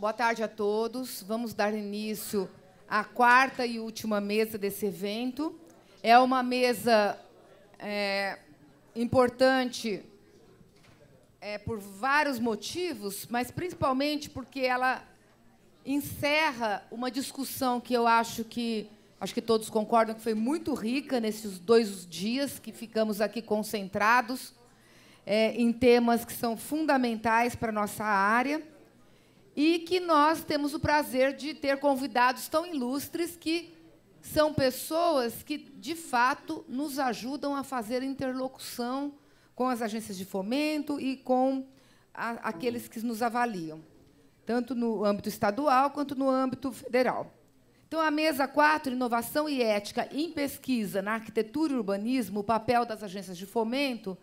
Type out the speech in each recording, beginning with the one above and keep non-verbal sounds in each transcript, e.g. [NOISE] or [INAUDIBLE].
Boa tarde a todos. Vamos dar início à quarta e última mesa desse evento. É uma mesa é, importante é, por vários motivos, mas principalmente porque ela encerra uma discussão que eu acho que acho que todos concordam que foi muito rica nesses dois dias que ficamos aqui concentrados é, em temas que são fundamentais para a nossa área e que nós temos o prazer de ter convidados tão ilustres que são pessoas que, de fato, nos ajudam a fazer interlocução com as agências de fomento e com a, aqueles que nos avaliam, tanto no âmbito estadual quanto no âmbito federal. Então, a mesa 4, Inovação e Ética em Pesquisa na Arquitetura e Urbanismo, o papel das agências de fomento,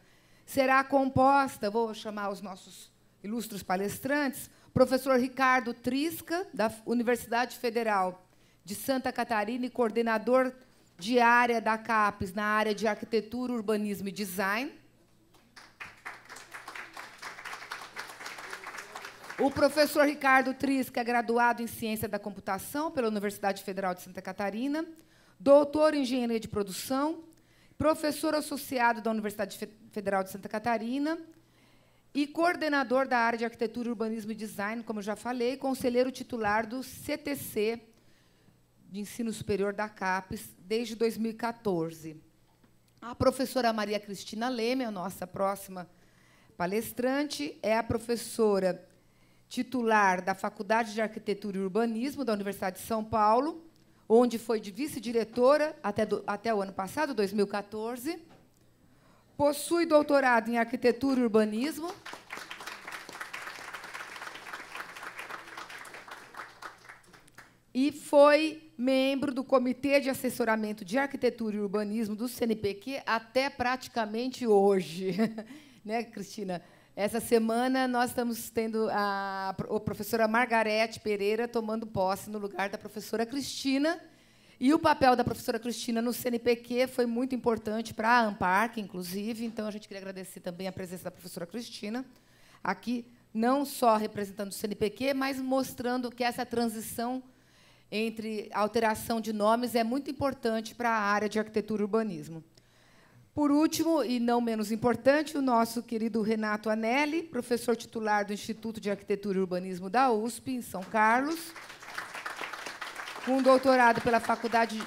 será composta, vou chamar os nossos ilustres palestrantes, professor Ricardo Trisca, da Universidade Federal de Santa Catarina e coordenador de área da CAPES na área de arquitetura, urbanismo e design. O professor Ricardo Trisca é graduado em Ciência da Computação pela Universidade Federal de Santa Catarina, doutor em Engenharia de Produção, professor associado da Universidade Federal de Santa Catarina, e coordenador da área de arquitetura, urbanismo e design, como eu já falei, conselheiro titular do CTC de Ensino Superior da CAPES desde 2014. A professora Maria Cristina Leme, a nossa próxima palestrante, é a professora titular da Faculdade de Arquitetura e Urbanismo da Universidade de São Paulo, onde foi vice-diretora até, até o ano passado, 2014 possui doutorado em arquitetura e urbanismo. E foi membro do Comitê de Assessoramento de Arquitetura e Urbanismo do CNPq até praticamente hoje. [LAUGHS] né, Cristina? Essa semana nós estamos tendo a, a professora Margarete Pereira tomando posse no lugar da professora Cristina, e o papel da professora Cristina no CNPq foi muito importante para a AMPARC, inclusive. Então, a gente queria agradecer também a presença da professora Cristina, aqui não só representando o CNPq, mas mostrando que essa transição entre alteração de nomes é muito importante para a área de arquitetura e urbanismo. Por último, e não menos importante, o nosso querido Renato Anelli, professor titular do Instituto de Arquitetura e Urbanismo da USP, em São Carlos com um doutorado pela Faculdade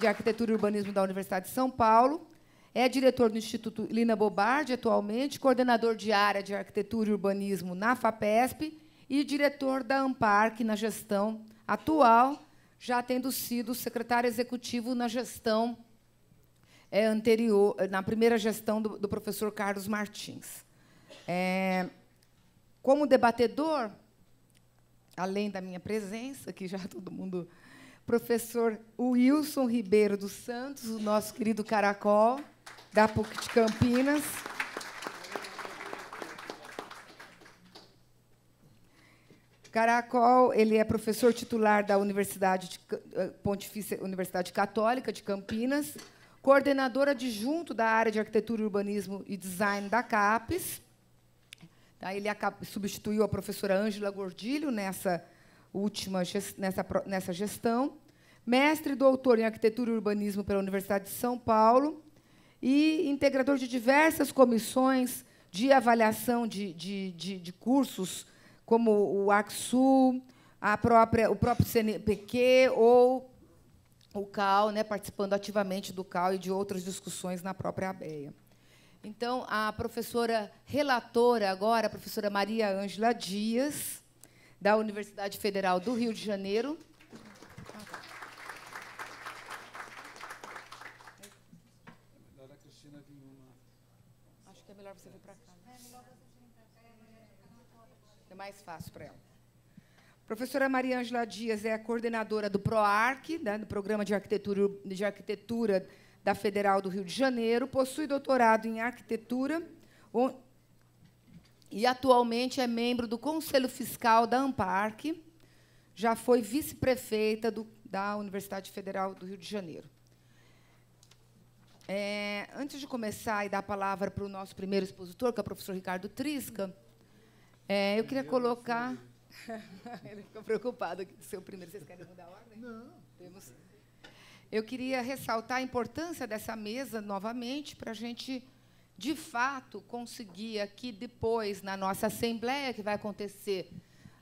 de Arquitetura e Urbanismo da Universidade de São Paulo. É diretor do Instituto Lina Bobardi, atualmente, coordenador de área de arquitetura e urbanismo na FAPESP e diretor da AMPARC na gestão atual, já tendo sido secretário executivo na gestão é, anterior, na primeira gestão do, do professor Carlos Martins. É, como debatedor, além da minha presença, que já todo mundo professor Wilson Ribeiro dos Santos, o nosso querido Caracol, da PUC de Campinas. Caracol, ele é professor titular da Universidade de, eh, Pontifícia Universidade Católica de Campinas, coordenador adjunto da área de arquitetura, urbanismo e design da CAPES. Tá, ele substituiu a professora Ângela Gordilho nessa última nessa, nessa gestão, mestre e doutor em arquitetura e urbanismo pela Universidade de São Paulo e integrador de diversas comissões de avaliação de, de, de, de cursos, como o AXU, a própria, o próprio CNPq ou o CAL, né, participando ativamente do CAL e de outras discussões na própria ABEA. Então, a professora relatora agora, a professora Maria Ângela Dias, da Universidade Federal do Rio de Janeiro. Acho que é melhor você vir para cá. É, é mais fácil para ela. Professora Maria Ângela Dias é a coordenadora do PROARC, né, do Programa de Arquitetura, de Arquitetura da Federal do Rio de Janeiro, possui doutorado em arquitetura, e atualmente é membro do Conselho Fiscal da AMPARC, já foi vice-prefeita da Universidade Federal do Rio de Janeiro. É, antes de começar e dar a palavra para o nosso primeiro expositor, que é o professor Ricardo Trisca, é, eu queria colocar. [LAUGHS] Ele ficou preocupado que seu primeiro. Vocês querem mudar a ordem? Não. Temos... Eu queria ressaltar a importância dessa mesa novamente para a gente de fato, conseguir aqui depois, na nossa assembleia, que vai acontecer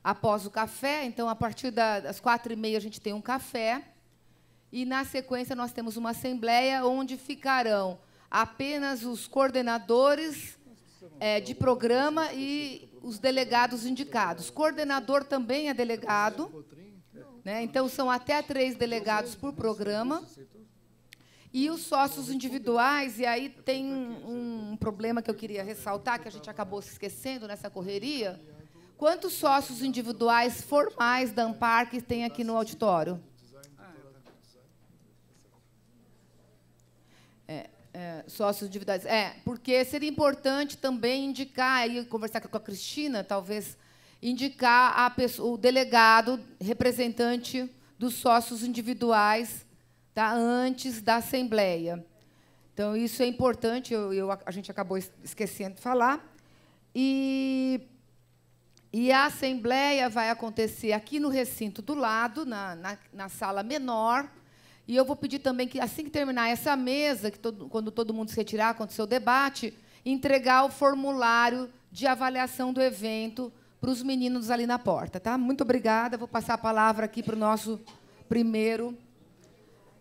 após o café, então, a partir das quatro e meia, a gente tem um café, e, na sequência, nós temos uma assembleia onde ficarão apenas os coordenadores é, de programa e os delegados indicados. Coordenador também é delegado, né? então são até três delegados por programa. E os sócios individuais, e aí tem um problema que eu queria ressaltar, que a gente acabou se esquecendo nessa correria. Quantos sócios individuais formais da Ampar que tem aqui no auditório? É, é, sócios individuais. É, porque seria importante também indicar, e conversar com a Cristina, talvez, indicar pessoa, o delegado representante dos sócios individuais tá, antes da Assembleia. Então, isso é importante, eu, eu, a gente acabou esquecendo de falar. E, e a Assembleia vai acontecer aqui no recinto do lado, na, na, na sala menor. E eu vou pedir também que, assim que terminar essa mesa, que todo, quando todo mundo se retirar, acontecer o debate, entregar o formulário de avaliação do evento para os meninos ali na porta. Tá? Muito obrigada. Vou passar a palavra aqui para o nosso primeiro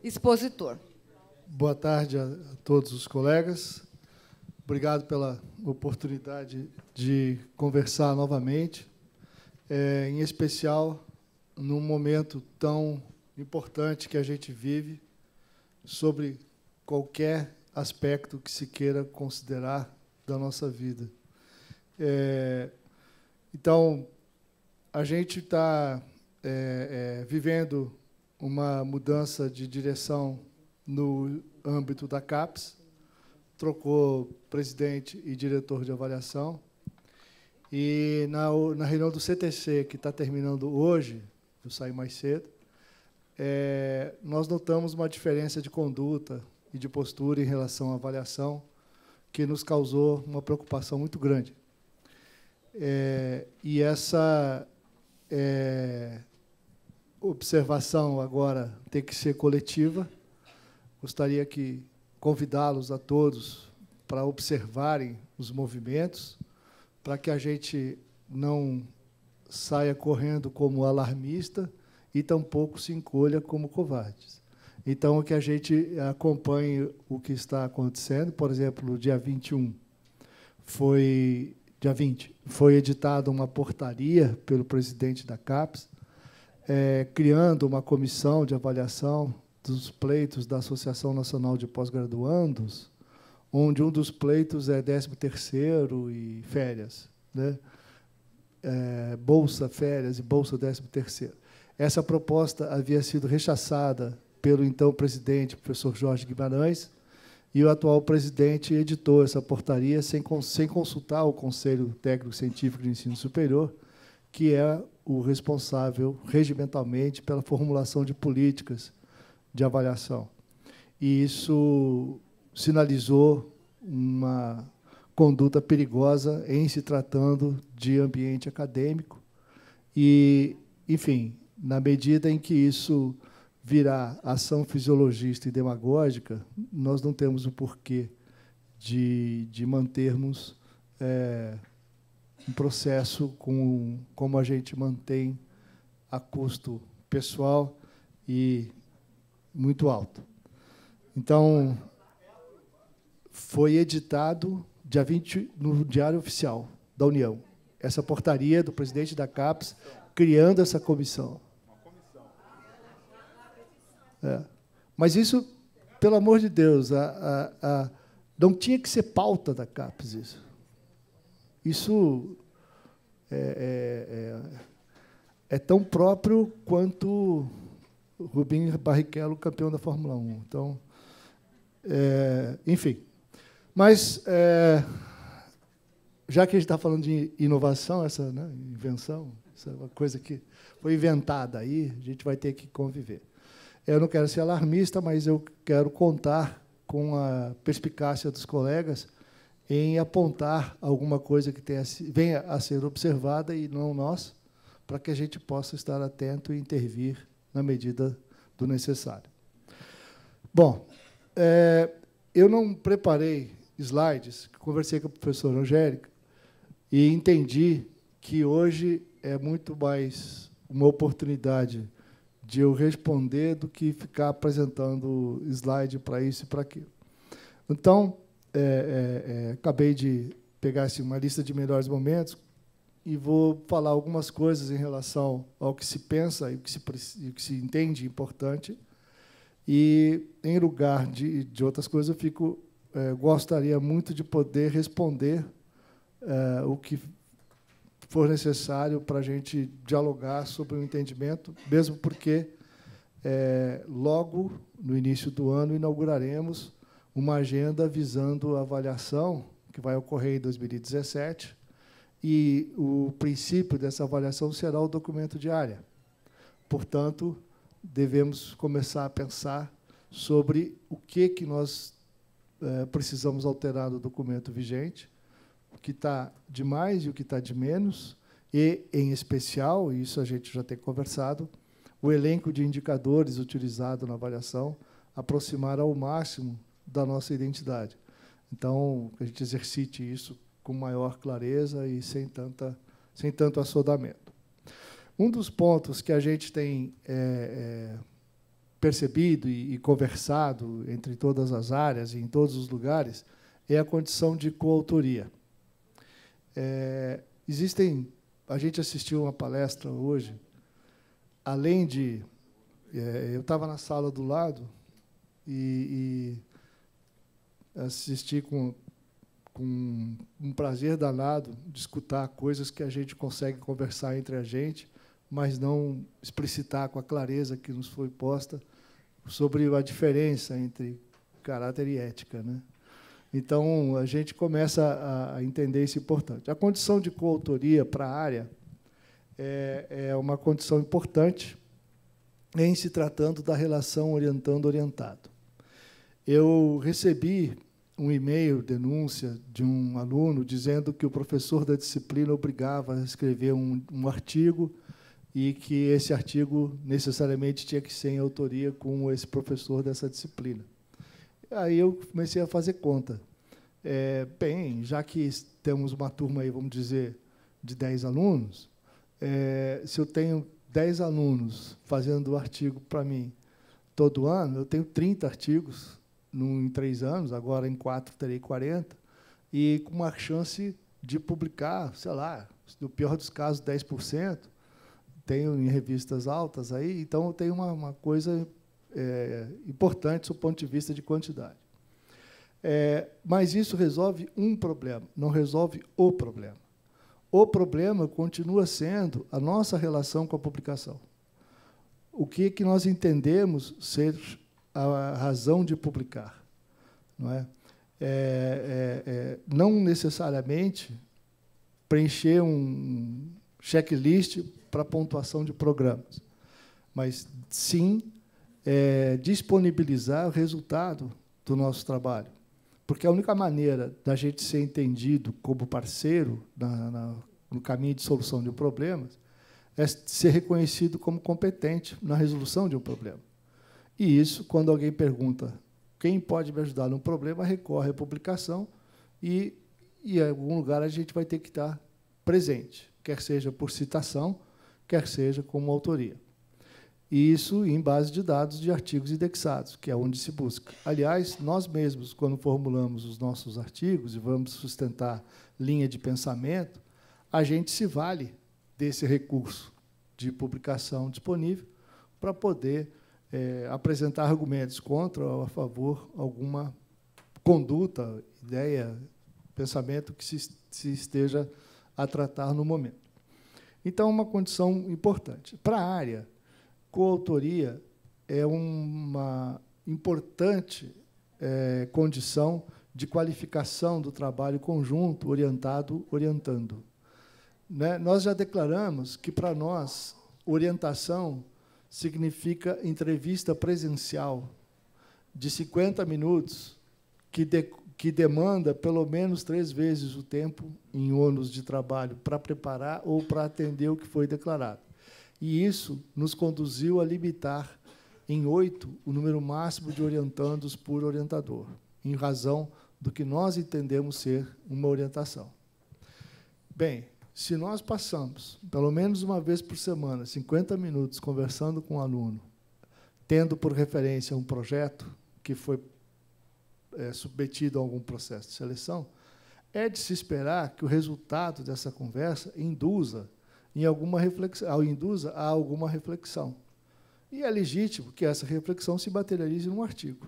expositor. Boa tarde a, a todos os colegas. Obrigado pela oportunidade de conversar novamente, é, em especial num momento tão importante que a gente vive sobre qualquer aspecto que se queira considerar da nossa vida. É, então, a gente está é, é, vivendo uma mudança de direção no âmbito da CAPES, trocou presidente e diretor de avaliação. E na, na reunião do CTC, que está terminando hoje, eu saí mais cedo, é, nós notamos uma diferença de conduta e de postura em relação à avaliação que nos causou uma preocupação muito grande. É, e essa é, observação agora tem que ser coletiva. Gostaria que convidá-los a todos para observarem os movimentos, para que a gente não saia correndo como alarmista e tampouco se encolha como covardes. Então, que a gente acompanhe o que está acontecendo. Por exemplo, dia 21 foi dia 20, foi editada uma portaria pelo presidente da CAPES é, criando uma comissão de avaliação dos pleitos da Associação Nacional de Pós-Graduandos, onde um dos pleitos é 13º e férias, né? É, bolsa férias e bolsa 13º. Essa proposta havia sido rechaçada pelo então presidente, professor Jorge Guimarães, e o atual presidente editou essa portaria sem, sem consultar o Conselho Técnico Científico de Ensino Superior, que é o responsável regimentalmente pela formulação de políticas de avaliação. E isso sinalizou uma conduta perigosa em se tratando de ambiente acadêmico. E, enfim, na medida em que isso virá ação fisiologista e demagógica, nós não temos o porquê de, de mantermos é, um processo com como a gente mantém a custo pessoal e muito alto. Então, foi editado dia 20 no Diário Oficial da União, essa portaria do presidente da CAPES criando essa comissão. É. Mas isso, pelo amor de Deus, a, a, a, não tinha que ser pauta da CAPES isso. Isso é, é, é, é tão próprio quanto Rubinho Barrichello, campeão da Fórmula 1. Então, é, enfim. Mas, é, já que a gente está falando de inovação, essa né, invenção, essa é coisa que foi inventada aí, a gente vai ter que conviver. Eu não quero ser alarmista, mas eu quero contar com a perspicácia dos colegas em apontar alguma coisa que tenha, venha a ser observada e não nós, para que a gente possa estar atento e intervir na medida do necessário. Bom, é, eu não preparei slides, conversei com a professora Angélica e entendi que hoje é muito mais uma oportunidade de eu responder do que ficar apresentando slide para isso e para aquilo. Então, é, é, é, acabei de pegar assim, uma lista de melhores momentos e vou falar algumas coisas em relação ao que se pensa e o que se, e o que se entende importante. E, em lugar de, de outras coisas, eu fico, é, gostaria muito de poder responder é, o que for necessário para a gente dialogar sobre o entendimento, mesmo porque, logo no início do ano, inauguraremos uma agenda visando a avaliação que vai ocorrer em 2017 e o princípio dessa avaliação será o documento de área. Portanto, devemos começar a pensar sobre o que que nós eh, precisamos alterar do documento vigente, o que está de mais e o que está de menos, e, em especial, isso a gente já tem conversado, o elenco de indicadores utilizado na avaliação aproximar ao máximo da nossa identidade. Então, que a gente exercite isso com maior clareza e sem, tanta, sem tanto assodamento. Um dos pontos que a gente tem é, é, percebido e, e, conversado entre todas as áreas e em todos os lugares é a condição de coautoria. É, existem, a gente assistiu uma palestra hoje, além de é, eu estava na sala do lado e, e assisti com, com um prazer danado de escutar coisas que a gente consegue conversar entre a gente, mas não explicitar com a clareza que nos foi posta sobre a diferença entre caráter e ética. Né? Então, a gente começa a entender isso importante. A condição de coautoria para a área é, é uma condição importante em se tratando da relação orientando-orientado. Eu recebi um e-mail, denúncia, de um aluno dizendo que o professor da disciplina obrigava a escrever um, um artigo e que esse artigo necessariamente tinha que ser em autoria com esse professor dessa disciplina. Aí eu comecei a fazer conta. É, bem, já que temos uma turma aí, vamos dizer, de 10 alunos, é, se eu tenho 10 alunos fazendo artigo para mim todo ano, eu tenho 30 artigos num, em três anos, agora em quatro terei 40, e com uma chance de publicar, sei lá, no pior dos casos, 10%. Tenho em revistas altas aí, então tem uma, uma coisa é, importante do ponto de vista de quantidade. É, mas isso resolve um problema, não resolve o problema. O problema continua sendo a nossa relação com a publicação. O que, que nós entendemos ser a razão de publicar. Não, é? é? é, é não necessariamente preencher um checklist para pontuação de programas, mas sim é, disponibilizar o resultado do nosso trabalho. Porque a única maneira da gente ser entendido como parceiro na, na, no caminho de solução de um problema é ser reconhecido como competente na resolução de um problema. E isso, quando alguém pergunta quem pode me ajudar num problema, recorre à publicação e, e em algum lugar a gente vai ter que estar presente, quer seja por citação, quer seja como autoria. E isso em base de dados de artigos indexados, que é onde se busca. Aliás, nós mesmos, quando formulamos os nossos artigos e vamos sustentar linha de pensamento, a gente se vale desse recurso de publicação disponível para poder é, apresentar argumentos contra ou a favor alguma conduta, ideia, pensamento que se, se esteja a tratar no momento. Então, é uma condição importante. Para a área, coautoria é uma importante é, condição de qualificação do trabalho conjunto, orientado, orientando. Né? Nós já declaramos que, para nós, orientação significa entrevista presencial de 50 minutos, que, de, que demanda pelo menos três vezes o tempo em ônus de trabalho para preparar ou para atender o que foi declarado. E isso nos conduziu a limitar em oito o número máximo de orientandos por orientador, em razão do que nós entendemos ser uma orientação. Bem, se nós passamos, pelo menos uma vez por semana, 50 minutos conversando com o um aluno, tendo por referência um projeto que foi é, submetido a algum processo de seleção, é de se esperar que o resultado dessa conversa induza em alguma reflexão, induza a alguma reflexão. E é legítimo que essa reflexão se materialize num artigo.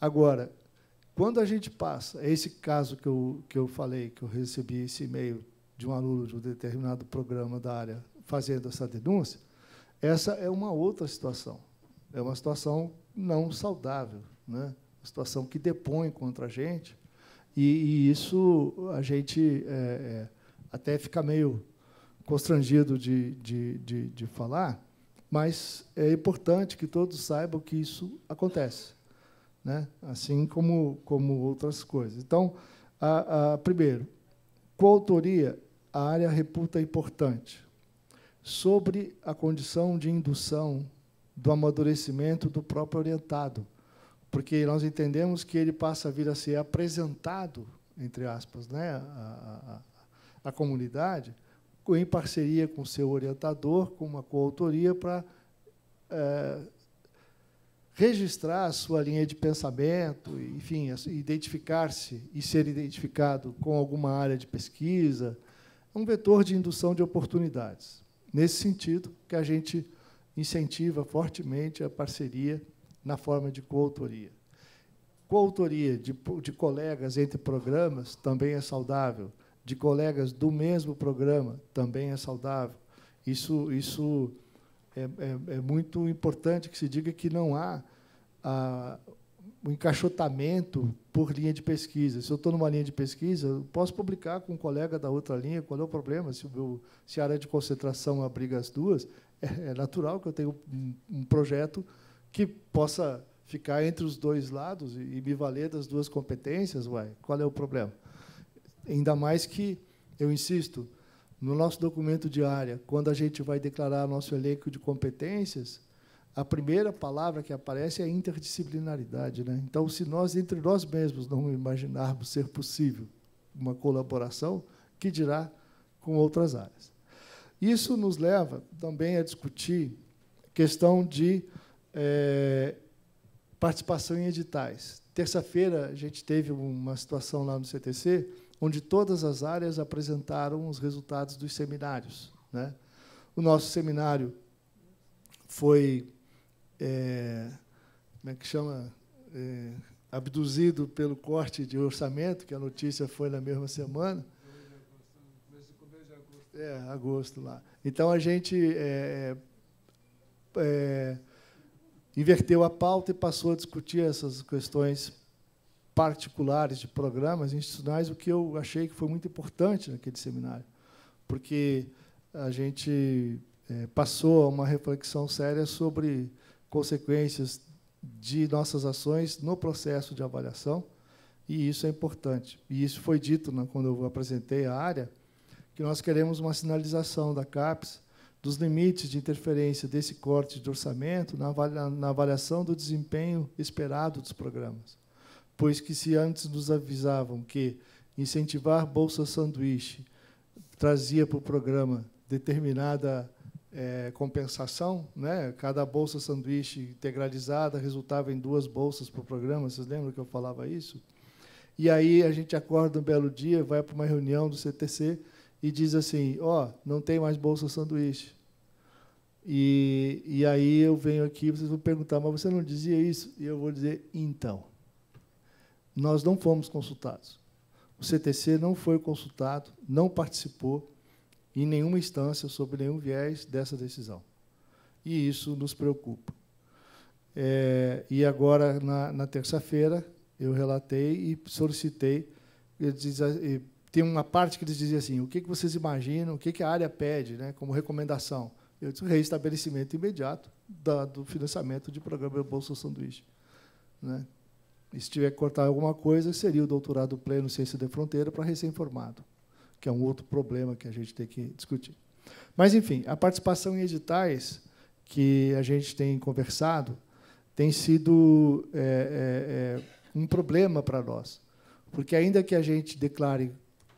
Agora, quando a gente passa, é esse caso que eu, que eu falei, que eu recebi esse e-mail de um aluno de um determinado programa da área fazendo essa denúncia, essa é uma outra situação. É uma situação não saudável, né? uma situação que depõe contra a gente, e, e isso a gente é, é, até fica meio constrangido de, de, de, de falar, mas é importante que todos saibam que isso acontece, né? assim como, como outras coisas. Então, a, a, primeiro, coautoria a área reputa importante, sobre a condição de indução do amadurecimento do próprio orientado, porque nós entendemos que ele passa a vir a ser apresentado, entre aspas, né, a, a, a comunidade, em parceria com seu orientador, com uma coautoria, para é, registrar a sua linha de pensamento, enfim, identificar-se e ser identificado com alguma área de pesquisa, um vetor de indução de oportunidades. Nesse sentido, que a gente incentiva fortemente a parceria na forma de coautoria. Coautoria de, de colegas entre programas também é saudável, de colegas do mesmo programa também é saudável. Isso, isso é, é, é muito importante que se diga que não há ah, o encaixotamento por linha de pesquisa. Se eu estou numa linha de pesquisa, eu posso publicar com um colega da outra linha. Qual é o problema? Se, o meu, se a área de concentração abriga as duas, é, é natural que eu tenha um, um, projeto que possa ficar entre os dois lados e, e me valer das duas competências. Ué, qual é o problema? Ainda mais que, eu insisto, no nosso documento de área, quando a gente vai declarar nosso elenco de competências, a primeira palavra que aparece é interdisciplinaridade. Né? Então, se nós, entre nós mesmos, não imaginarmos ser possível uma colaboração, que dirá com outras áreas. Isso nos leva também a discutir questão de é, participação em editais. Terça-feira, a gente teve uma situação lá no CTC, onde todas as áreas apresentaram os resultados dos seminários. Né? O nosso seminário foi é, como é que chama? É, abduzido pelo corte de orçamento, que a notícia foi na mesma semana. É, agosto lá. Então a gente é, é, é, inverteu a pauta e passou a discutir essas questões particulares de programas institucionais, o que eu achei que foi muito importante naquele seminário, porque a gente é, passou a uma reflexão séria sobre consequências de nossas ações no processo de avaliação, e isso é importante. E isso foi dito né, quando eu apresentei a área, que nós queremos uma sinalização da CAPES dos limites de interferência desse corte de orçamento na avaliação do desempenho esperado dos programas. Pois que se antes nos avisavam que incentivar bolsa sanduíche trazia para o programa determinada é, compensação, né? Cada bolsa sanduíche integralizada resultava em duas bolsas para o programa. Vocês lembram que eu falava isso? E aí a gente acorda um belo dia, vai para uma reunião do CTC e diz assim: ó, oh, não tem mais bolsa sanduíche. E, e aí eu venho aqui, vocês vão perguntar, mas você não dizia isso? E eu vou dizer, então. Nós não fomos consultados. O CTC não foi consultado, não participou, em nenhuma instância, sob nenhum viés dessa decisão. E isso nos preocupa. É, e agora, na, na terça-feira, eu relatei e solicitei. Diz, eh, eh, tem uma parte que eles dizia assim: o que, que vocês imaginam, o que, que a área pede né, como recomendação? Eu disse: reestabelecimento imediato da, do financiamento de programa Bolsa Sanduíche. Né? E se tiver que cortar alguma coisa, seria o doutorado pleno Ciência de Fronteira para recém-formado que é um outro problema que a gente tem que discutir. Mas, enfim, a participação em editais que a gente tem conversado tem sido é, é, é um problema para nós, porque, ainda que a gente declare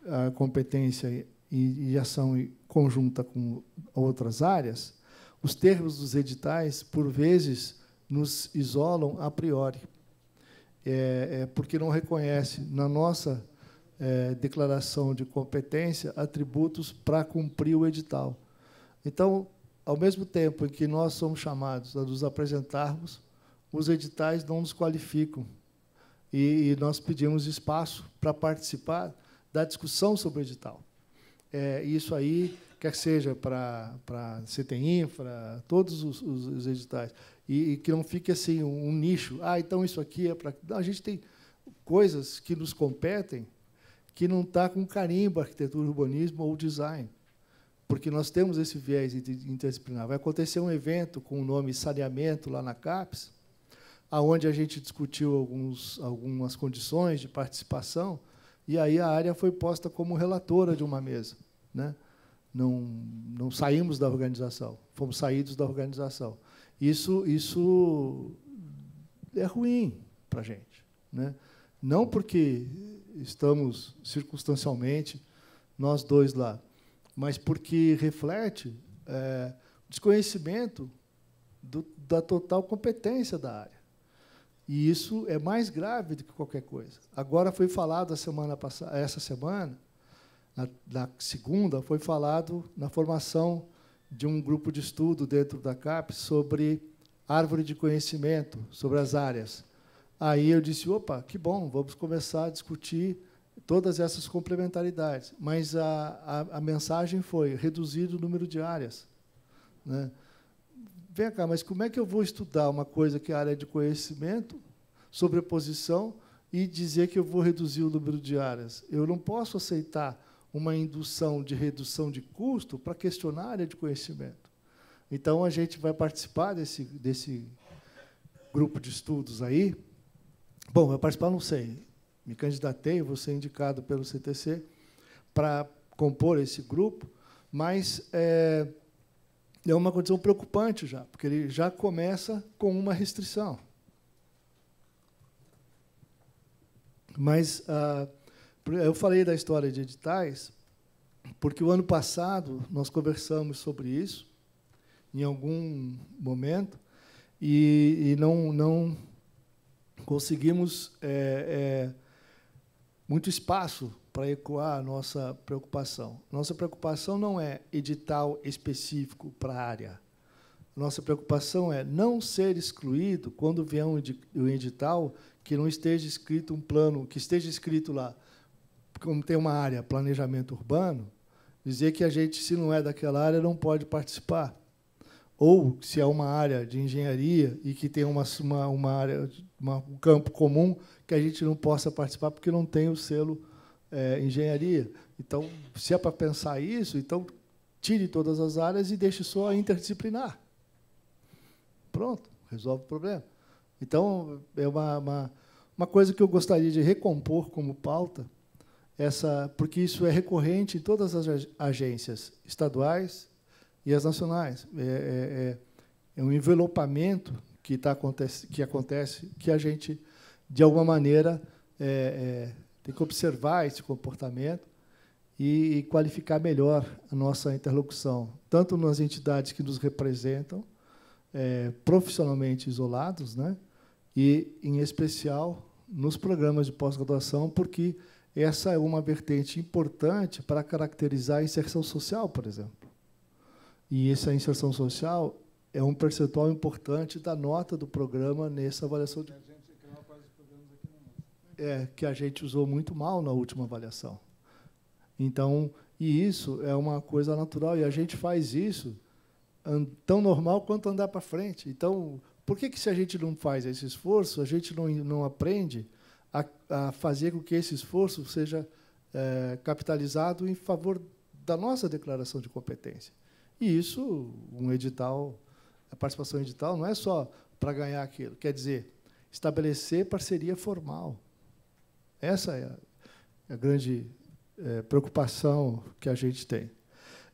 a competência e, e ação conjunta com outras áreas, os termos dos editais, por vezes, nos isolam a priori, é, é porque não reconhece na nossa é, declaração de competência, atributos para cumprir o edital. Então, ao mesmo tempo em que nós somos chamados a nos apresentarmos, os editais não nos qualificam. E, e nós pedimos espaço para participar da discussão sobre o edital. É, isso aí, quer que seja para, para CTI, Infra, todos os, os, os editais, e, e, que não fique assim um, um nicho. Ah, então isso aqui é para. A gente tem coisas que nos competem que não está com carimbo arquitetura, urbanismo ou design, porque nós temos esse viés interdisciplinar. Vai acontecer um evento com o nome Saneamento, lá na CAPES, aonde a gente discutiu alguns, algumas condições de participação, e aí a área foi posta como relatora de uma mesa. Né? Não, não saímos da organização, fomos saídos da organização. Isso, isso é ruim para a gente. Né? Não porque estamos circunstancialmente nós dois lá, mas porque reflete é, desconhecimento do, da total competência da área. E isso é mais grave do que qualquer coisa. Agora foi falado a semana passada, essa semana, na, na, segunda, foi falado na formação de um grupo de estudo dentro da CAP sobre árvore de conhecimento, sobre as áreas. Aí eu disse, opa, que bom, vamos começar a discutir todas essas complementaridades. Mas a, a, a mensagem foi reduzir o número de áreas. Né? Vem cá, mas como é que eu vou estudar uma coisa que é área de conhecimento, sobreposição, e dizer que eu vou reduzir o número de áreas? Eu não posso aceitar uma indução de redução de custo para questionar a área de conhecimento. Então, a gente vai participar desse, desse grupo de estudos aí, Bom, eu participar não sei. Me candidatei, vou ser indicado pelo CTC para compor esse grupo, mas é, é uma condição preocupante já, porque ele já começa com uma restrição. Mas ah, eu falei da história de editais, porque o ano passado nós conversamos sobre isso, em algum momento, e, e não, não, conseguimos é, é, muito espaço para ecoar a nossa preocupação. Nossa preocupação não é edital específico para a área. Nossa preocupação é não ser excluído quando vier um edital que não esteja escrito um plano, que esteja escrito lá, como tem uma área, planejamento urbano, dizer que a gente, se não é daquela área, não pode participar. Ou, se é uma área de engenharia e que tem uma, uma, uma área uma, um campo comum que a gente não possa participar porque não tem o selo é, engenharia. Então, se é para pensar isso, então tire todas as áreas e deixe só a interdisciplinar. Pronto, resolve o problema. Então, é uma, uma, uma coisa que eu gostaria de recompor como pauta, essa, porque isso é recorrente em todas as agências estaduais e as nacionais. É, é, é, é um envelopamento que, tá, acontece, que acontece, que a gente, de alguma maneira, é, é, tem que observar esse comportamento e, e qualificar melhor a nossa interlocução, tanto nas entidades que nos representam, é, profissionalmente isolados, né? e, em especial, nos programas de pós-graduação, porque essa é uma vertente importante para caracterizar a inserção social, por exemplo. E essa inserção social é um percentual importante da nota do programa nessa avaliação de. É, que a gente usou muito mal na última avaliação. Então, e isso é uma coisa natural, e a gente faz isso tão normal quanto andar para frente. Então, por que, que se a gente não faz esse esforço, a gente não, não aprende a, a fazer com que esse esforço seja é, capitalizado em favor da nossa declaração de competência? E isso, um edital a participação edital não é só para ganhar aquilo, quer dizer, estabelecer parceria formal. Essa é a, é a grande é, preocupação que a gente tem.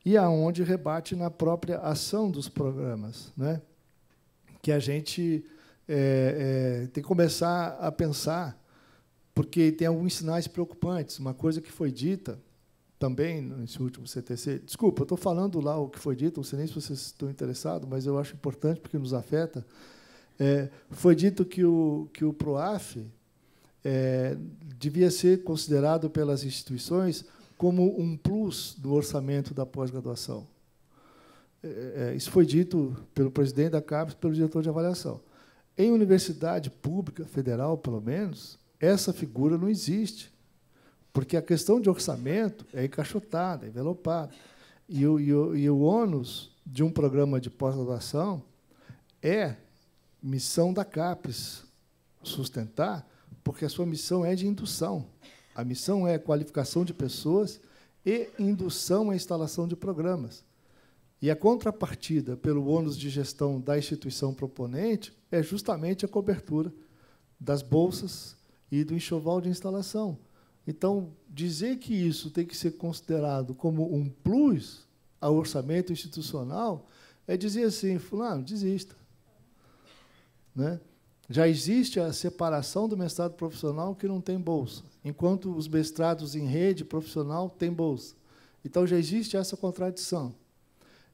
E aonde rebate na própria ação dos programas, né? que a gente é, é, tem que começar a pensar, porque tem alguns sinais preocupantes. Uma coisa que foi dita também nesse último CTC. Desculpa, estou falando lá o que foi dito, não sei nem se vocês estão interessados, mas eu acho importante porque nos afeta. É, foi dito que o, que o PROAF é, devia ser considerado pelas instituições como um plus do orçamento da pós-graduação. É, é isso foi dito pelo presidente da CAPES, pelo diretor de avaliação. Em universidade pública, federal, pelo menos, essa figura não existe. Porque a questão de orçamento é encaixotada, é envelopada. E o, e o, e o ônus de um programa de pós-graduação é missão da CAPES sustentar, porque a sua missão é de indução. A missão é qualificação de pessoas e indução à instalação de programas. E a contrapartida pelo ônus de gestão da instituição proponente é justamente a cobertura das bolsas e do enxoval de instalação. Então, dizer que isso tem que ser considerado como um plus ao orçamento institucional é dizer assim, fulano, desista. Né? Já existe a separação do mestrado profissional que não tem bolsa, enquanto os mestrados em rede profissional têm bolsa. Então já existe essa contradição.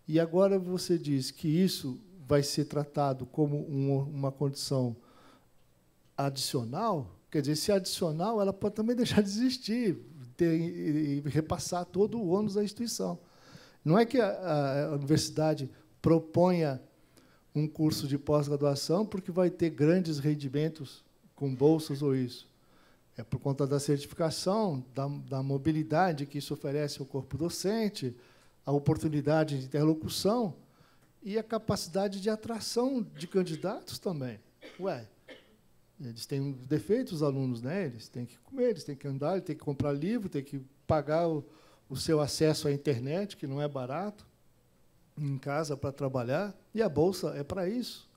E agora você diz que isso vai ser tratado como uma condição adicional, Quer dizer, se adicional, ela pode também [LAUGHS] deixar de existir ter, e, e repassar todo o ônus da instituição. Não é que a, a universidade proponha um curso de pós-graduação porque vai ter grandes rendimentos com bolsas ou isso. É por conta da certificação, da, da mobilidade que isso oferece ao corpo docente, a oportunidade de interlocução e a capacidade de atração de candidatos também. Ué, eles têm defeitos, os alunos, né? Eles têm que comer, eles têm que andar, eles têm que comprar livro, têm que pagar o, o seu acesso à internet, que não é barato, em casa para trabalhar. E a bolsa é para isso.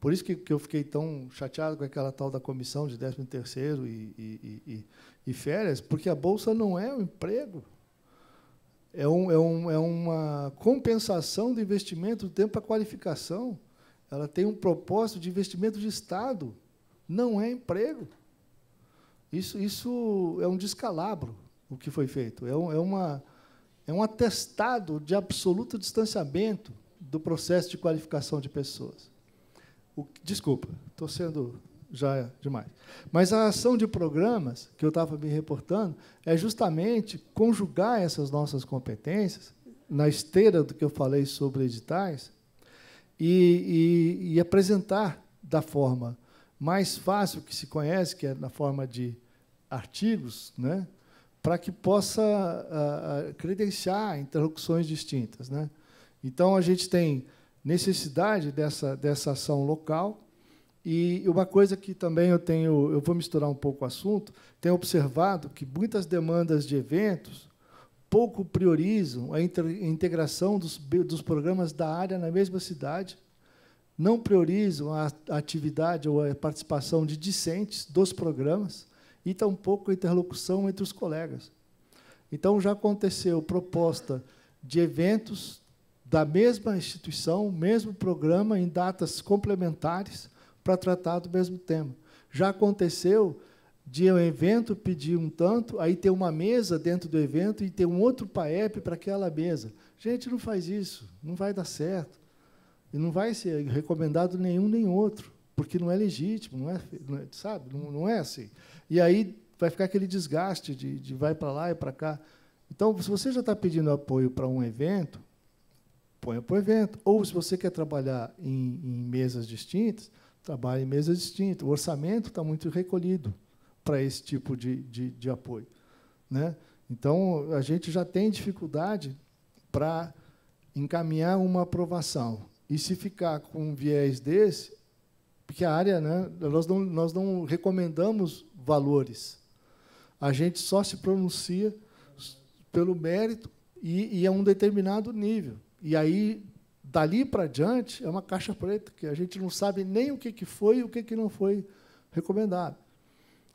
Por isso que, que eu fiquei tão chateado com aquela tal da comissão de 13 terceiro e, e, e, e férias, porque a bolsa não é um emprego. É, um, é, um, é uma compensação do investimento do tempo para qualificação. Ela tem um propósito de investimento de Estado. Não é emprego. Isso, isso é um descalabro, o que foi feito. É, um, é, uma, é um atestado de absoluto distanciamento do processo de qualificação de pessoas. O, desculpa, estou sendo já demais. Mas a ação de programas, que eu estava me reportando, é justamente conjugar essas nossas competências, na esteira do que eu falei sobre editais, e, e, e apresentar da forma mais fácil que se conhece, que é na forma de artigos, né? para que possa credenciar interlocuções distintas. Né? Então, a gente tem necessidade dessa, dessa ação local. E uma coisa que também eu tenho, eu vou misturar um pouco o assunto, tenho observado que muitas demandas de eventos pouco priorizam a integração dos, dos programas da área na mesma cidade não priorizam a atividade ou a participação de discentes dos programas e tampouco a interlocução entre os colegas. Então, já aconteceu proposta de eventos da mesma instituição, mesmo programa, em datas complementares, para tratar do mesmo tema. Já aconteceu de um evento pedir um tanto, aí ter uma mesa dentro do evento e ter um outro PAEP para aquela mesa. Gente, não faz isso, não vai dar certo. E não vai ser recomendado nenhum nem outro, porque não é legítimo, não é, não é sabe? Não, não, é assim. E aí vai ficar aquele desgaste de, de vai para lá e para cá. Então, se você já está pedindo apoio para um evento, ponha para o evento. Ou, se você quer trabalhar em, em mesas distintas, trabalhe em mesas distintas. O orçamento está muito recolhido para esse tipo de, de, de apoio. Né? Então, a gente já tem dificuldade para encaminhar uma aprovação. E se ficar com um viés desse, porque a área, né, nós, não, nós não recomendamos valores. A gente só se pronuncia pelo mérito e, e a um determinado nível. E aí, dali para diante, é uma caixa preta, que a gente não sabe nem o que, que foi e o que, que não foi recomendado.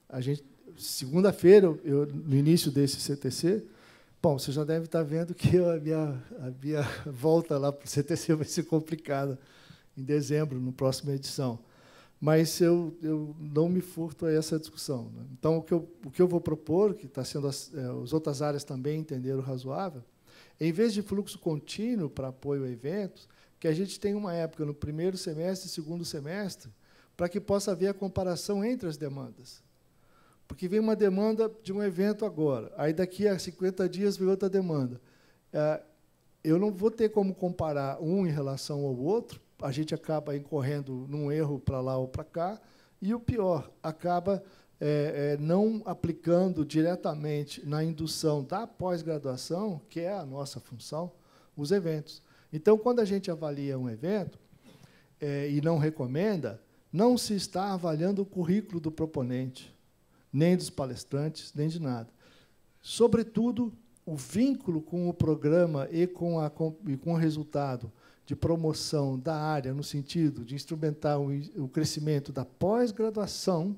A gente, segunda-feira, no início desse CTC, Bom, você já deve estar tá vendo que a minha, a minha [LAUGHS] volta lá para o CTC vai ser complicada em dezembro, na próxima edição. Mas eu, eu não me furto a essa discussão. Né? Então, o que, eu, o que eu vou propor, que está sendo as, é, as outras áreas também entenderam razoável, em vez de fluxo contínuo para apoio a eventos, que a gente tenha uma época no primeiro semestre e segundo semestre para que possa haver a comparação entre as demandas. Porque vem uma demanda de um evento agora, aí daqui a 50 dias vem outra demanda. É, eu não vou ter como comparar um em relação ao outro, a gente acaba incorrendo num erro para lá ou para cá, e o pior, acaba é, é, não aplicando diretamente na indução da pós-graduação, que é a nossa função, os eventos. Então, quando a gente avalia um evento é, e não recomenda, não se está avaliando o currículo do proponente, nem dos palestrantes, nem de nada. Sobretudo, o vínculo com o programa e com, a, com, e com o resultado de promoção da área, no sentido de instrumentar o, o crescimento da pós-graduação,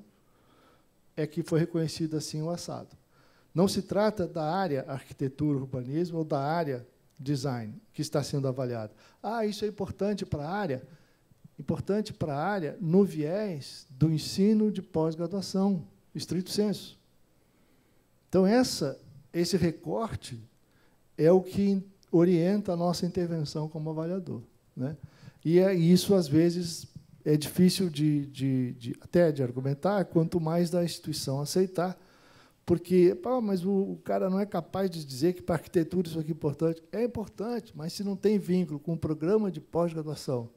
é que foi reconhecido assim o assado. Não se trata da área arquitetura, urbanismo ou da área design que está sendo avaliada. Ah, isso é importante para a área? Importante para a área no viés do ensino de pós-graduação, estrito senso. Então, essa, esse recorte é o que orienta a nossa intervenção como avaliador. Né? E é, isso, às vezes, é difícil de, de, de, até de argumentar, quanto mais da instituição aceitar, porque, pá, mas o, o, cara não é capaz de dizer que para arquitetura isso aqui é importante. É importante, mas se não tem vínculo com o programa de pós-graduação,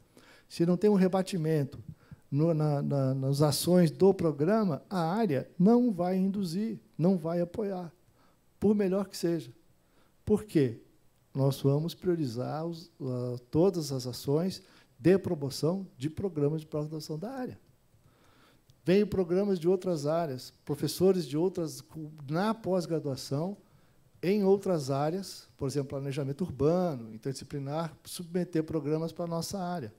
se não tem um rebatimento, no, na, na, nas ações do programa, a área não vai induzir, não vai apoiar, por melhor que seja. Por quê? Nós vamos priorizar os, uh, todas as ações de promoção de programas de pós-graduação da área. Vêm programas de outras áreas, professores de outras, na pós-graduação, em outras áreas, por exemplo, planejamento urbano, interdisciplinar, submeter programas para a nossa área.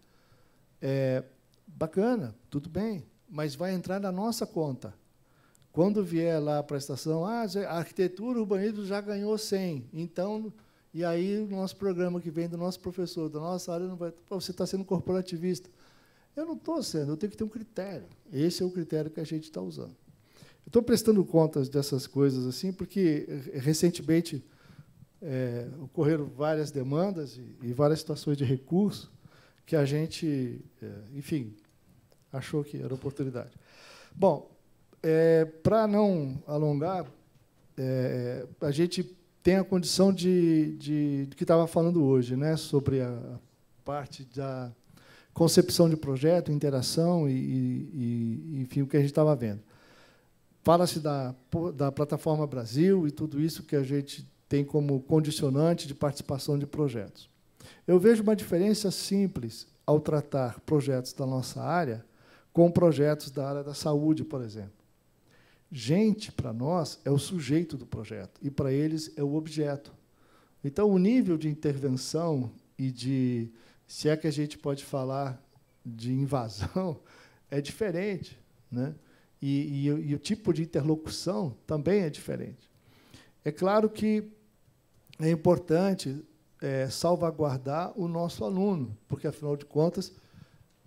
É, bacana, tudo bem, mas vai entrar na nossa conta. Quando vier lá a prestação, ah, a arquitetura, o urbanismo já ganhou 100, então, e aí o nosso programa que vem do nosso professor, da nossa área, não vai, você está sendo corporativista. Eu não estou sendo, eu tenho que ter um critério. Esse é o critério que a gente está usando. Estou prestando contas dessas coisas assim, porque recentemente é, ocorreram várias demandas e, e, várias situações de recurso que a gente, é, enfim, achou que era oportunidade. Bom, é, para não alongar, é, a gente tem a condição de, de, de que estava falando hoje, né, sobre a parte da concepção de projeto, interação e, e, e enfim, o que a gente estava vendo. Fala-se da, da plataforma Brasil e tudo isso que a gente tem como condicionante de participação de projetos. Eu vejo uma diferença simples ao tratar projetos da nossa área com projetos da área da saúde, por exemplo. Gente, para nós, é o sujeito do projeto, e para eles é o objeto. Então, o nível de intervenção e de, se é que a gente pode falar de invasão, [LAUGHS] é diferente. Né? E, e, e o tipo de interlocução também é diferente. É claro que é importante é, salvaguardar o nosso aluno, porque, afinal de contas,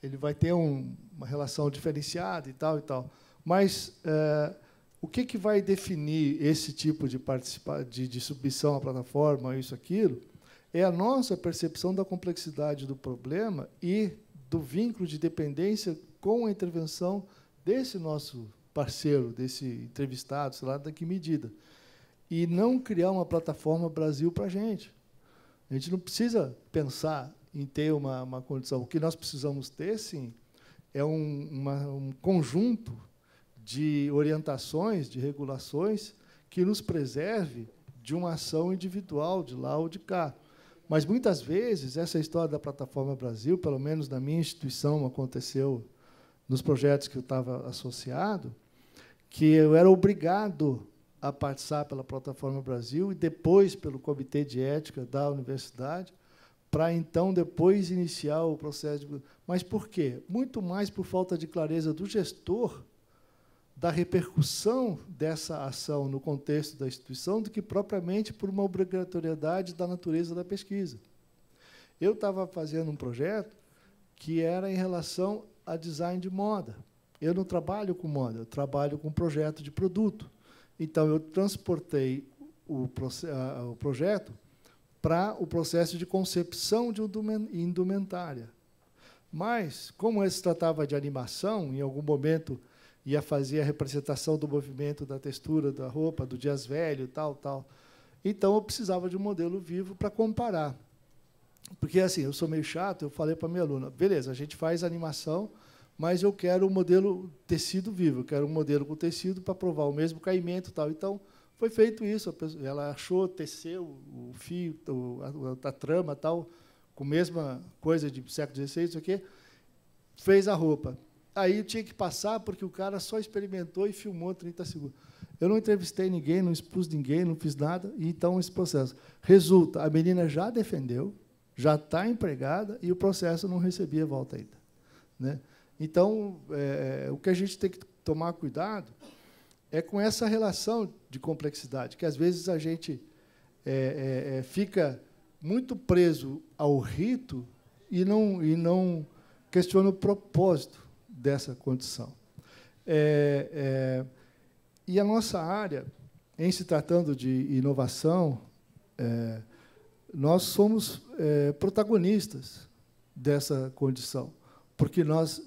ele vai ter um, uma relação diferenciada e tal e tal. Mas é, o que, que vai definir esse tipo de, de, de submissão à plataforma, isso, aquilo, é a nossa percepção da complexidade do problema e do vínculo de dependência com a intervenção desse nosso parceiro, desse entrevistado, sei lá, da que medida. E não criar uma plataforma Brasil para a gente. A gente não precisa pensar em ter uma, uma condição. O que nós precisamos ter, sim, é um, uma, um conjunto de orientações, de regulações que nos preserve de uma ação individual de lá ou de cá. Mas muitas vezes essa história da plataforma Brasil, pelo menos na minha instituição aconteceu nos projetos que eu estava associado, que eu era obrigado a participar pela plataforma Brasil e depois pelo comitê de ética da universidade para então depois iniciar o processo. De... Mas por quê? Muito mais por falta de clareza do gestor da repercussão dessa ação no contexto da instituição do que propriamente por uma obrigatoriedade da natureza da pesquisa. Eu estava fazendo um projeto que era em relação a design de moda. Eu não trabalho com moda, eu trabalho com projeto de produto. Então, eu transportei o, o projeto para o processo de concepção de indumentária. Mas, como esse tratava de animação, em algum momento ia fazer a representação do movimento, da textura da roupa, do dias velho, tal, tal. Então eu precisava de um modelo vivo para comparar. Porque assim, eu sou meio chato, eu falei para minha aluna: "Beleza, a gente faz animação, mas eu quero um modelo tecido vivo, eu quero um modelo com tecido para provar o mesmo caimento, tal". Então, foi feito isso, ela achou, teceu o fio, a, trama tal, com a mesma coisa de século XVI, isso aqui, fez a roupa. Aí tinha que passar, porque o cara só experimentou e filmou 30 segundos. Eu não entrevistei ninguém, não expus ninguém, não fiz nada, e então esse processo. Resulta, a menina já defendeu, já está empregada e o processo não recebia volta ainda. Né? Então, é, é o que a gente tem que tomar cuidado é com essa relação de complexidade, que às vezes a gente é, é, é, fica muito preso ao rito e não, e não questiona o propósito dessa condição. É, é e a nossa área, em se tratando de inovação, é, nós somos protagonistas dessa condição, porque nós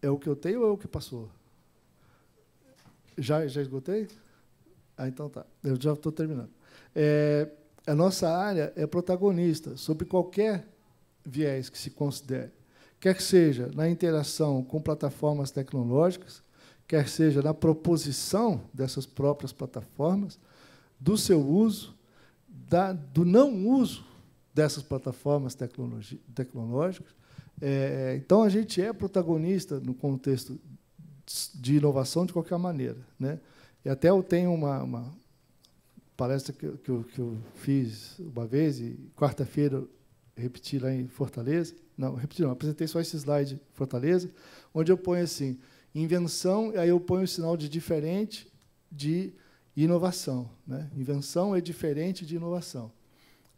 é o que eu tenho ou é o que passou? Já, já esgotei? Ah, então tá. Eu já estou terminando. É, a nossa área é protagonista sobre qualquer viés que se considere, quer que seja na interação com plataformas tecnológicas, quer seja na proposição dessas próprias plataformas, do seu uso, da, do não uso dessas plataformas tecnológicas. É, então, a gente é protagonista no contexto de inovação de qualquer maneira. Né? E até eu tenho uma, uma palestra que, que, eu, que eu fiz uma vez, e quarta-feira repeti lá em Fortaleza. Não, repeti não, apresentei só esse slide em Fortaleza, onde eu ponho assim, invenção, e aí eu ponho o sinal de diferente de inovação. Né? Invenção é diferente de inovação.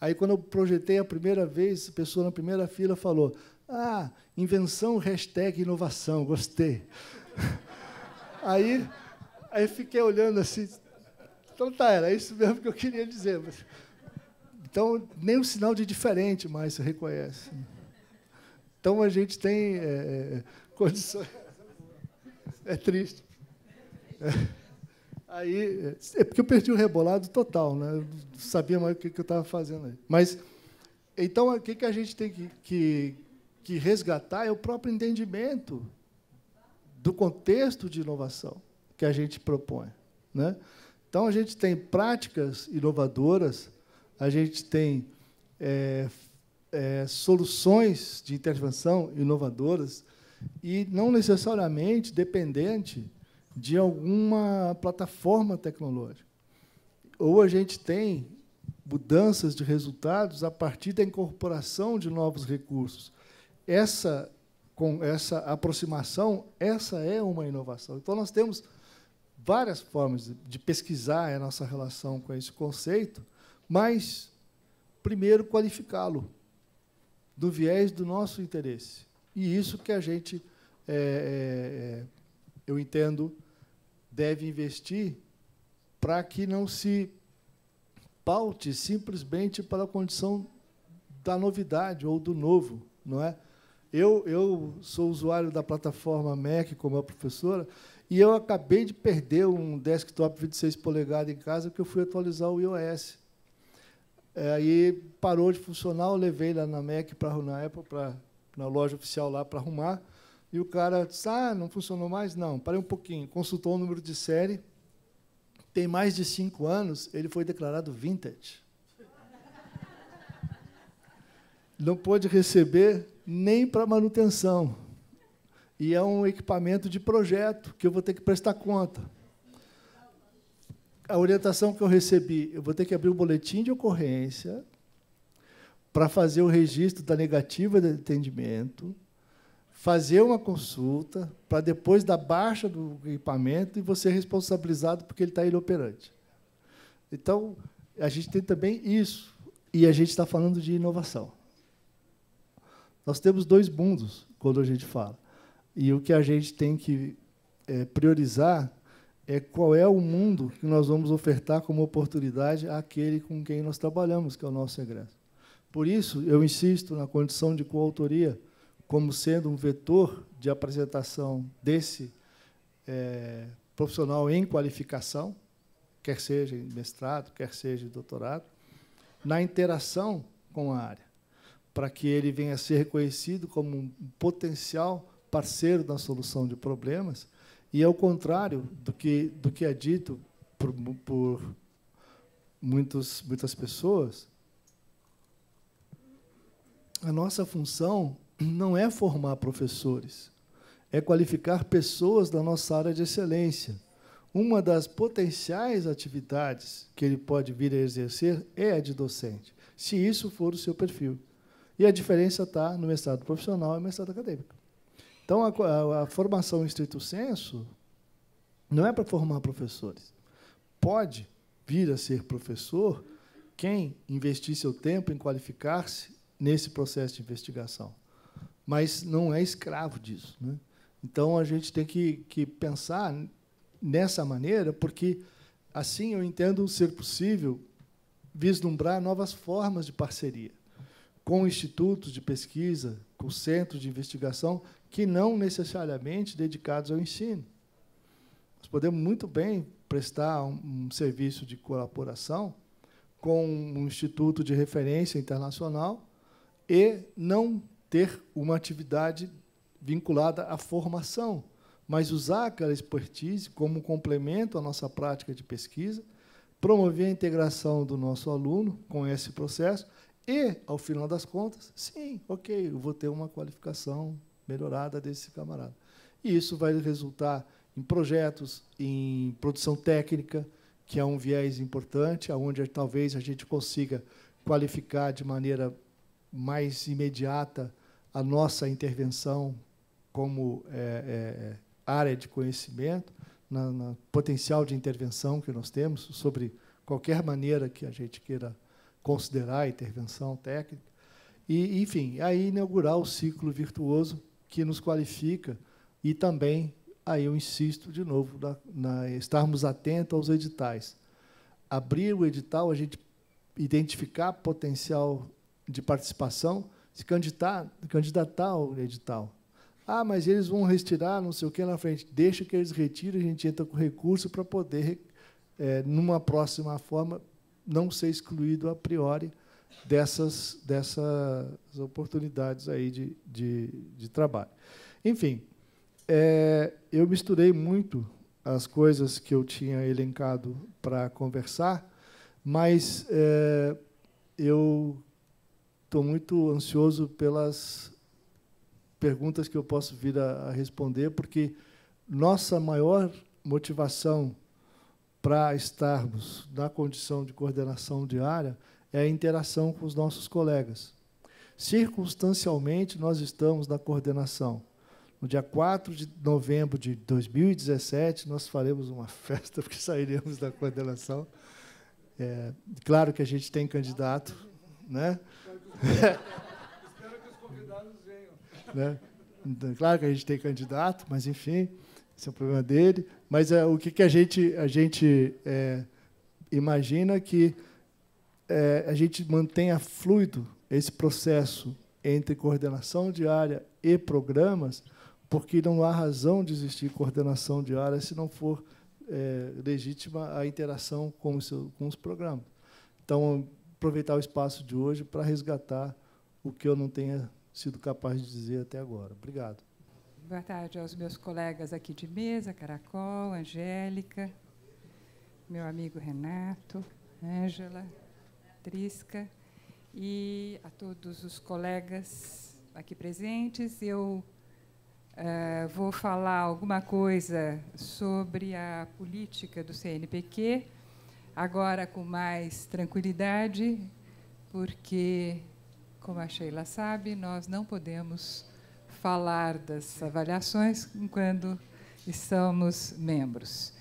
Aí, quando eu projetei a primeira vez, a pessoa na primeira fila falou, ah, invenção, hashtag inovação, gostei. [LAUGHS] Aí, aí fiquei olhando assim. Então tá, era isso mesmo que eu queria dizer. Mas, então, nem um sinal de diferente mais se reconhece. Então a gente tem é, é condições. [LAUGHS] É triste. É. Aí, é, é porque eu perdi o rebolado total, né? Eu não sabia mais o que, eu estava fazendo aí. Mas, então, o que, que a gente tem que, que, que resgatar é o próprio entendimento do contexto de inovação que a gente propõe. Né? Então, a gente tem práticas inovadoras, a gente tem é, é, soluções de intervenção inovadoras e não necessariamente dependente de alguma plataforma tecnológica. Ou a gente tem mudanças de resultados a partir da incorporação de novos recursos. Essa com essa aproximação, essa é uma inovação. Então, nós temos várias formas de pesquisar a nossa relação com esse conceito, mas, primeiro, qualificá-lo do viés do nosso interesse. E isso que a gente, é, é, é eu entendo, deve investir para que não se paute simplesmente pela condição da novidade ou do novo, não é? Eu, eu sou usuário da plataforma Mac, como a professora, e eu acabei de perder um desktop 26 polegadas em casa porque eu fui atualizar o iOS. É, aí é, parou de funcionar, eu levei lá na Mac, pra, na Apple, pra, na loja oficial lá para arrumar. E o cara disse, ah, não funcionou mais? Não, parei um pouquinho. Consultou o número de série. Tem mais de cinco anos, ele foi declarado vintage. Não pôde receber nem para manutenção. E é um equipamento de projeto que eu vou ter que prestar conta. A orientação que eu recebi, eu vou ter que abrir o um boletim de ocorrência para fazer o registro da negativa de atendimento, fazer uma consulta para depois da baixa do equipamento e você responsabilizado porque ele está inoperante. Então, a gente tem também isso. E a gente está falando de inovação. Nós temos dois mundos quando a gente fala. E o que a gente tem que é, priorizar é qual é o mundo que nós vamos ofertar como oportunidade àquele com quem nós trabalhamos, que é o nosso egresso. Por isso, eu insisto na condição de coautoria como sendo um vetor de apresentação desse é, profissional em qualificação, quer seja em mestrado, quer seja em doutorado, na interação com a área para que ele venha a ser reconhecido como um potencial parceiro na solução de problemas, e ao é contrário do que, do que é dito por, por muitos, muitas pessoas, a nossa função não é formar professores, é qualificar pessoas da nossa área de excelência. Uma das potenciais atividades que ele pode vir a exercer é a de docente, se isso for o seu perfil. E a diferença está no mestrado profissional e no mestrado acadêmico. Então, a, a, a formação em estrito senso não é para formar professores. Pode vir a ser professor quem investir seu tempo em qualificar-se nesse processo de investigação. Mas não é escravo disso. Né? Então, a gente tem que, que pensar nessa maneira, porque assim eu entendo ser possível vislumbrar novas formas de parceria com institutos de pesquisa, com centros de investigação que não necessariamente dedicados ao ensino. Nós podemos muito bem prestar um, um serviço de colaboração com um instituto de referência internacional e não ter uma atividade vinculada à formação, mas usar aquela expertise como complemento à nossa prática de pesquisa, promover a integração do nosso aluno com esse processo e, ao final das contas, sim, ok, eu vou ter uma qualificação melhorada desse camarada. E isso vai resultar em projetos, em produção técnica, que é um viés importante, aonde talvez a gente consiga qualificar de maneira mais imediata a nossa intervenção como é, é, é, área de conhecimento, na, na, potencial de intervenção que nós temos sobre qualquer maneira que a gente queira considerar a intervenção técnica, e, enfim, aí inaugurar o ciclo virtuoso que nos qualifica e também, aí eu insisto de novo, na, na estarmos atentos aos editais. Abrir o edital, a gente identificar potencial de participação, se candidatar, candidatar ao edital. Ah, mas eles vão retirar não sei o que na frente. Deixa que eles retirem, a gente entra com recurso para poder, é, numa próxima forma, não ser excluído a priori dessas, dessas oportunidades aí de, de, de trabalho. Enfim, é, eu misturei muito as coisas que eu tinha elencado para conversar, mas é, eu estou muito ansioso pelas perguntas que eu posso vir a, a responder, porque nossa maior motivação para estarmos na condição de coordenação diária é a interação com os nossos colegas. Circunstancialmente, nós estamos na coordenação. No dia 4 de novembro de 2017, nós faremos uma [LAUGHS] festa, porque sairemos da coordenação. É, claro que a gente tem candidato, né? [LAUGHS] Espero que os convidados venham. Né? Então, claro que a gente tem candidato, mas enfim. Esse é o problema dele. Mas é, o que, que a gente, a gente é, imagina que é, a gente mantenha fluido esse processo entre coordenação diária e programas, porque não há razão de existir coordenação diária se não for é, legítima a interação com os, com os programas. Então, aproveitar o espaço de hoje para resgatar o que eu não tenha sido capaz de dizer até agora. Obrigado. Boa tarde aos meus colegas aqui de mesa, Caracol, Angélica, meu amigo Renato, Ângela, Trisca e a todos os colegas aqui presentes. Eu uh, vou falar alguma coisa sobre a política do CNPq, agora com mais tranquilidade, porque, como a Sheila sabe, nós não podemos falar das avaliações quando estamos membros.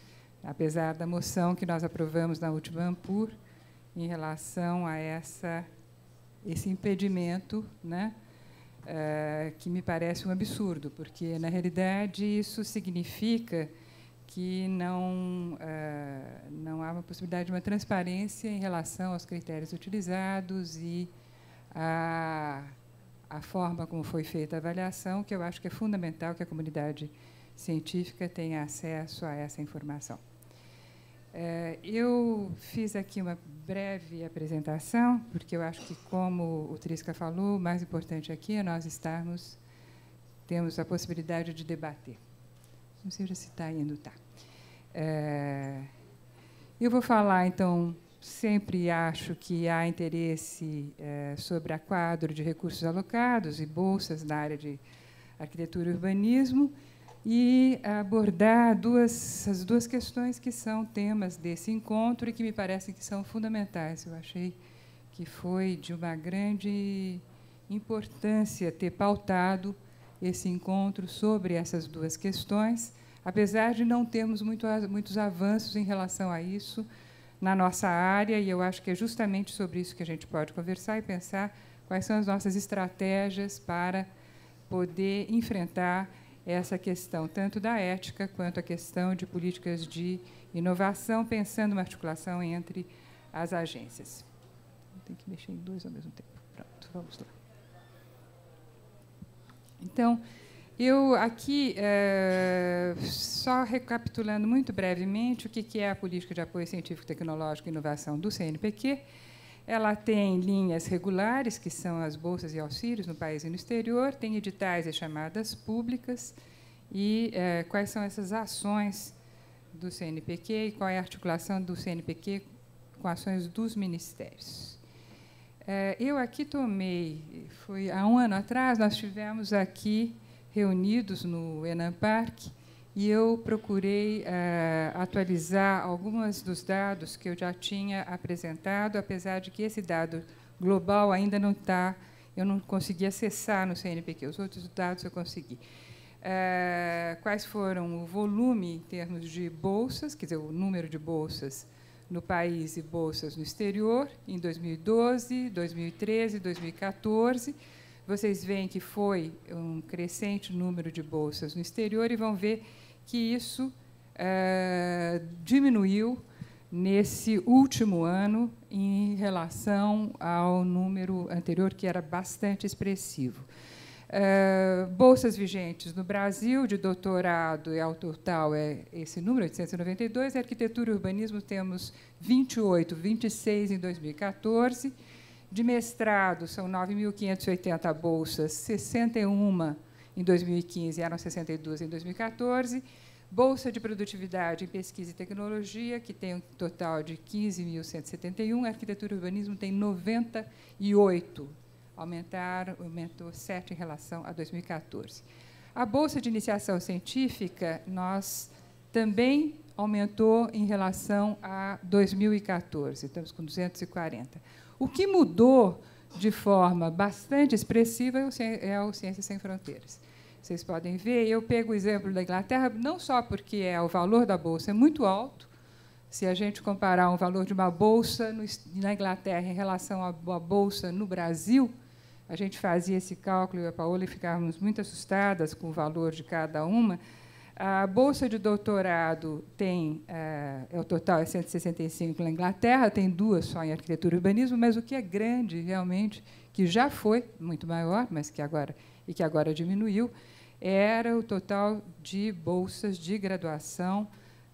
Apesar da moção que nós aprovamos na última AMPUR em relação a essa, esse impedimento, né, eh, que me parece um absurdo, porque, na realidade, isso significa que não, uh, não há uma possibilidade de uma transparência em relação aos critérios utilizados e a a forma como foi feita a avaliação, que eu acho que é fundamental que a comunidade científica tenha acesso a essa informação. Eh, eu fiz aqui uma breve apresentação, porque eu acho que, como o Trisca falou, o mais importante aqui é nós estarmos, temos a possibilidade de debater. Não sei se está indo, tá. Eh, eu vou falar, então, sempre acho que há interesse é, sobre a quadro de recursos alocados e bolsas na área de arquitetura e urbanismo e abordar duas, as duas questões que são temas desse encontro e que me parecem que são fundamentais. Eu achei que foi de uma grande importância ter pautado esse encontro sobre essas duas questões, apesar de não termos muito, muitos avanços em relação a isso, na nossa área, e eu acho que é justamente sobre isso que a gente pode conversar e pensar quais são as nossas estratégias para poder enfrentar essa questão, tanto da ética quanto a questão de políticas de inovação, pensando uma articulação entre as agências. Tem que mexer em dois ao mesmo tempo. Pronto, vamos lá. Então, eu aqui, é, só recapitulando muito brevemente o que é a Política de Apoio Científico, Tecnológico e Inovação do CNPq, ela tem linhas regulares, que são as bolsas e auxílios no país e no exterior, tem editais e chamadas públicas, e é, quais são essas ações do CNPq e qual é a articulação do CNPq com ações dos ministérios. É, eu aqui tomei, foi há um ano atrás, nós tivemos aqui reunidos no Enam e eu procurei uh, atualizar alguns dos dados que eu já tinha apresentado, apesar de que esse dado global ainda não está, eu não consegui acessar no CNPq, os outros dados eu consegui. Uh, quais foram o volume em termos de bolsas, quer dizer, o número de bolsas no país e bolsas no exterior em 2012, 2013, 2014 vocês veem que foi um crescente número de bolsas no exterior e vão ver que isso é, diminuiu nesse último ano em relação ao número anterior, que era bastante expressivo. É, bolsas vigentes no Brasil, de doutorado e ao total é esse número, 892, e arquitetura e urbanismo temos 28, 26 em 2014, de mestrado, são 9.580 bolsas, 61 em 2015, eram 62 em 2014. Bolsa de Produtividade em Pesquisa e Tecnologia, que tem um total de 15.171. Arquitetura e Urbanismo tem 98, aumentar, aumentou 7 em relação a 2014. A Bolsa de Iniciação Científica, nós também aumentou em relação a 2014, estamos com 240. O que mudou de forma bastante expressiva é, é o Ciências Sem Fronteiras. Vocês podem ver, eu pego o exemplo da Inglaterra, não só porque é o valor da bolsa é muito alto, se a gente comparar o valor de uma bolsa na Inglaterra em relação a uma bolsa no Brasil, a gente fazia esse cálculo, eu e a Paola, e ficávamos muito assustadas com o valor de cada uma, a bolsa de doutorado tem, eh, é, o total é 165 na Inglaterra, tem duas só em arquitetura e urbanismo, mas o que é grande realmente, que já foi muito maior, mas que agora e que agora diminuiu, era o total de bolsas de graduação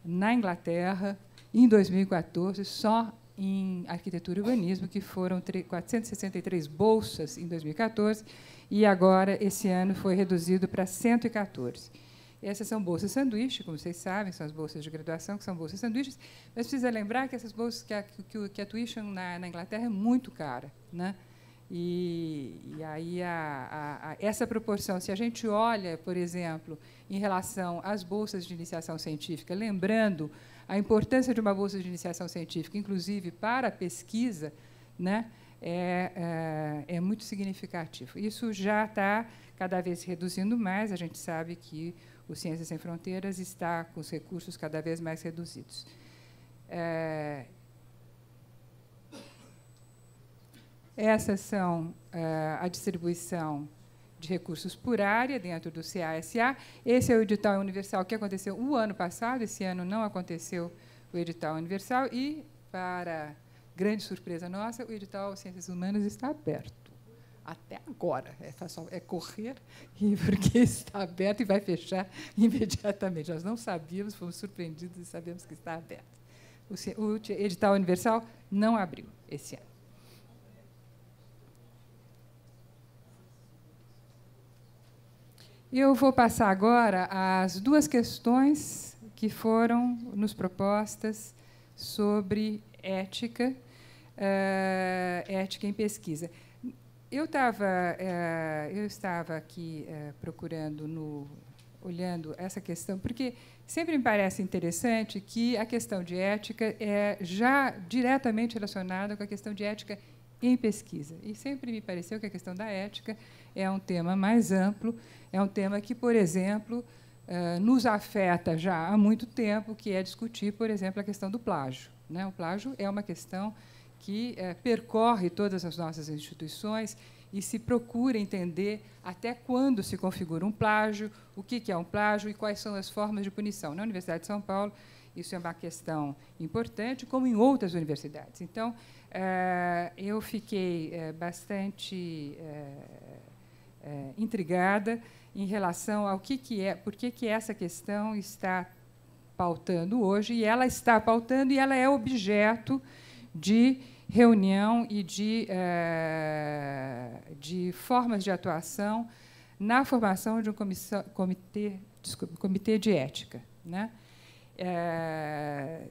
na Inglaterra em 2014 só em arquitetura e urbanismo, que foram 463 bolsas em 2014 e agora esse ano foi reduzido para 114. Essas são bolsas sanduíche, como vocês sabem, são as bolsas de graduação, que são bolsas sanduíches. Mas precisa lembrar que essas bolsas, que a, que, que a tuition na, na Inglaterra é muito cara. Né? E, e aí a, a, essa proporção, se a gente olha, por exemplo, em relação às bolsas de iniciação científica, lembrando a importância de uma bolsa de iniciação científica, inclusive para a pesquisa, né? É, é, é, muito significativo. Isso já está cada vez se reduzindo mais, a gente sabe que o Ciências Sem Fronteiras está com os recursos cada vez mais reduzidos. É, essas são é, a distribuição de recursos por área dentro do CASA. Esse é o edital universal que aconteceu o ano passado, esse ano não aconteceu o edital universal, e, para grande surpresa nossa, o edital Ciências Humanas está aberto até agora. É, só, é correr, [LAUGHS] porque está aberto e vai fechar [LAUGHS] imediatamente. Nós não sabíamos, fomos surpreendidos e sabemos que está aberto. O, o edital universal não abriu esse ano. Eu vou passar agora às duas questões que foram nos propostas sobre ética, uh, ética em pesquisa. Eu estava, eh, eu estava aqui eh, procurando, no, olhando essa questão, porque sempre me parece interessante que a questão de ética é já diretamente relacionada com a questão de ética em pesquisa. E sempre me pareceu que a questão da ética é um tema mais amplo, é um tema que, por exemplo, eh, nos afeta já há muito tempo, que é discutir, por exemplo, a questão do plágio. Né? O plágio é uma questão que é, percorre todas as nossas instituições e se procura entender até quando se configura um plágio, o que, é um plágio e quais são as formas de punição. Na Universidade de São Paulo, isso é uma questão importante, como em outras universidades. Então, é, eu fiquei é, bastante é, intrigada em relação ao que, que é, por que, que essa questão está pautando hoje, e ela está pautando e ela é objeto de reunião e de, eh, de formas de atuação na formação de um comissão, comitê, desculpa, comitê de ética. Né? Eh,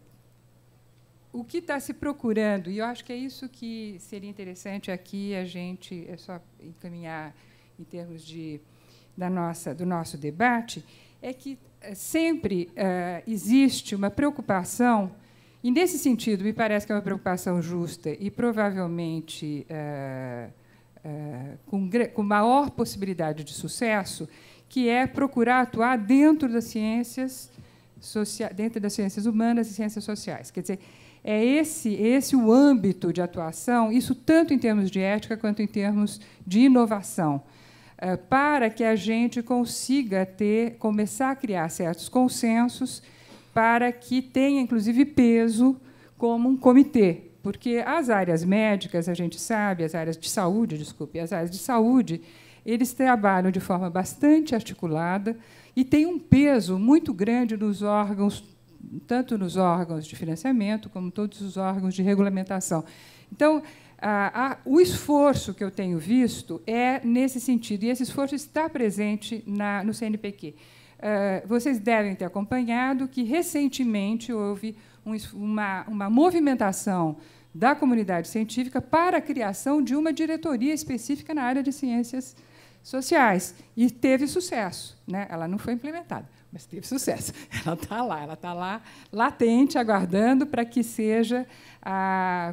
o que está se procurando, e eu acho que é isso que seria interessante aqui a gente, é só encaminhar em termos de, da nossa, do nosso debate, é que eh, sempre existe uma preocupação e, nesse sentido, me parece que é uma preocupação justa e provavelmente é, é, com, com maior possibilidade de sucesso, que é procurar atuar dentro das ciências dentro das ciências humanas e ciências sociais. Quer dizer, é esse, esse o âmbito de atuação, isso tanto em termos de ética quanto em termos de inovação, eh, para que a gente consiga ter, começar a criar certos consensos para que tenha, inclusive, peso como um comitê, porque as áreas médicas, a gente sabe, as áreas de saúde, desculpe, as áreas de saúde, eles trabalham de forma bastante articulada e tem um peso muito grande nos órgãos, tanto nos órgãos de financiamento como todos os órgãos de regulamentação. Então, a, a, o esforço que eu tenho visto é nesse sentido, e esse esforço está presente na, no CNPq. Eh, vocês devem ter acompanhado que recentemente houve uma, uma movimentação da comunidade científica para a criação de uma diretoria específica na área de ciências sociais e teve sucesso, né? Ela não foi implementada, mas teve sucesso. [LAUGHS] Ela está lá, ela está lá latente, aguardando para que seja,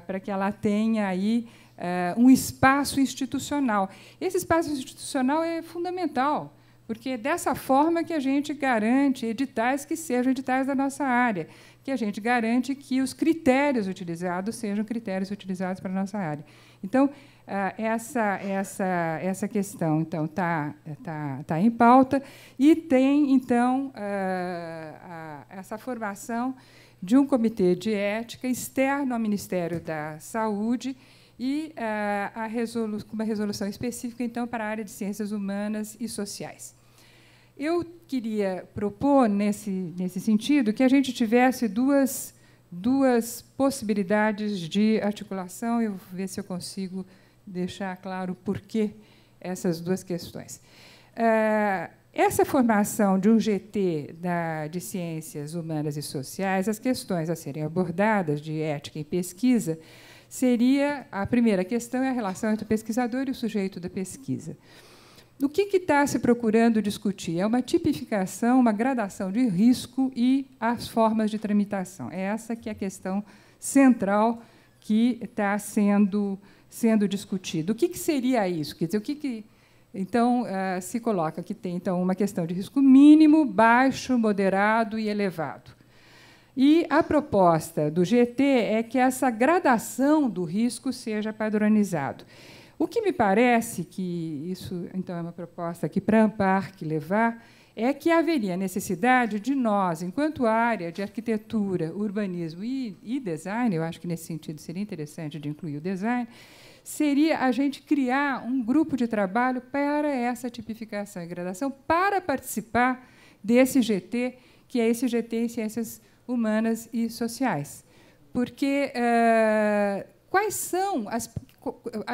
para que ela tenha aí eh, um espaço institucional. Esse espaço institucional é fundamental porque é dessa forma que a gente garante editais que sejam editais da nossa área, que a gente garante que os critérios utilizados sejam critérios utilizados para a nossa área. Então, ah, essa, essa, essa questão então está tá, tá em pauta e tem então ah, essa formação de um comitê de ética externo ao Ministério da Saúde e com ah, a resolu uma resolução específica então para a área de ciências humanas e sociais. Eu queria propor, nesse, nesse sentido, que a gente tivesse duas, duas possibilidades de articulação, eu vou ver se eu consigo deixar claro por que essas duas questões. Eh, essa formação de um GT de Ciências Humanas e Sociais, as questões a serem abordadas de ética e pesquisa, seria a primeira questão é a relação entre o pesquisador e o sujeito da pesquisa. O que está se procurando discutir? É uma tipificação, uma gradação de risco e as formas de tramitação. É essa que é a questão central que está sendo, sendo discutida. O que, que, seria isso? Quer dizer, o que, que então ah, se coloca que tem então uma questão de risco mínimo, baixo, moderado e elevado. E a proposta do GT é que essa gradação do risco seja padronizado. O que me parece que isso, então, é uma proposta que para Ampar que levar, é que haveria necessidade de nós, enquanto área de arquitetura, urbanismo e, e design, eu acho que nesse sentido seria interessante de incluir o design, seria a gente criar um grupo de trabalho para essa tipificação e gradação, para participar desse GT, que é esse GT em Ciências Humanas e Sociais. Porque uh, quais são as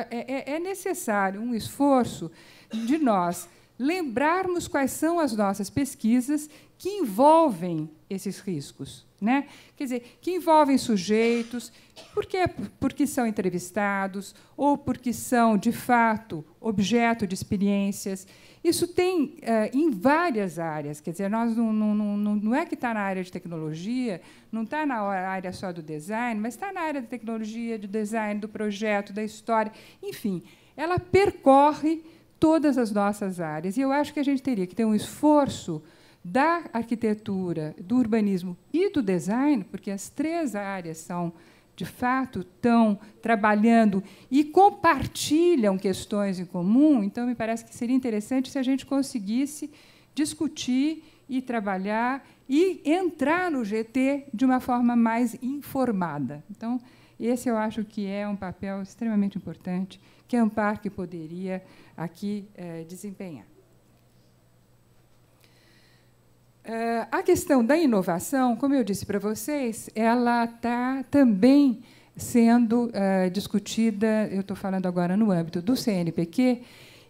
é, é, é necessário um esforço de nós lembrarmos quais são as nossas pesquisas que envolvem esses riscos. Né? Quer dizer, que envolvem sujeitos, porque, porque são entrevistados ou porque são, de fato, objeto de experiências isso tem eh, em várias áreas, quer dizer, nós não, não, não, não é que está na área de tecnologia, não está na área só do design, mas está na área da tecnologia, do design, do projeto, da história, enfim, ela percorre todas as nossas áreas. E eu acho que a gente teria que ter um esforço da arquitetura, do urbanismo e do design, porque as três áreas são de fato estão trabalhando e compartilham questões em comum, então me parece que seria interessante se a gente conseguisse discutir e trabalhar e entrar no GT de uma forma mais informada. Então, esse eu acho que é um papel extremamente importante que a Ampar que poderia aqui é, desempenhar. Ah, a questão da inovação, como eu disse para vocês, ela está também sendo ah, discutida, eu estou falando agora no âmbito do CNPq,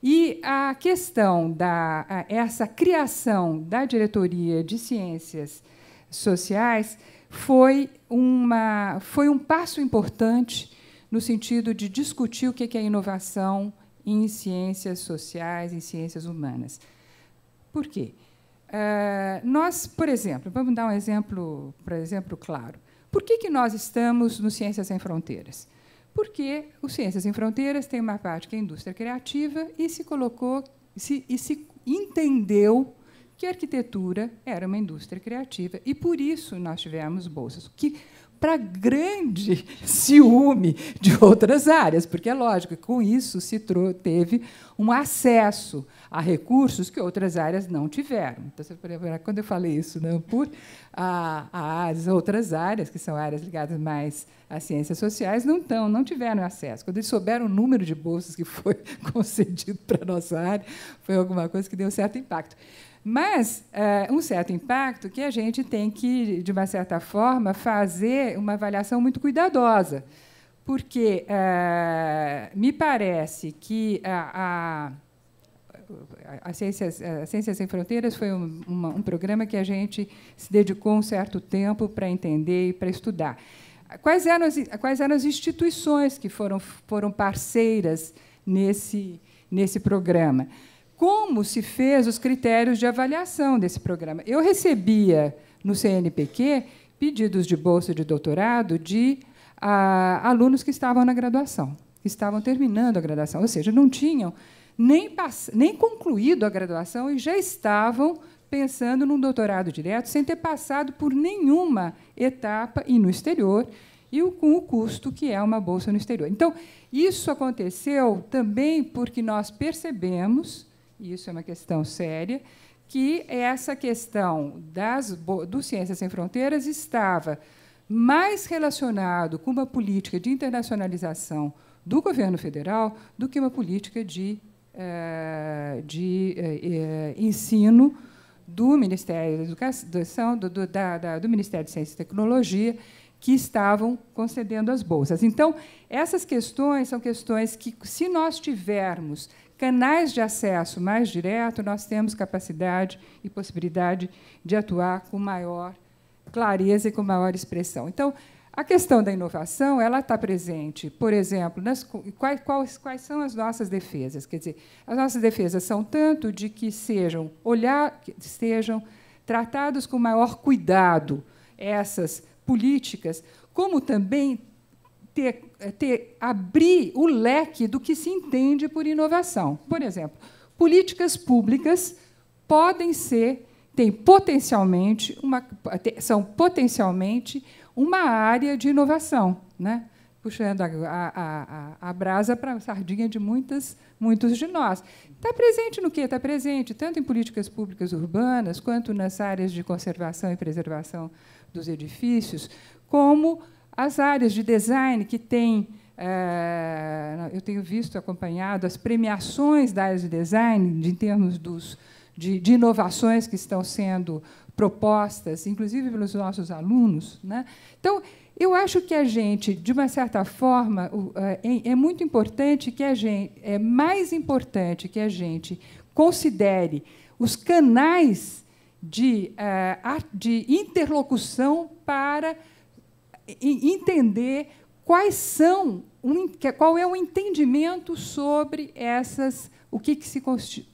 e a questão da essa criação da diretoria de ciências sociais foi, uma, foi um passo importante no sentido de discutir o que é inovação em ciências sociais, em ciências humanas. Por quê? Eh, nós, por exemplo, vamos dar um exemplo, por exemplo, claro. Por que, que nós estamos no Ciências Sem Fronteiras? Porque o Ciências Sem Fronteiras tem uma parte que é indústria criativa e se colocou se, e se entendeu que a arquitetura era uma indústria criativa e por isso nós tivemos bolsas. Que para grande [LAUGHS] ciúme de outras áreas, porque é lógico que com isso se teve um acesso a recursos que outras áreas não tiveram. Então, você pode lembrar, quando eu falei isso, não né, por as outras áreas, que são áreas ligadas mais às ciências sociais, não tão, não tiveram acesso. Quando eles souberam o número de bolsas que foi [LAUGHS] concedido para a nossa área, foi alguma coisa que deu certo impacto mas eh, um certo impacto que a gente tem que, de uma certa forma, fazer uma avaliação muito cuidadosa, porque eh, me parece que a, a, a, Ciências, a, eh, Ciências, Sem Fronteiras foi um, uma, um programa que a gente se dedicou um certo tempo para entender e para estudar. Quais eram, as, quais eram as instituições que foram, foram parceiras nesse, nesse programa? como se fez os critérios de avaliação desse programa. Eu recebia no CNPq pedidos de bolsa de doutorado de ah, alunos que estavam na graduação, que estavam terminando a graduação, ou seja, não tinham nem, nem concluído a graduação e já estavam pensando num doutorado direto, sem ter passado por nenhuma etapa e no exterior, e com o custo que é uma bolsa no exterior. Então, isso aconteceu também porque nós percebemos e isso é uma questão séria, que essa questão das, do Ciências Sem Fronteiras estava mais relacionado com uma política de internacionalização do governo federal do que uma política de, eh, de eh, eh, ensino do Ministério da Educação, do, do, da, do Ministério de Ciência e Tecnologia, que estavam concedendo as bolsas. Então, essas questões são questões que, se nós tivermos canais de acesso mais direto, nós temos capacidade e possibilidade de atuar com maior clareza e com maior expressão. Então, a questão da inovação ela está presente, por exemplo, nas, quais, quais, quais, são as nossas defesas? Quer dizer, as nossas defesas são tanto de que sejam olhar, que sejam tratados com maior cuidado essas políticas, como também ter é ter, abrir o leque do que se entende por inovação. Por exemplo, políticas públicas podem ser, têm potencialmente uma, são potencialmente uma área de inovação, né? puxando a, a, a, a brasa para a sardinha de muitas, muitos de nós. Está presente no quê? Está presente tanto em políticas públicas urbanas, quanto nas áreas de conservação e preservação dos edifícios, como as áreas de design que têm, eh, eu tenho visto, acompanhado as premiações da área de design, de, em termos dos, de, de inovações que estão sendo propostas, inclusive pelos nossos alunos. Né? Então, eu acho que a gente, de uma certa forma, eh, é muito importante que a gente, é mais importante que a gente considere os canais de, eh, de interlocução para entender quais são, qual é o entendimento sobre essas, o que, que se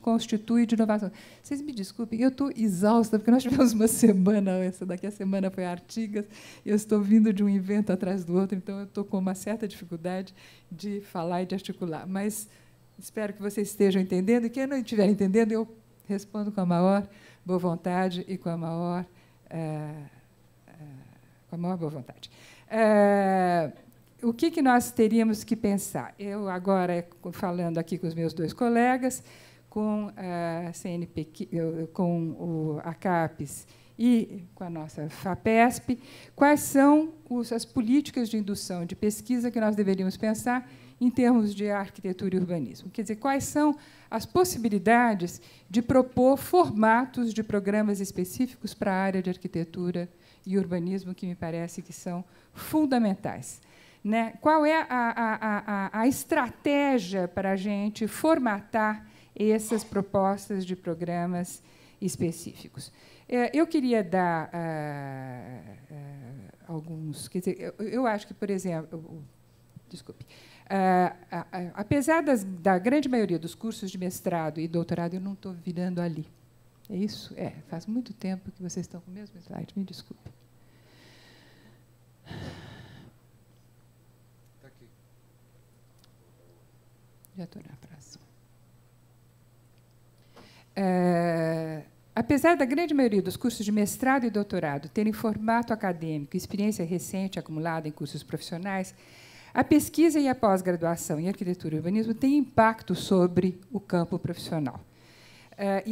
constitui de inovação. Vocês me desculpem, eu estou exausta, porque nós tivemos uma [LAUGHS] semana, essa daqui a semana foi Artigas, eu estou vindo de um evento atrás do outro, então eu estou com uma certa dificuldade de falar e de articular. Mas espero que vocês estejam entendendo, e quem não estiver entendendo, eu respondo com a maior boa vontade e com a maior, é, é, com a maior boa vontade. É, o que, que nós teríamos que pensar? Eu agora falando aqui com os meus dois colegas, com é, a CNPq, com o, a CAPES e com a nossa FAPESP, quais são as políticas de indução de pesquisa que nós deveríamos pensar em termos de arquitetura e urbanismo? Quer dizer, quais são as possibilidades de propor formatos de programas específicos para a área de arquitetura e e urbanismo, que me parece que são fundamentais. Né? Qual é a, a, a, a estratégia para a gente formatar essas propostas de programas específicos? É, eu queria dar uh, uh, alguns. Quer dizer, eu, eu, acho que, por exemplo. Desculpe. Uh, apesar das, da grande maioria dos cursos de mestrado e doutorado, eu não estou virando ali. É isso? É, faz muito tempo que vocês estão com o mesmo slide, me desculpe. Está aqui. Já estou na próxima. É, apesar da grande maioria dos cursos de mestrado e doutorado terem formato acadêmico e experiência recente acumulada em cursos profissionais, a pesquisa e a pós-graduação em arquitetura e urbanismo têm impacto sobre o campo profissional. Eh,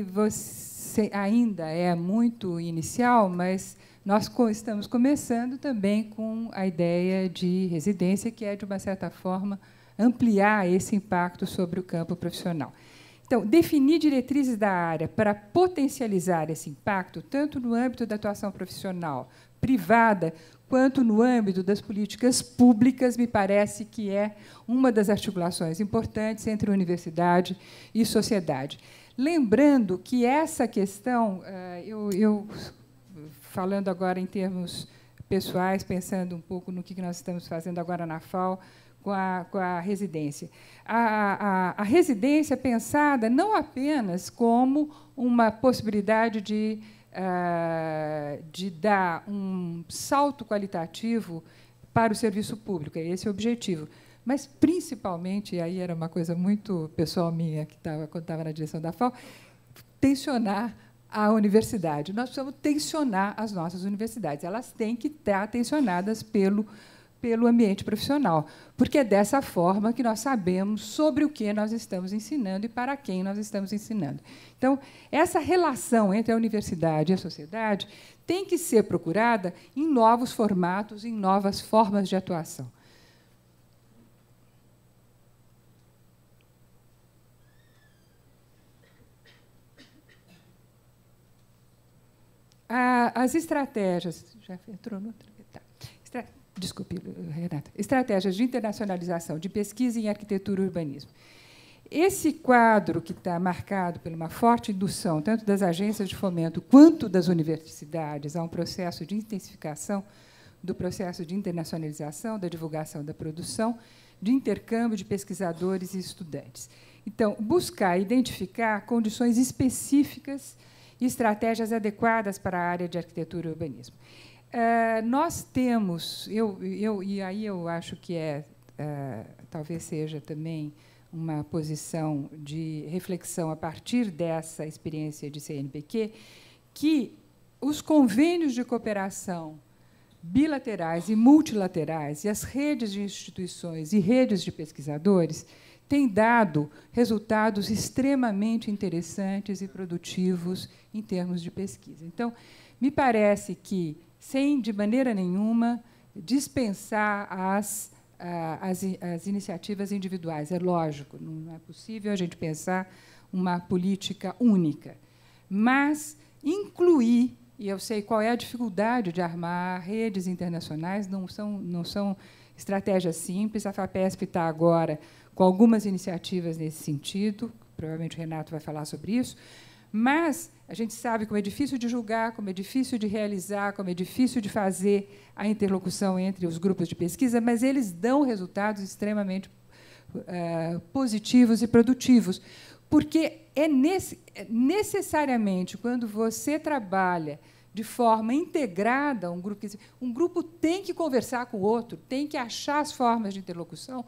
e você ainda é muito inicial, mas nós estamos começando também com a ideia de residência, que é, de uma certa forma, ampliar esse impacto sobre o campo profissional. Então, definir diretrizes da área para potencializar esse impacto, tanto no âmbito da atuação profissional privada, quanto no âmbito das políticas públicas, me parece que é uma das articulações importantes entre universidade e sociedade. Lembrando que essa questão, eh, eu, eu falando agora em termos pessoais, pensando um pouco no que nós estamos fazendo agora na FAO, com a, com a, residência. A, a, a, residência é pensada não apenas como uma possibilidade de, eh, de dar um salto qualitativo para o serviço público, é esse o objetivo, mas principalmente, e aí era uma coisa muito pessoal minha, que estava quando estava na direção da FAO, tensionar a universidade. Nós precisamos tensionar as nossas universidades. Elas têm que estar tensionadas pelo pelo ambiente profissional, porque é dessa forma que nós sabemos sobre o que nós estamos ensinando e para quem nós estamos ensinando. Então, essa relação entre a universidade e a sociedade tem que ser procurada em novos formatos, em novas formas de atuação. a, as estratégias. Já entrou no outro. Tá. Estra, desculpe, Renata. Estratégias de internacionalização de pesquisa em arquitetura e urbanismo. Esse quadro, que está marcado por uma forte indução, tanto das agências de fomento quanto das universidades, a um processo de intensificação do processo de internacionalização, da divulgação da produção, de intercâmbio de pesquisadores e estudantes. Então, buscar identificar condições específicas estratégias adequadas para a área de arquitetura e urbanismo. Eh, nós temos, eu, eu, e aí eu acho que é, eh, talvez seja também uma posição de reflexão a partir dessa experiência de CNPq, que os convênios de cooperação bilaterais e multilaterais e as redes de instituições e redes de pesquisadores tem dado resultados extremamente interessantes e produtivos em termos de pesquisa. Então, me parece que, sem de maneira nenhuma dispensar as, as, as iniciativas individuais, é lógico, não é possível a gente pensar uma política única, mas incluir e eu sei qual é a dificuldade de armar redes internacionais, não são, não são estratégias simples. A FAPESP está agora com algumas iniciativas nesse sentido, provavelmente o Renato vai falar sobre isso, mas a gente sabe como é difícil de julgar, como é difícil de realizar, como é difícil de fazer a interlocução entre os grupos de pesquisa, mas eles dão resultados extremamente uh, positivos e produtivos. Porque é, é necessariamente quando você trabalha de forma integrada um grupo, um grupo tem que conversar com o outro, tem que achar as formas de interlocução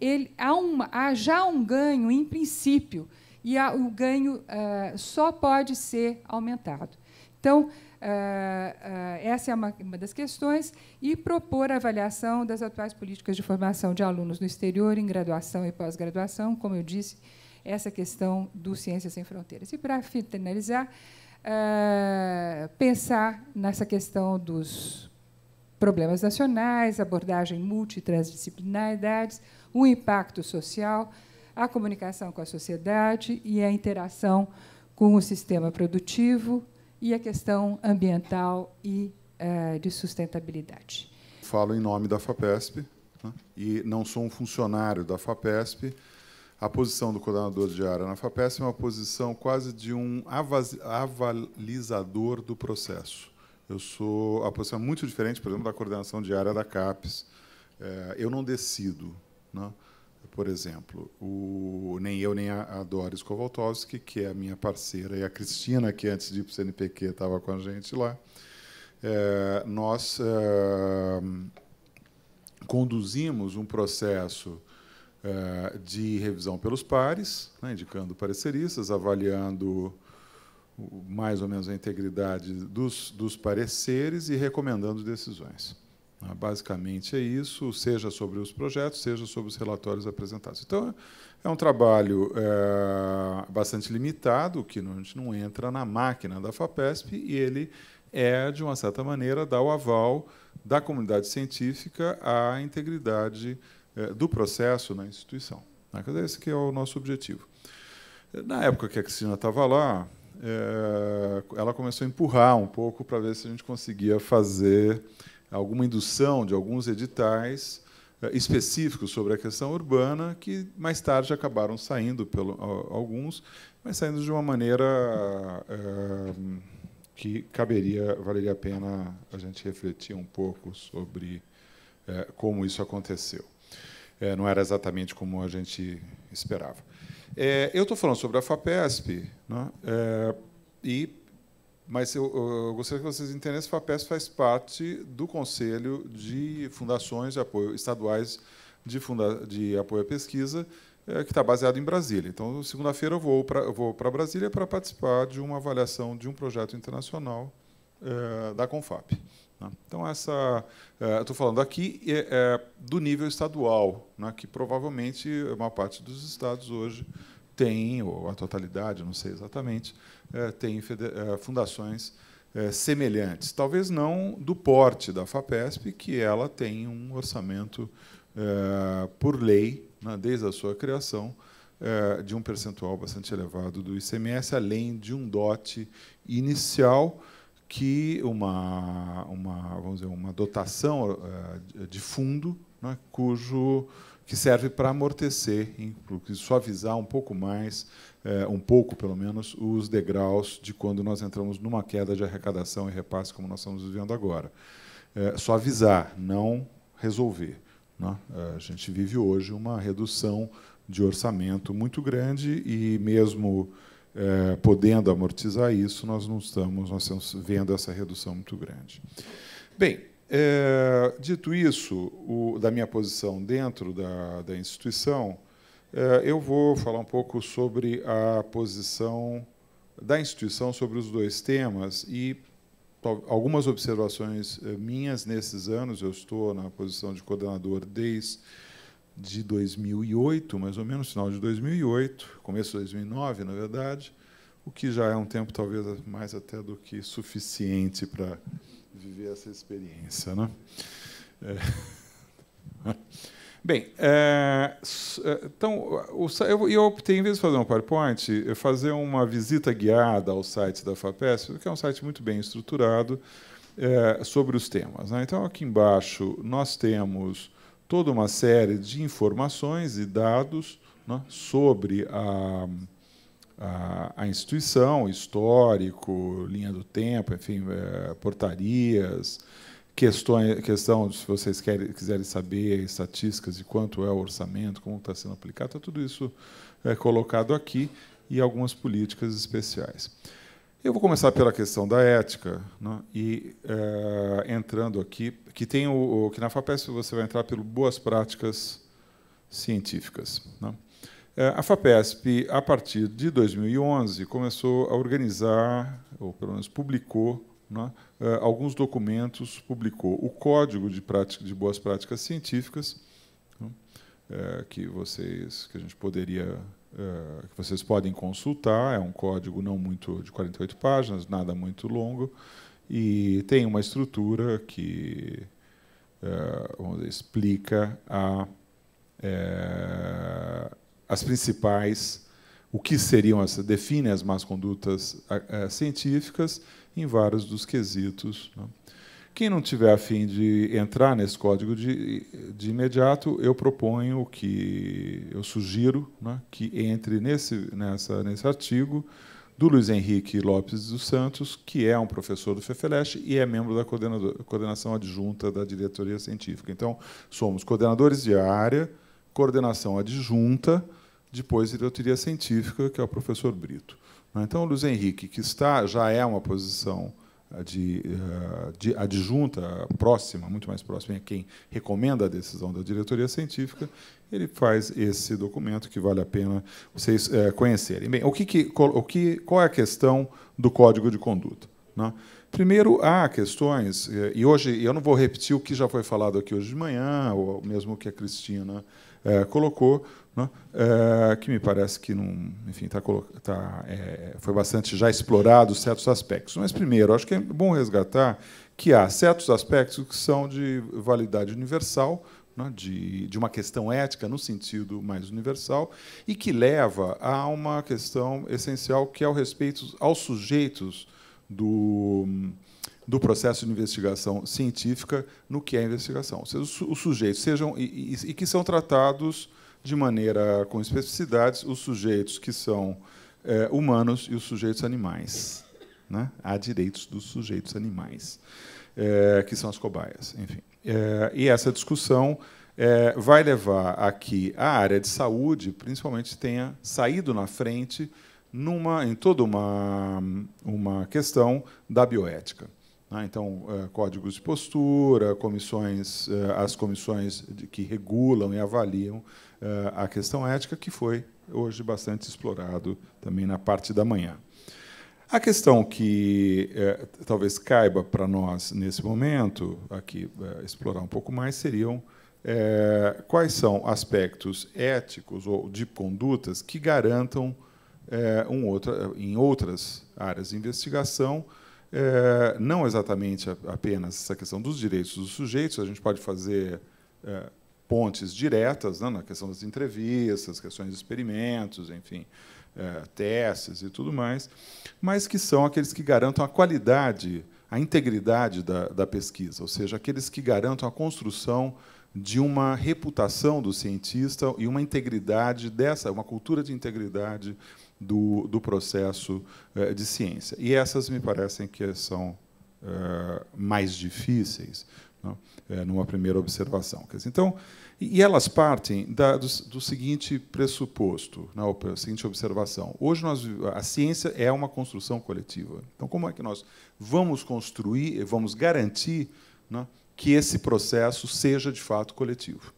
ele, há, uma, há já um ganho em princípio, e há, o ganho uh, só pode ser aumentado. Então, Uh, uh, essa é uma, uma, das questões, e propor a avaliação das atuais políticas de formação de alunos no exterior, em graduação e pós-graduação, como eu disse, essa questão do Ciências Sem Fronteiras. E, para finalizar, uh, pensar nessa questão dos problemas nacionais, abordagem multitransdisciplinaridades, o impacto social, a comunicação com a sociedade e a interação com o sistema produtivo e a questão ambiental e eh, de sustentabilidade. Falo em nome da FAPESP né, e não sou um funcionário da FAPESP. A posição do coordenador de área na FAPESP é uma posição quase de um avalizador do processo. Eu sou a posição é muito diferente, por exemplo, da coordenação de área da CAPES. É, eu não decido, né? Por exemplo, o, nem eu nem a, a Doris Kowaltowski, que é a minha parceira, e a Cristina, que antes de ir para o CNPq estava com a gente lá, é, nós é, conduzimos um processo é, de revisão pelos pares, né, indicando pareceristas, avaliando mais ou menos a integridade dos, dos pareceres e recomendando decisões. Ah, basicamente é isso, seja sobre os projetos, seja sobre os relatórios apresentados. Então, é, é um trabalho é, bastante limitado, que a gente não entra na máquina da FAPESP, e ele é, de uma certa maneira, dar o aval da comunidade científica à integridade é, do processo na instituição. Né? Esse que é o nosso objetivo. Na época que a Cristina estava lá, é, ela começou a empurrar um pouco para ver se a gente conseguia fazer alguma indução de alguns editais eh, específicos sobre a questão urbana, que mais tarde acabaram saindo, pelo, alguns, mas saindo de uma maneira é, que caberia, valeria a pena a gente refletir um pouco sobre é, como isso aconteceu. É, não era exatamente como a gente esperava. eu estou falando sobre a FAPESP, né? e mas eu, eu, gostaria que vocês entendessem que a FAPESP faz parte do Conselho de Fundações de Apoio Estaduais de, funda de Apoio à Pesquisa, é, que está baseado em Brasília. Então, segunda-feira eu vou para Brasília para participar de uma avaliação de um projeto internacional é, da Confap. Né? Então, essa, é, estou falando aqui é, do nível estadual, né, que provavelmente uma parte dos estados hoje tem, ou a totalidade, não sei exatamente, é, tem é, fundações é, semelhantes. Talvez não do porte da FAPESP, que ela tem um orçamento por lei, né, desde a sua criação, de um percentual bastante elevado do ICMS, além de um dote inicial que uma, uma vamos dizer uma dotação de fundo né, cujo que serve para amortecer, suavizar um pouco mais é, um pouco, pelo menos, os degraus de quando nós entramos numa queda de arrecadação e repasse, como nós estamos vivendo agora. É, só avisar, não resolver. Né? É, a gente vive hoje uma redução de orçamento muito grande e mesmo é, podendo amortizar isso, nós não estamos, nós estamos vendo essa redução muito grande. Bem, é, dito isso, o, da minha posição dentro da, da instituição, eh, eu vou falar um pouco sobre a posição da instituição sobre os dois temas e algumas observações eh, minhas nesses anos. Eu estou na posição de coordenador desde de 2008, mais ou menos, final de 2008, começo de 2009, na verdade, o que já é um tempo talvez mais até do que suficiente para viver essa experiência. Né? É. [LAUGHS] Bem, é, é então eu, eu, optei, em vez de fazer um PowerPoint, fazer uma visita guiada ao site da FAPESP, que é um site muito bem estruturado é, sobre os temas. Né? Então, aqui embaixo, nós temos toda uma série de informações e dados né, sobre a, a, a, instituição, histórico, linha do tempo, enfim, é, portarias, questões, questão, se vocês querem, quiserem saber estatísticas de quanto é o orçamento, como está sendo aplicado, tá tudo isso é colocado aqui e algumas políticas especiais. Eu vou começar pela questão da ética né, e é, entrando aqui, que tem o, o que na Fapesp você vai entrar pelo boas práticas científicas. Né. É, a Fapesp, a partir de 2011, começou a organizar, ou pelo menos publicou, né? Eh, alguns documentos publicou. O Código de, Prática, de Boas Práticas Científicas, né? eh, que, vocês, que a gente poderia eh, que vocês podem consultar, é um código não muito de 48 páginas, nada muito longo, e tem uma estrutura que dizer, explica a, as principais o que seriam essa define as más condutas científicas em vários dos quesitos. Né. Quem não tiver afim de entrar nesse código de, de imediato, eu proponho que eu sugiro né, que entre nesse, nessa, nesse artigo do Luiz Henrique Lopes dos Santos, que é um professor do FEFELESH e é membro da coordenação adjunta da diretoria científica. Então, somos coordenadores de área, coordenação adjunta, depois diretoria científica, que é o professor Brito. Né? Então, o Luiz Henrique, que está já é uma posição eh, de, eh, de, adjunta próxima, muito mais próxima a é quem recomenda a decisão da diretoria científica, ele faz esse documento que vale a pena vocês é, conhecerem. Bem, o que, que, o que, qual é a questão do código de conduta? Né? Primeiro, há questões, e hoje eu não vou repetir o que já foi falado aqui hoje de manhã, ou mesmo o que a Cristina é, colocou, né? é, que me parece que não, enfim, tá, tá, é, é, foi bastante já explorado certos aspectos. Mas, primeiro, acho que é bom resgatar que há certos aspectos que são de validade universal, né? de, de, uma questão ética no sentido mais universal e que leva a uma questão essencial que é o respeito aos sujeitos do, do processo de investigação científica no que é investigação. Ou seja, os sujeitos sejam e, e, e que são tratados de maneira com especificidades os sujeitos que são é, humanos e os sujeitos animais. Né? Há direitos dos sujeitos animais, é, que são as cobaias, enfim. É, e essa discussão é, vai levar a que a área de saúde, principalmente, tenha saído na frente numa, em toda uma, uma questão da bioética. Né? Então, é, códigos de postura, comissões, é, as comissões que regulam e avaliam a questão ética, que foi hoje bastante explorado também na parte da manhã. A questão que é, talvez caiba para nós nesse momento, aqui é, explorar um pouco mais, seriam é, quais são aspectos éticos ou de condutas que garantam um outro, em outras áreas de investigação, não exatamente apenas essa questão dos direitos dos sujeitos, a gente pode fazer pontes diretas né, na questão das entrevistas, questões de experimentos, enfim, é, testes e tudo mais, mas que são aqueles que garantam a qualidade, a integridade da, da pesquisa, ou seja, aqueles que garantam a construção de uma reputação do cientista e uma integridade dessa, uma cultura de integridade do, do processo é, de ciência. E essas me parecem que são é, mais difíceis. Não? Né é, numa primeira observação. Então, e elas partem da, do, do, seguinte pressuposto, não, né, seguinte observação. Hoje nós, a ciência é uma construção coletiva. Então, como é que nós vamos construir, vamos garantir não, né, que esse processo seja de fato coletivo?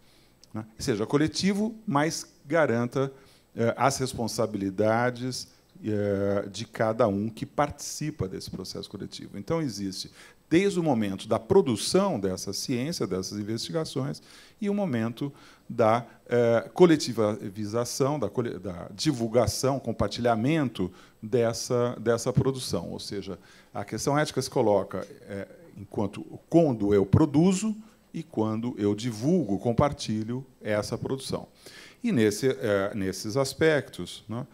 Não? Né? Seja coletivo, mas garanta é, as responsabilidades é, de cada um que participa desse processo coletivo. Então, existe desde o momento da produção dessa ciência, dessas investigações, e o momento da eh, coletivização, da, da, divulgação, compartilhamento dessa, dessa produção. Ou seja, a questão ética se coloca eh, enquanto quando eu produzo e quando eu divulgo, compartilho essa produção. E nesse, eh, nesses aspectos, né,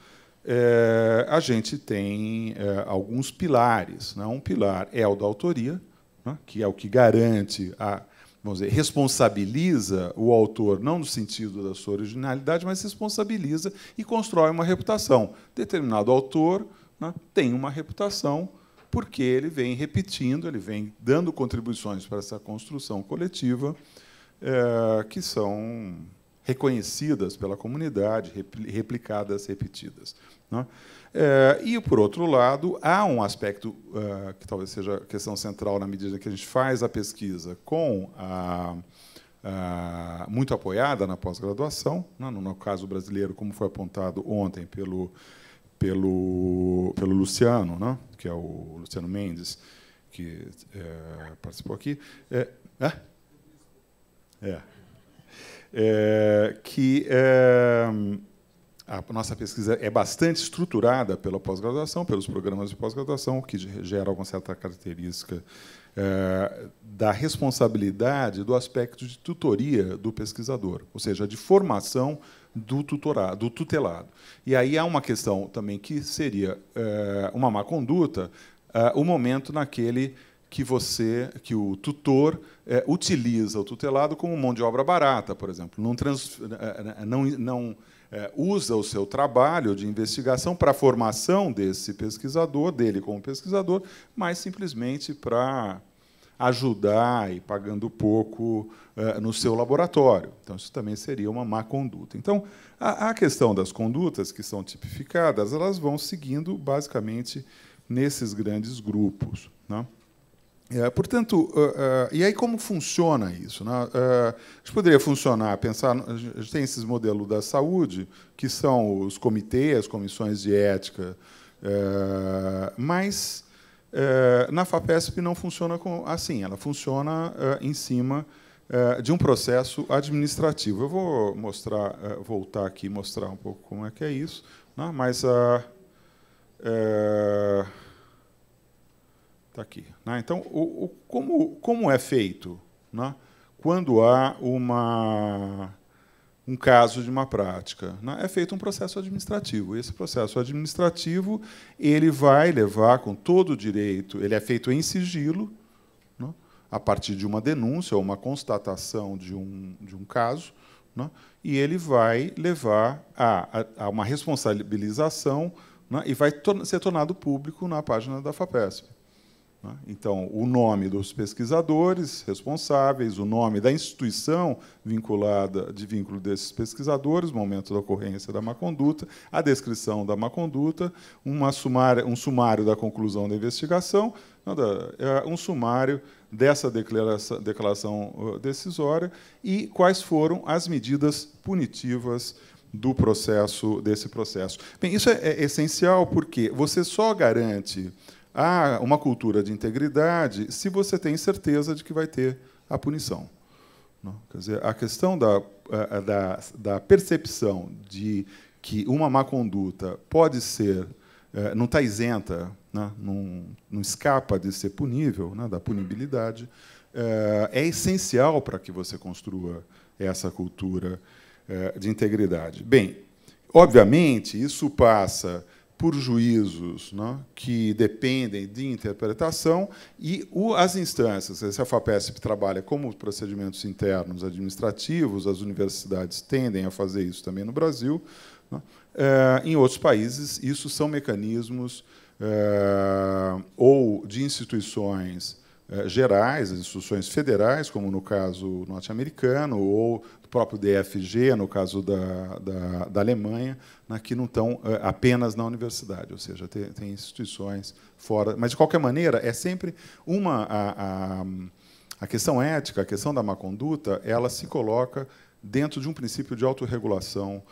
é, a gente tem é, alguns pilares. Né? Um pilar é o da autoria, né? que é o que garante a vamos dizer, responsabiliza o autor, não no sentido da sua originalidade, mas responsabiliza e constrói uma reputação. Determinado autor né, tem uma reputação porque ele vem repetindo, ele vem dando contribuições para essa construção coletiva é, que são reconhecidas pela comunidade, replicadas, repetidas. Né? É, e, por outro lado, há um aspecto é, que talvez seja questão central na medida que a gente faz a pesquisa com a, muito apoiada na pós-graduação, né? no, caso brasileiro, como foi apontado ontem pelo, pelo, pelo Luciano, né? que é o Luciano Mendes, que é, participou aqui. É, é, é que é, a nossa pesquisa é bastante estruturada pela pós-graduação, pelos programas de pós-graduação, o que gera alguma certa característica é, da responsabilidade do aspecto de tutoria do pesquisador, ou seja, de formação do, tutorado, do tutelado. E aí há uma questão também que seria é, uma má conduta é, o momento naquele que você, que o tutor utiliza o tutelado como mão de obra barata, por exemplo, não, trans, não, não é, usa o seu trabalho de investigação para a formação desse pesquisador, dele como pesquisador, mas simplesmente para ajudar e pagando pouco é, no seu laboratório. Então, isso também seria uma má conduta. Então, a, questão das condutas que são tipificadas, elas vão seguindo basicamente nesses grandes grupos. Não? Né? É, portanto, uh, uh, e aí como funciona isso? Né? Uh, a gente poderia funcionar, pensar, a gente tem esses modelos da saúde, que são os comitês, as comissões de ética, uh, mas uh, na FAPESP não funciona com, assim, ela funciona uh, em cima de um processo administrativo. Eu vou mostrar, voltar aqui e mostrar um pouco como é que é isso, né? mas a Está aqui. Né? Então, o, o, como, como é feito né? quando há uma, um caso de uma prática? Né? É feito um processo administrativo. Esse processo administrativo ele vai levar com todo o direito, ele é feito em sigilo, né? a partir de uma denúncia ou uma constatação de um, de um caso, né? e ele vai levar a, a, a uma responsabilização né? e vai tor ser tornado público na página da FAPESP. Né? Então, o nome dos pesquisadores responsáveis, o nome da instituição vinculada de vínculo desses pesquisadores, momento da ocorrência da má conduta, a descrição da má conduta, sumária, um sumário da conclusão da investigação, é um sumário dessa declaração, declaração uh, decisória e quais foram as medidas punitivas do processo desse processo. Bem, isso é, é essencial porque você só garante há uma cultura de integridade se você tem certeza de que vai ter a punição. Né? Quer dizer, a questão da, eh, eh, da, da percepção de que uma má conduta pode ser, eh, não está isenta, né? não, não escapa de ser punível, né? da punibilidade, é essencial para que você construa essa cultura de integridade. Bem, obviamente, isso passa por juízos né, que dependem de interpretação e o, as instâncias, se a FAPESP trabalha como procedimentos internos administrativos, as universidades tendem a fazer isso também no Brasil, né, é, em outros países isso são mecanismos é, ou de instituições eh, gerais, as instituições federais, como no caso norte-americano, ou do próprio DFG, no caso da, da, da Alemanha, na né, que não estão eh, apenas na universidade, ou seja, tem, tem, instituições fora. Mas, de qualquer maneira, é sempre uma. A, a, a questão ética, a questão da má conduta, ela se coloca dentro de um princípio de autorregulação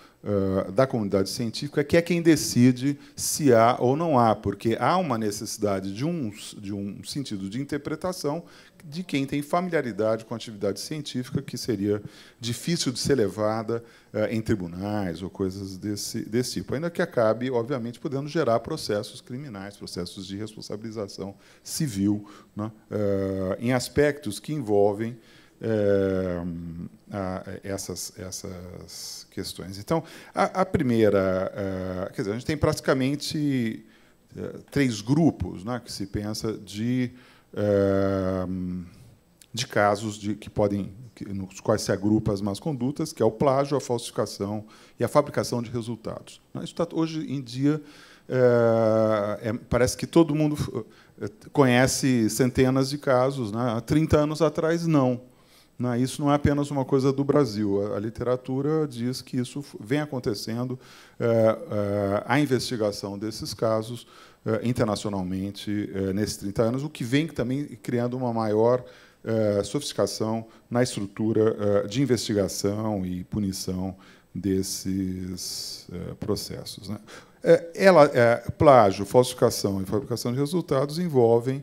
uh, da comunidade científica, que é quem decide se há ou não há, porque há uma necessidade de um, de um sentido de interpretação de quem tem familiaridade com a atividade científica, que seria difícil de ser levada uh, em tribunais ou coisas desse, desse tipo, ainda que acabe, obviamente, podendo gerar processos criminais, processos de responsabilização civil, né, uh, em aspectos que envolvem eh, essas, essas questões. Então, a, a primeira, eh, quer dizer, a gente tem praticamente eh, três grupos né, que se pensa de, de casos de, que podem nos quais se agrupam as más condutas, que é o plágio, a falsificação e a fabricação de resultados. Né, isso está, hoje em dia é, é, parece que todo mundo conhece centenas de casos. Né? Há 30 anos atrás, não. Não, né? isso não é apenas uma coisa do Brasil. A, a literatura diz que isso vem acontecendo, é, é, a investigação desses casos é, internacionalmente é, nesses 30 anos, o que vem também criando uma maior é, sofisticação na estrutura é, de investigação e punição desses processos. Né? ela, plágio, falsificação e fabricação de resultados envolvem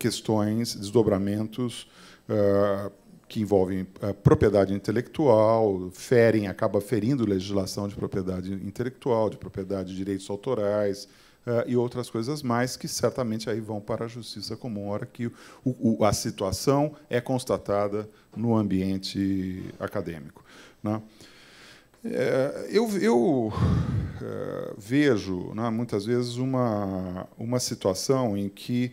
questões, desdobramentos uh, que envolvem uh, propriedade intelectual, ferem, acaba ferindo legislação de propriedade intelectual, de propriedade de direitos autorais, Uh, e outras coisas mais que certamente aí vão para a justiça comum, hora que o, o, a situação é constatada no ambiente acadêmico. Né? Eh, eu, eu eh, vejo né, muitas vezes uma, uma situação em que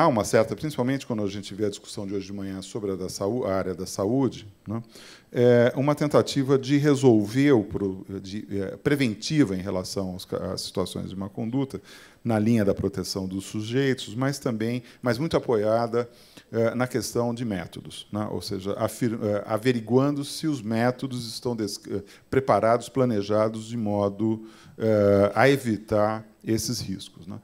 há uma certa, principalmente quando a gente vê a discussão de hoje de manhã sobre a, da saúde, a área da saúde, né, é uma tentativa de resolver, o pro, de, é, preventiva em relação às situações de má conduta, na linha da proteção dos sujeitos, mas também, mas muito apoiada é, na questão de métodos, né, ou seja, é, averiguando se os métodos estão des, é, preparados, planejados de modo é, a evitar esses riscos. Né.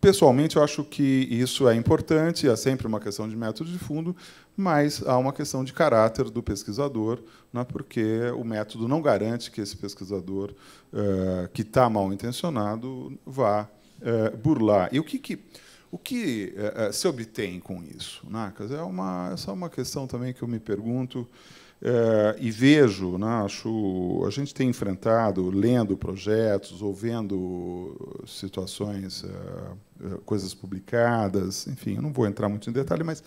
Pessoalmente, eu acho que isso é importante, é sempre uma questão de método de fundo, mas há uma questão de caráter do pesquisador, né, porque o método não garante que esse pesquisador uh, que está mal intencionado vá uh, burlar. E o que, que o que uh, se obtém com isso? Né? É essa é uma questão também que eu me pergunto. Eh, e vejo, né, acho, a gente tem enfrentado, lendo projetos, ou vendo situações, eh, eh, coisas publicadas, enfim, eu não vou entrar muito em detalhe, mas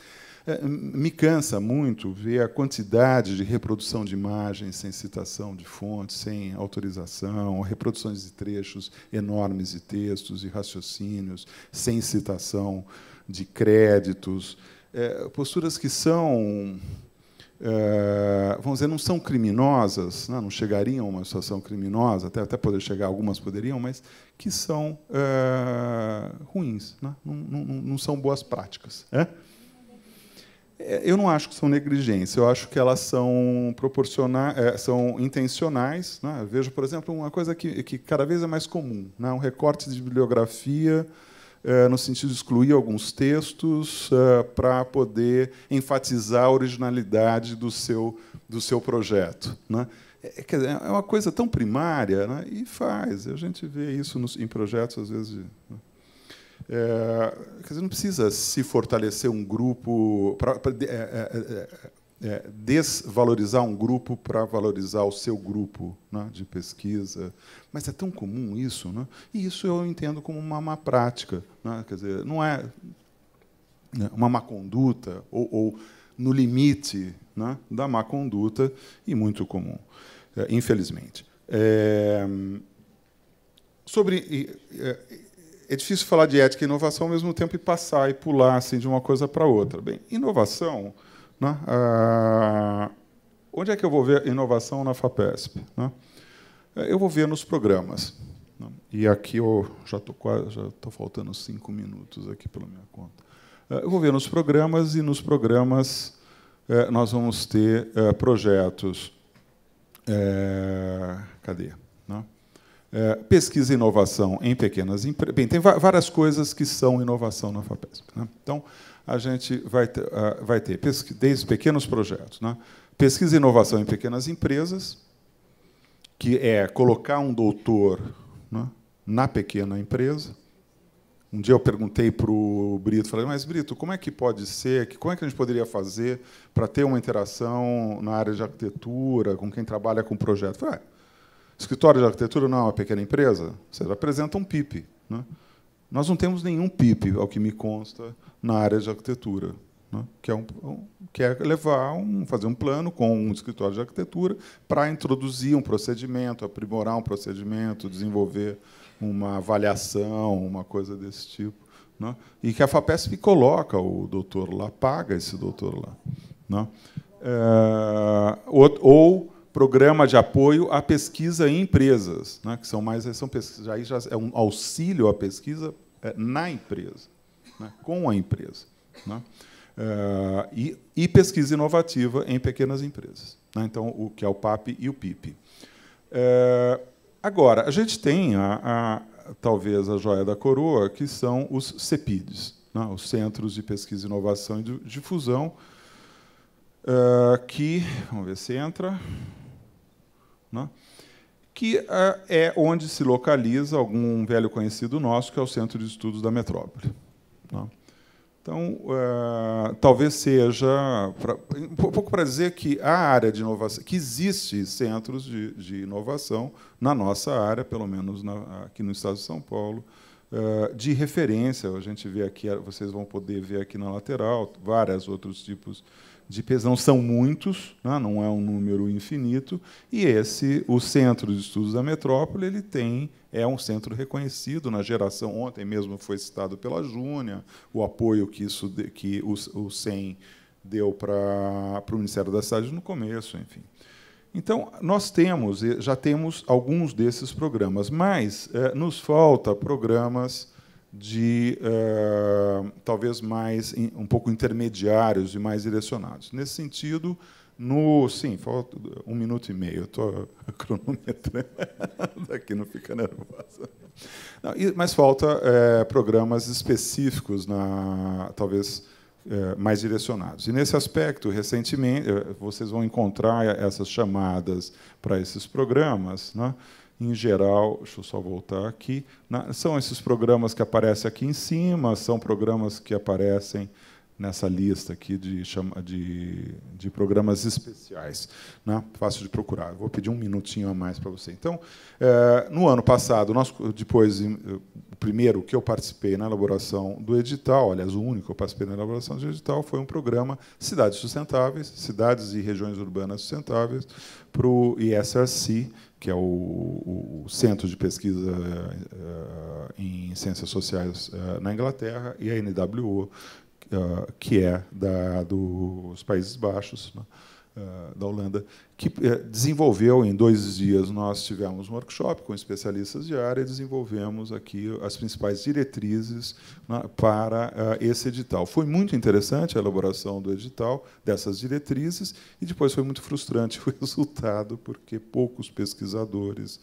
me cansa muito ver a quantidade de reprodução de imagens sem citação de fontes, sem autorização, reproduções de trechos enormes de textos e raciocínios, sem citação de créditos, posturas que são eh, vamos dizer, não são criminosas, né, não chegariam a uma situação criminosa, até, até poder chegar, algumas poderiam, mas que são eh, ruins, né, não, não, não, são boas práticas. Né? Eh, eu não acho que são negligência, eu acho que elas são proporcionais, são intencionais. Vejo, por exemplo, uma coisa que, que cada vez é mais comum, um recorte de bibliografia eh, no sentido de excluir alguns textos eh, para poder enfatizar a originalidade do seu, do seu projeto. Né? É, é, é uma coisa tão primária né? e faz. A gente vê isso em projetos, às vezes. Né? Eh, quer dizer, não precisa se fortalecer um grupo é, desvalorizar um grupo para valorizar o seu grupo né, de pesquisa. Mas é tão comum isso, né? e isso eu entendo como uma má prática. Né? Quer dizer, não é né, uma má conduta, ou, ou no limite né, da má conduta, e muito comum, é, infelizmente. É, sobre. É, é, difícil falar de ética e inovação ao mesmo tempo e passar e pular assim, de uma coisa para outra. Bem, inovação. Né? Ah, onde é que eu vou ver inovação na FAPESP? Né? É, eu vou ver nos programas. Né? E aqui eu já estou quase, já estou faltando cinco minutos aqui pela minha conta. É, eu vou ver nos programas e nos programas é, nós vamos ter projetos. cadê? Né? pesquisa e inovação em pequenas empresas. Bem, tem várias coisas que são inovação na FAPESP. Né? Então, a gente vai ter, ah, vai ter desde pequenos projetos, né? pesquisa e inovação em pequenas empresas, que é colocar um doutor né, na pequena empresa. Um dia eu perguntei para o Brito, falei, mas Brito, como é que pode ser, que, como é que a gente poderia fazer para ter uma interação na área de arquitetura, com quem trabalha com projeto? Eu falei, ah, escritório de arquitetura não é uma pequena empresa? Você apresenta um PIP. Né? Nós não temos nenhum PIP, ao que me consta, na área de arquitetura, né? que, é um, um, é levar um, fazer um plano com um escritório de arquitetura para introduzir um procedimento, aprimorar um procedimento, desenvolver uma avaliação, uma coisa desse tipo. Né? E que a FAPESP coloca o doutor lá, paga esse doutor lá. Né? É, ou, ou programa de apoio à pesquisa em empresas, né, que são mais são pesquisa, aí já é um auxílio à pesquisa é, na empresa, né? com a empresa. Né? É, e, e, pesquisa inovativa em pequenas empresas. Né? Então, o que é o PAP e o PIP. É, agora, a gente tem a, a, talvez a joia da coroa, que são os CEPIDs, né, os Centros de Pesquisa, Inovação e Difusão, que, vamos ver se entra, não? Né, que ah, é onde se localiza algum velho conhecido nosso, que é o Centro de Estudos da Metrópole. Né? Então, ah, talvez seja um pouco para dizer que a área de inovação, que existe centros de, de inovação na nossa área, pelo menos na, aqui no Estado de São Paulo, ah, de referência. A gente vê aqui, vocês vão poder ver aqui na lateral, vários outros tipos de de pesão são muitos, né, não é um número infinito, e esse, o Centro de Estudos da Metrópole, ele tem é um centro reconhecido na geração ontem mesmo foi citado pela Júnia, o apoio que isso que o, o CEM deu para, para o Ministério da Cidade no começo, enfim. Então, nós temos, já temos alguns desses programas, mas eh, nos falta programas de uh, talvez mais um pouco intermediários e mais direcionados. Nesse sentido, no sim, falta um minuto e meio, estou [LAUGHS] cronometrando [LAUGHS] aqui, não fica nervosa. Não, mas falta é, programas específicos na talvez eh, mais direcionados. E nesse aspecto, recentemente, vocês vão encontrar essas chamadas para esses programas, né? em geral, deixa eu só voltar aqui, na, são esses programas que aparecem aqui em cima, são programas que aparecem nessa lista aqui de, chama, de, de programas especiais. Né? Fácil de procurar. Vou pedir um minutinho a mais para você. Então, é, no ano passado, nós, depois, o primeiro que eu participei na elaboração do edital, aliás, o único que eu participei na elaboração do edital, foi um programa Cidades Sustentáveis, Cidades e Regiões Urbanas Sustentáveis, para o ISRC, que é o, o, Centro de Pesquisa eh, eh, em Ciências Sociais eh, na Inglaterra, e a NWO, que é da, dos Países Baixos. Né? Eh, da Holanda, que eh, desenvolveu em dois dias. Nós tivemos um workshop com especialistas de área e desenvolvemos aqui as principais diretrizes né, para eh, esse edital. Foi muito interessante a elaboração do edital, dessas diretrizes, e depois foi muito frustrante o [LAUGHS] resultado, porque poucos pesquisadores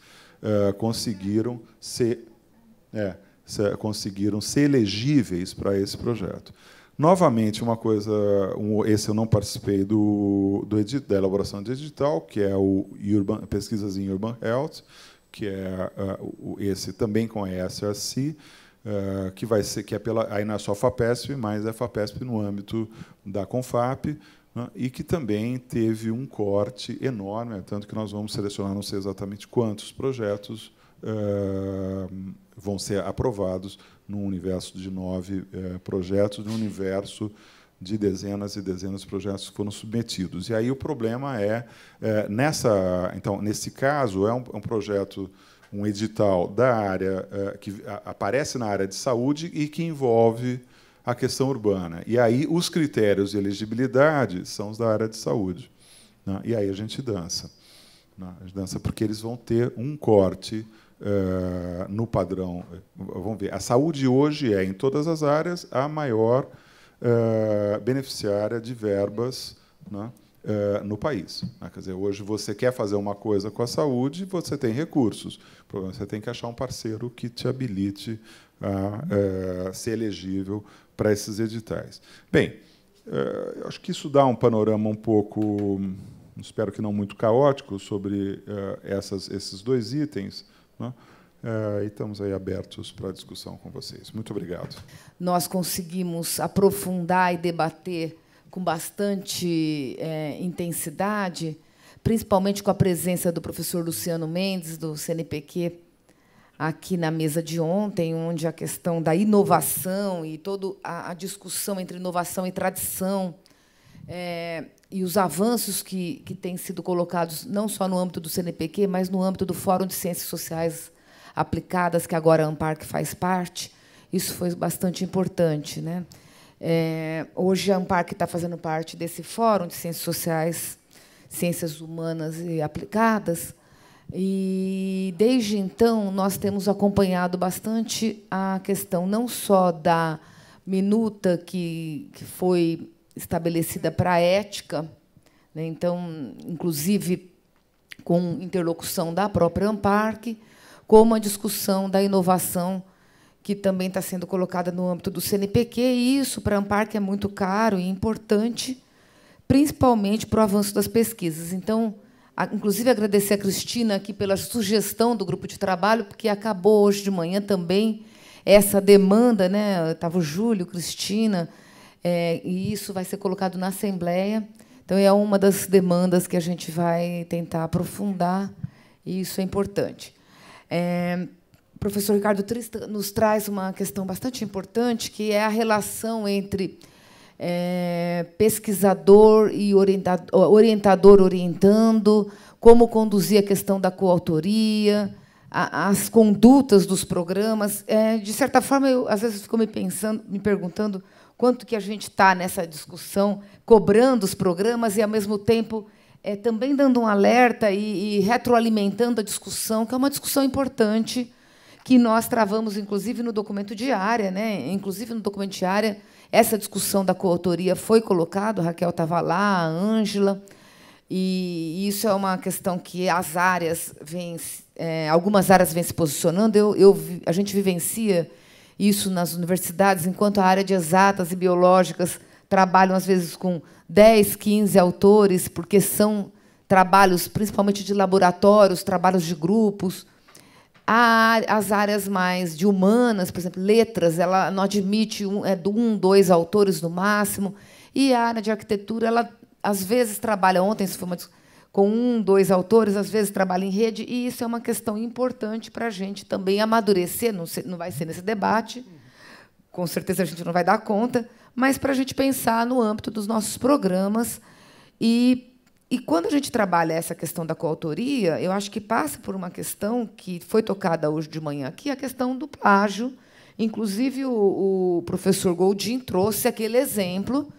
conseguiram ser. É, conseguiram ser elegíveis para esse projeto. Novamente, uma coisa, um, esse eu não participei do, do edit, da elaboração de edital, que é o Urban, Pesquisas em Urban Health, que é uh, esse também com a SRC, uh, ah, que vai ser que é pela aí não é só FAPESP, mas é FAPESP no âmbito da Confap, né, e que também teve um corte enorme, né, tanto que nós vamos selecionar não sei exatamente quantos projetos uh, vão ser aprovados num universo de nove é, projetos, num universo de dezenas e dezenas de projetos que foram submetidos. E aí o problema é, é nessa, então, nesse caso, é um, é um projeto, um edital da área é, que aparece na área de saúde e que envolve a questão urbana. E aí os critérios de elegibilidade são os da área de saúde. Né? E aí a gente dança. Né? A gente dança porque eles vão ter um corte eh, no padrão. Eh, vamos ver, a saúde hoje é, em todas as áreas, a maior uh, beneficiária de verbas né, uh, no país. Né? Quer dizer, hoje você quer fazer uma coisa com a saúde, você tem recursos. O problema é que você tem que achar um parceiro que te habilite a ser elegível para esses editais. Bem, acho que isso dá um panorama um pouco espero que não muito caótico, sobre uh, essas, esses dois itens. Né? Eh, e estamos aí abertos para discussão com vocês. Muito obrigado. Nós conseguimos aprofundar e debater com bastante é, intensidade, principalmente com a presença do professor Luciano Mendes, do CNPq, aqui na mesa de ontem, onde a questão da inovação e toda a, discussão entre inovação e tradição é, e os avanços que, que têm sido colocados, não só no âmbito do CNPq, mas no âmbito do Fórum de Ciências Sociais Aplicadas, que agora a AMPARC faz parte, isso foi bastante importante. Né? É, hoje a AMPARC está fazendo parte desse Fórum de Ciências Sociais, Ciências Humanas e Aplicadas, e desde então nós temos acompanhado bastante a questão não só da minuta que, que foi estabelecida para a ética, né? então, inclusive com interlocução da própria Amparc, como a discussão da inovação que também está sendo colocada no âmbito do CNPq, e isso para a Amparc é muito caro e importante, principalmente para o avanço das pesquisas. Então, inclusive agradecer a Cristina aqui pela sugestão do grupo de trabalho, porque acabou hoje de manhã também essa demanda, né? Estava o Júlio, Cristina, é, e isso vai ser colocado na Assembleia. Então, é uma das demandas que a gente vai tentar aprofundar, e isso é importante. É, o professor Ricardo Trista nos traz uma questão bastante importante, que é a relação entre é, pesquisador e orientador, orientador orientando, como conduzir a questão da coautoria, a, as condutas dos programas. É, de certa forma, eu às vezes fico me pensando, me perguntando quanto que a gente está nessa discussão, cobrando os programas e, ao mesmo tempo, é, também dando um alerta e, e retroalimentando a discussão, que é uma discussão importante, que nós travamos, inclusive, no documento de área. Né? Inclusive, no documento de área, essa discussão da coautoria foi colocada, Raquel estava lá, a Ângela, e isso é uma questão que as áreas vêm, é, algumas áreas vêm se posicionando. Eu, eu, a gente vivencia isso nas universidades, enquanto a área de exatas e biológicas trabalham, às vezes, com 10, 15 autores, porque são trabalhos principalmente de laboratórios, trabalhos de grupos. As áreas mais de humanas, por exemplo, letras, ela não admite um, é, um dois autores no máximo. E a área de arquitetura, ela às vezes trabalha, ontem isso foi uma discussão, com um, dois autores, às vezes trabalha em rede, e isso é uma questão importante para a gente também amadurecer. Não, não vai ser nesse debate, com certeza a gente não vai dar conta, mas para a gente pensar no âmbito dos nossos programas. E, e quando a gente trabalha essa questão da coautoria, eu acho que passa por uma questão que foi tocada hoje de manhã aqui, a questão do plágio. Inclusive, o, o professor Goldin trouxe aquele exemplo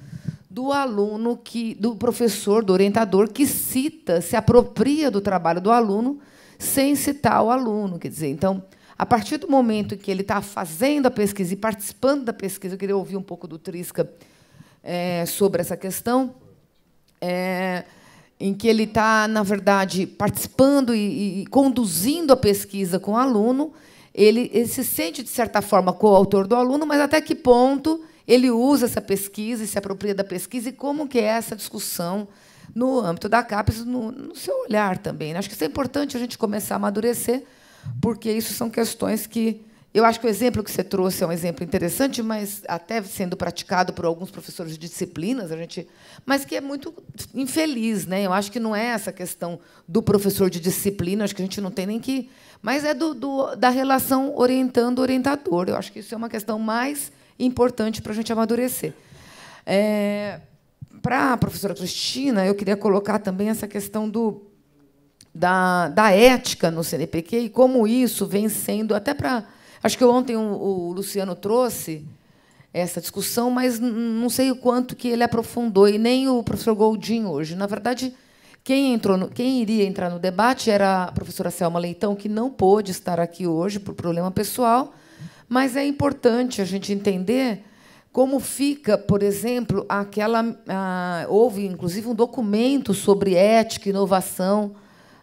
do aluno que do professor, do orientador que cita, se apropria do trabalho do aluno sem citar o aluno, quer dizer, então, a partir do momento que ele está fazendo a pesquisa e participando da pesquisa, eu queria ouvir um pouco do Trisca é, sobre essa questão, é, em que ele está, na verdade, participando e, e, conduzindo a pesquisa com o aluno, ele, ele se sente, de certa forma, coautor do aluno, mas até que ponto ele usa essa pesquisa e se apropria da pesquisa e como que é essa discussão no âmbito da CAPES, no, no seu olhar também. Né? Acho que isso é importante a gente começar a amadurecer, porque isso são questões que eu acho que o exemplo que você trouxe é um exemplo interessante, mas até sendo praticado por alguns professores de disciplinas, a gente, mas que é muito infeliz, né? Eu acho que não é essa questão do professor de disciplina, acho que a gente não tem nem que, mas é do, do da relação orientando orientador. Eu acho que isso é uma questão mais importante para a gente amadurecer. É, para a professora Cristina, eu queria colocar também essa questão do, da, da ética no CNPq e como isso vem sendo, até para. Acho que ontem o, o Luciano trouxe essa discussão, mas não sei o quanto que ele aprofundou, e nem o professor Goldin hoje. Na verdade, quem, entrou no, quem iria entrar no debate era a professora Selma Leitão, que não pôde estar aqui hoje por problema pessoal, mas é importante a gente entender como fica, por exemplo, aquela. Ah, houve, inclusive, um documento sobre ética e inovação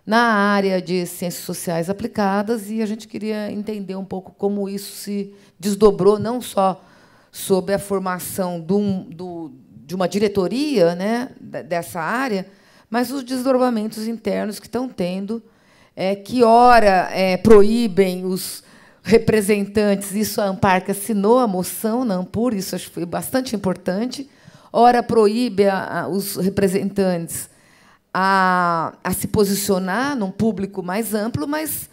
na área de ciências sociais aplicadas, e a gente queria entender um pouco como isso se desdobrou, não só sobre a formação de, um, do, de uma diretoria né, dessa área, mas os desdobramentos internos que estão tendo, é, que, ora, é, proíbem os representantes, isso a Amparca assinou a moção na Ampur, isso foi bastante importante. Ora, proíbe a, a, os representantes a, a se posicionar num público mais amplo, mas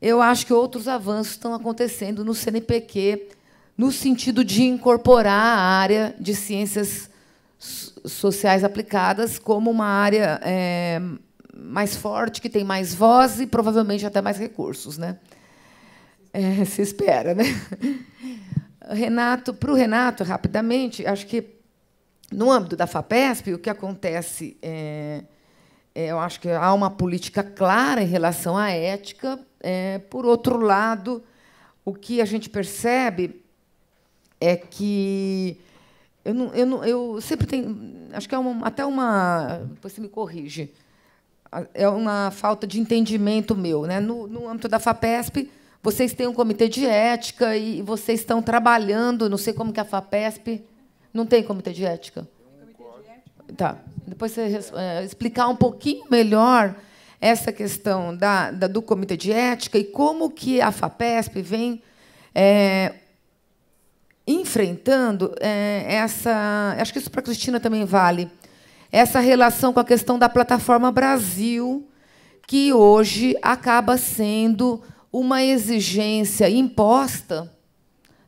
eu acho que outros avanços estão acontecendo no CNPq no sentido de incorporar a área de ciências sociais aplicadas como uma área é, mais forte, que tem mais voz e provavelmente até mais recursos. Né? É, se espera, né? Renato, para o Renato, rapidamente, acho que no âmbito da FAPESP, o que acontece é, é eu acho que há uma política clara em relação à ética. É, por outro lado, o que a gente percebe é que eu, não, eu, não, eu sempre tenho. Acho que é uma, até uma. Depois você me corrige. É uma falta de entendimento meu. Né? No, no âmbito da FAPESP, vocês têm um comitê de ética e vocês estão trabalhando, não sei como que a FAPESP não tem comitê de ética. Tá. Depois você é, explicar um pouquinho melhor essa questão da, da, do comitê de ética e como que a FAPESP vem é, enfrentando é, essa. Acho que isso para a Cristina também vale. Essa relação com a questão da plataforma Brasil, que hoje acaba sendo uma exigência imposta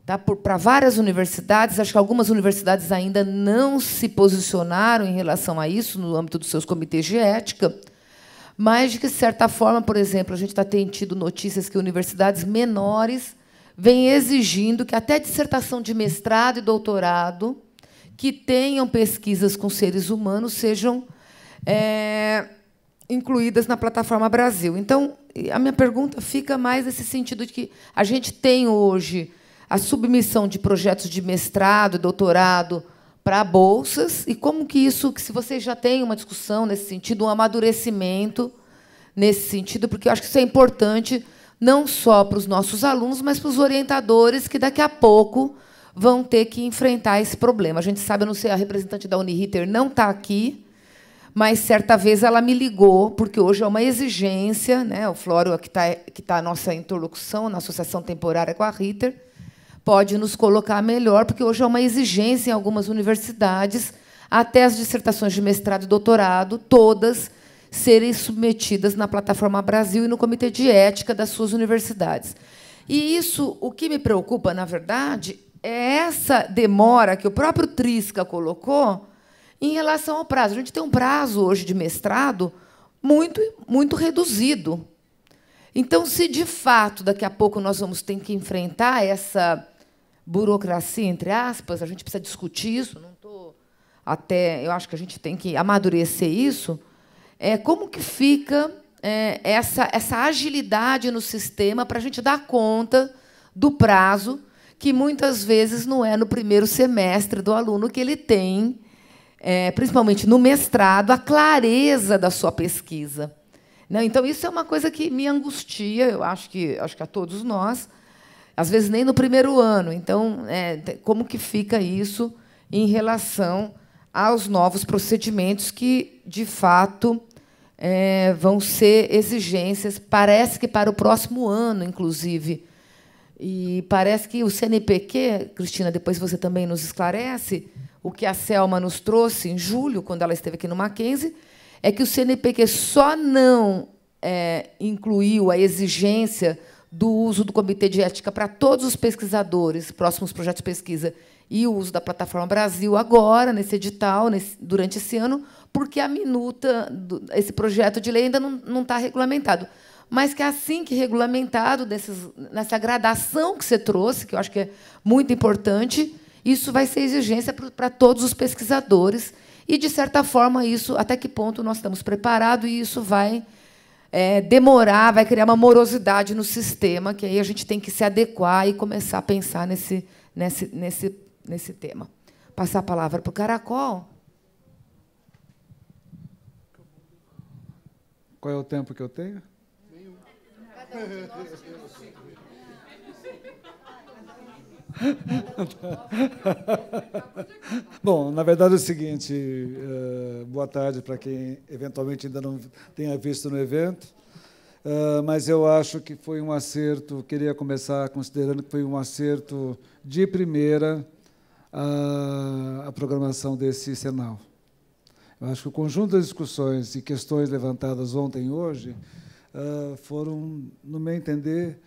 tá, para várias universidades. Acho que algumas universidades ainda não se posicionaram em relação a isso no âmbito dos seus comitês de ética, mas de que, de certa forma, por exemplo, a gente está tendo tido notícias que universidades menores vêm exigindo que até dissertação de mestrado e doutorado que tenham pesquisas com seres humanos sejam é, incluídas na plataforma Brasil. Então, a minha pergunta fica mais nesse sentido de que a gente tem hoje a submissão de projetos de mestrado, doutorado para bolsas e como que isso, que se vocês já têm uma discussão nesse sentido, um amadurecimento nesse sentido, porque eu acho que isso é importante não só para os nossos alunos, mas para os orientadores que daqui a pouco vão ter que enfrentar esse problema. A gente sabe, eu não sei, a representante da Uniriter não está aqui, mas certa vez ela me ligou, porque hoje é uma exigência, né? o Flório, que está que tá a nossa interlocução na associação temporária com a Ritter, pode nos colocar melhor, porque hoje é uma exigência em algumas universidades, até as dissertações de mestrado e doutorado, todas serem submetidas na Plataforma Brasil e no Comitê de Ética das suas universidades. E isso, o que me preocupa, na verdade, é essa demora que o próprio Trisca colocou em relação ao prazo, a gente tem um prazo hoje de mestrado muito, muito reduzido. Então, se de fato daqui a pouco nós vamos ter que enfrentar essa burocracia, entre aspas, a gente precisa discutir isso, não até. Eu acho que a gente tem que amadurecer isso. É, como que fica é, essa, essa agilidade no sistema para a gente dar conta do prazo, que muitas vezes não é no primeiro semestre do aluno que ele tem é, principalmente no mestrado, a clareza da sua pesquisa. Não, né? então, isso é uma coisa que me angustia, eu acho que, acho que a todos nós, às vezes nem no primeiro ano. Então, é, como que fica isso em relação aos novos procedimentos que, de fato, é, vão ser exigências, parece que para o próximo ano, inclusive. E parece que o CNPq, Cristina, depois você também nos esclarece, o que a Selma nos trouxe em julho, quando ela esteve aqui no Mackenzie, é que o CNPq só não é, incluiu a exigência do uso do Comitê de Ética para todos os pesquisadores, próximos projetos de pesquisa, e o uso da Plataforma Brasil agora, nesse edital, nesse, durante esse ano, porque a minuta, do, esse projeto de lei ainda não, está regulamentado. Mas que assim que regulamentado, desses, nessa gradação que você trouxe, que eu acho que é muito importante, isso vai ser exigência para todos os pesquisadores e, de certa forma, isso até que ponto nós estamos preparados e isso vai é, demorar, vai criar uma morosidade no sistema, que aí a gente tem que se adequar e começar a pensar nesse, nesse, nesse, nesse tema. Passar a palavra para o Caracol. Qual é o tempo que eu tenho? Nenhum. Cada um de nós [LAUGHS] Bom, na verdade é o seguinte, eh, boa tarde para quem eventualmente ainda não tenha visto no evento, eh, mas eu acho que foi um acerto, queria começar considerando que foi um acerto de primeira a, programação desse cenário. Eu acho que o conjunto das discussões e questões levantadas ontem e hoje eh, foram, no meu entender,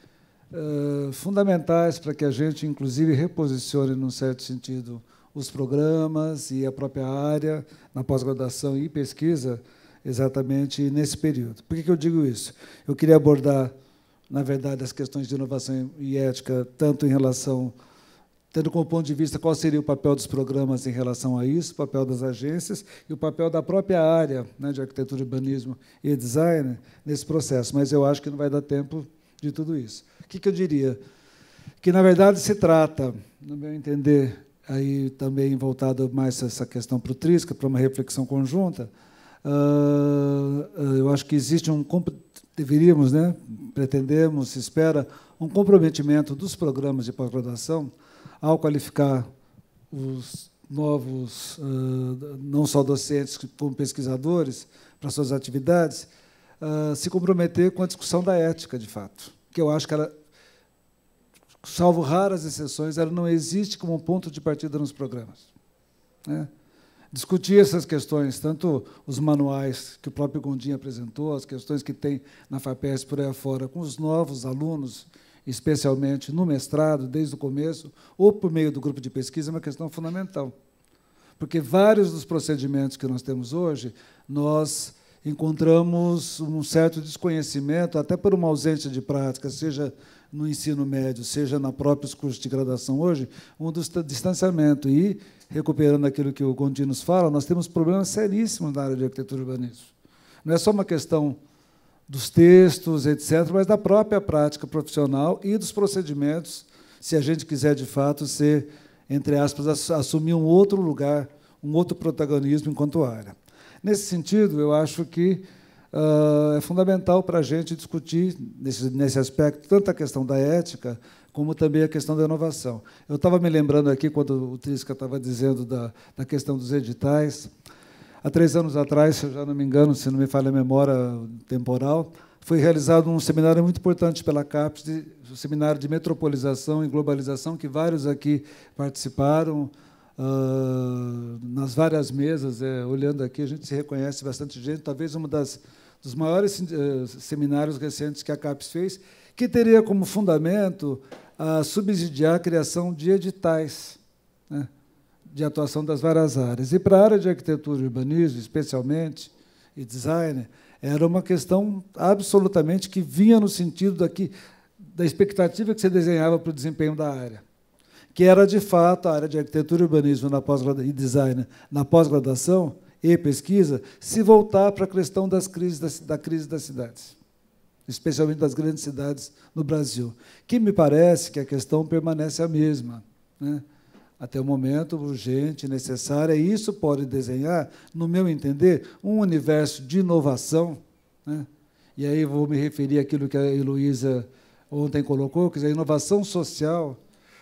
eh, fundamentais para que a gente, inclusive, reposicione, num certo sentido, os programas e a própria área na pós-graduação e pesquisa exatamente nesse período. Por que, que eu digo isso? Eu queria abordar, na verdade, as questões de inovação e ética, tanto em relação tendo como ponto de vista qual seria o papel dos programas em relação a isso, o papel das agências e o papel da própria área né, de arquitetura, urbanismo e design nesse processo. Mas eu acho que não vai dar tempo de tudo isso que, que eu diria? Que, na verdade, se trata, no meu entender, aí também voltado mais a essa questão para o Trisca, para uma reflexão conjunta, uh, eu acho que existe um deveríamos, né, pretendemos, se espera um comprometimento dos programas de pós-graduação ao qualificar os novos, uh, não só docentes, como pesquisadores, para suas atividades, uh, se comprometer com a discussão da ética, de fato, que eu acho que ela salvo raras exceções, ela não existe como ponto de partida nos programas. Né? Discutir essas questões, tanto os manuais que o próprio Gondim apresentou, as questões que tem na FAPES por aí afora, com os novos alunos, especialmente no mestrado, desde o começo, ou por meio do grupo de pesquisa, é uma questão fundamental. Porque vários dos procedimentos que nós temos hoje, nós encontramos um certo desconhecimento, até por uma ausência de prática, seja no ensino médio, seja na próprios cursos de graduação hoje, um distanciamento. E, recuperando aquilo que o Gondinos fala, nós temos problemas seríssimos na área de arquitetura e urbanismo. Não é só uma questão dos textos, etc., mas da própria prática profissional e dos procedimentos, se a gente quiser, de fato, ser, entre aspas, assumir um outro lugar, um outro protagonismo enquanto área. Nesse sentido, eu acho que Uh, é fundamental para a gente discutir nesse, nesse aspecto tanto a questão da ética como também a questão da inovação. Eu estava me lembrando aqui, quando o Trisca estava dizendo da, da questão dos editais, há três anos atrás, se eu já não me engano, se não me falha a memória temporal, foi realizado um seminário muito importante pela CAPES, o um seminário de metropolização e globalização, que vários aqui participaram, uh, nas várias mesas, é, olhando aqui, a gente se reconhece bastante gente, talvez uma das dos maiores eh, seminários recentes que a CAPES fez, que teria como fundamento a subsidiar a criação de editais né, de atuação das várias áreas. E para a área de arquitetura e urbanismo, especialmente, e design, era uma questão absolutamente que vinha no sentido daqui, da expectativa que se desenhava para o desempenho da área, que era, de fato, a área de arquitetura e urbanismo na pós e design na pós-graduação, e pesquisa se voltar para a questão das crises da crise das cidades, especialmente das grandes cidades no Brasil, que me parece que a questão permanece a mesma. Né? até o momento urgente, necessária, e isso pode desenhar, no meu entender, um universo de inovação. Né? E aí vou me referir àquilo que a Heloísa ontem colocou, que é a inovação social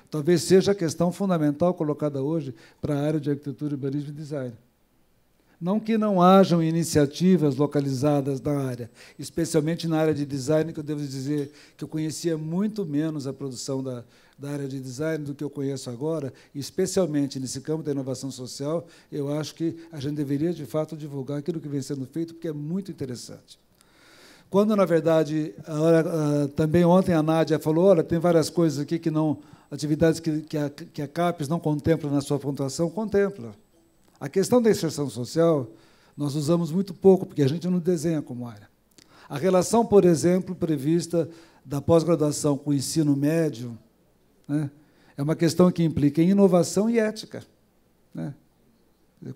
talvez seja a questão fundamental colocada hoje para a área de arquitetura, urbanismo e design. Não que não hajam iniciativas localizadas na área, especialmente na área de design, que eu devo dizer que eu conhecia muito menos a produção da, da área de design do que eu conheço agora, especialmente nesse campo da inovação social, eu acho que a gente deveria, de fato, divulgar aquilo que vem sendo feito, porque é muito interessante. Quando, na verdade, também ontem a Nádia falou, olha, tem várias coisas aqui que não, atividades que, que, a, que a CAPES não contempla na sua pontuação, contempla. A questão da inserção social nós usamos muito pouco, porque a gente não desenha como área. A relação, por exemplo, prevista da pós-graduação com o ensino médio né, é uma questão que implica em inovação e ética. Né?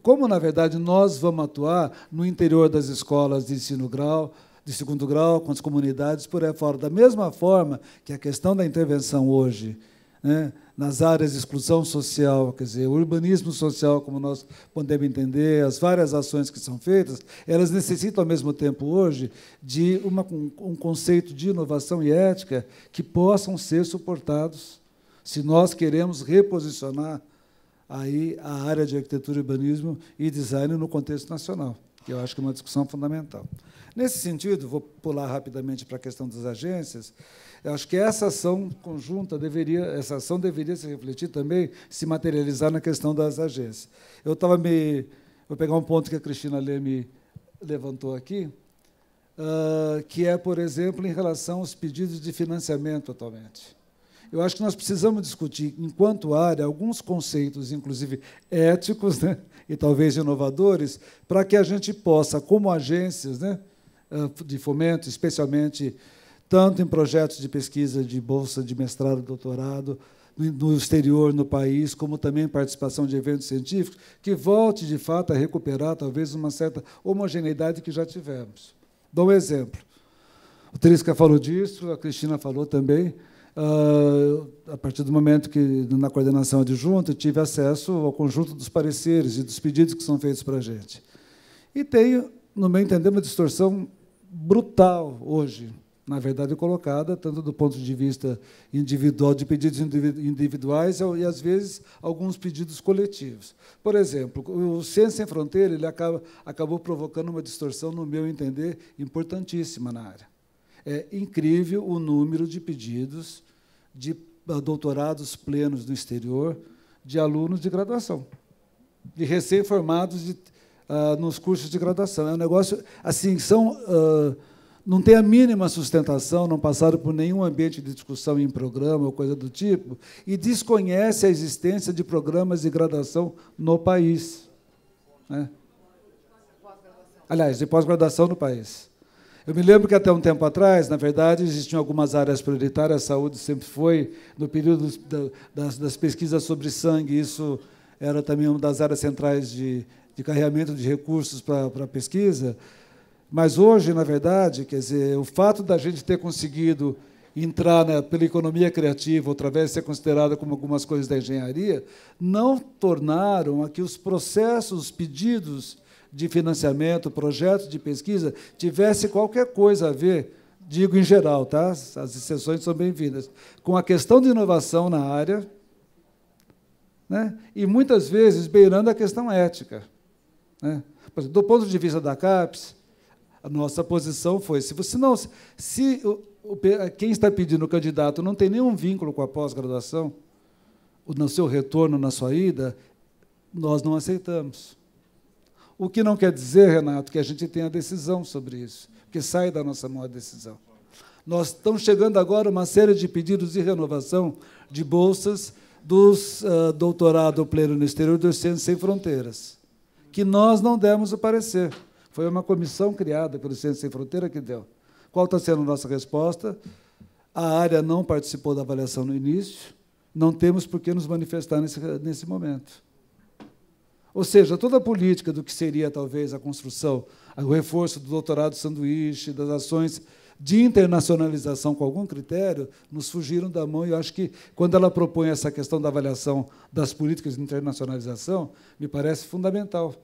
Como, na verdade, nós vamos atuar no interior das escolas de ensino grau, de segundo grau, com as comunidades por aí fora. Da mesma forma que a questão da intervenção hoje né, nas áreas de exclusão social, quer dizer, o urbanismo social, como nós podemos entender, as várias ações que são feitas, elas necessitam, ao mesmo tempo, hoje, de uma, um conceito de inovação e ética que possam ser suportados se nós queremos reposicionar aí a área de arquitetura, urbanismo e design no contexto nacional, que eu acho que é uma discussão fundamental. Nesse sentido, vou pular rapidamente para a questão das agências. Eu acho que essa ação conjunta deveria, essa ação deveria se refletir também, se materializar na questão das agências. Eu estava me, vou pegar um ponto que a Cristina Leme levantou aqui, uh, que é, por exemplo, em relação aos pedidos de financiamento atualmente. Eu acho que nós precisamos discutir, enquanto área, alguns conceitos, inclusive éticos, né, e talvez inovadores, para que a gente possa, como agências, né, eh, de fomento, especialmente tanto em projetos de pesquisa de bolsa de mestrado, doutorado, no exterior, no país, como também participação de eventos científicos, que volte de fato a recuperar talvez uma certa homogeneidade que já tivemos. Dou um exemplo. O Trisca falou disso, a Cristina falou também. Uh, a partir do momento que, na coordenação adjunta, tive acesso ao conjunto dos pareceres e dos pedidos que são feitos para a gente. E tenho, no meu entender, uma distorção brutal hoje, na verdade, colocada, tanto do ponto de vista individual, de pedidos individuais e, às vezes, alguns pedidos coletivos. Por exemplo, o Ciência Sem Fronteira ele acaba, acabou provocando uma distorção, no meu entender, importantíssima na área. É incrível o número de pedidos de ah, doutorados plenos no exterior de alunos de graduação, de recém-formados de ah, nos cursos de graduação. É um negócio, assim, são, uh, não tem a mínima sustentação, não passaram por nenhum ambiente de discussão em programa ou coisa do tipo, e desconhece a existência de programas de graduação no país. Né? Aliás, de pós-graduação no país. Eu me lembro que até um tempo atrás, na verdade, existiam algumas áreas prioritárias, a saúde sempre foi, no período das, das pesquisas sobre sangue, isso era também uma das áreas centrais de, de carregamento de recursos para, para a pesquisa. Mas hoje, na verdade, quer dizer, o fato da gente ter conseguido entrar na, pela economia criativa, através de ser considerada como algumas coisas da engenharia, não tornaram a que os processos, os pedidos de financiamento, projetos de pesquisa, tivesse qualquer coisa a ver, digo em geral, tá? as exceções são bem-vindas, com a questão de inovação na área, né? e muitas vezes beirando a questão ética. Né? do ponto de vista da CAPES, a nossa posição foi: se você não. Se, o, o, quem está pedindo o candidato não tem nenhum vínculo com a pós-graduação, no seu retorno, na sua ida, nós não aceitamos. O que não quer dizer, Renato, que a gente tenha decisão sobre isso, que sai da nossa mão a decisão. Nós estamos chegando agora uma série de pedidos de renovação de bolsas dos uh, doutorado pleno no exterior dos Centros Sem Fronteiras que nós não demos o parecer. Foi uma comissão criada pelo Ciência Sem Fronteira que deu. Qual está sendo a nossa resposta? A área não participou da avaliação no início, não temos por que nos manifestar nesse, nesse momento. Ou seja, toda a política do que seria talvez a construção, o reforço do doutorado sanduíche, das ações de internacionalização com algum critério nos fugiram da mão. E eu acho que, quando ela propõe essa questão da avaliação das políticas de internacionalização, me parece fundamental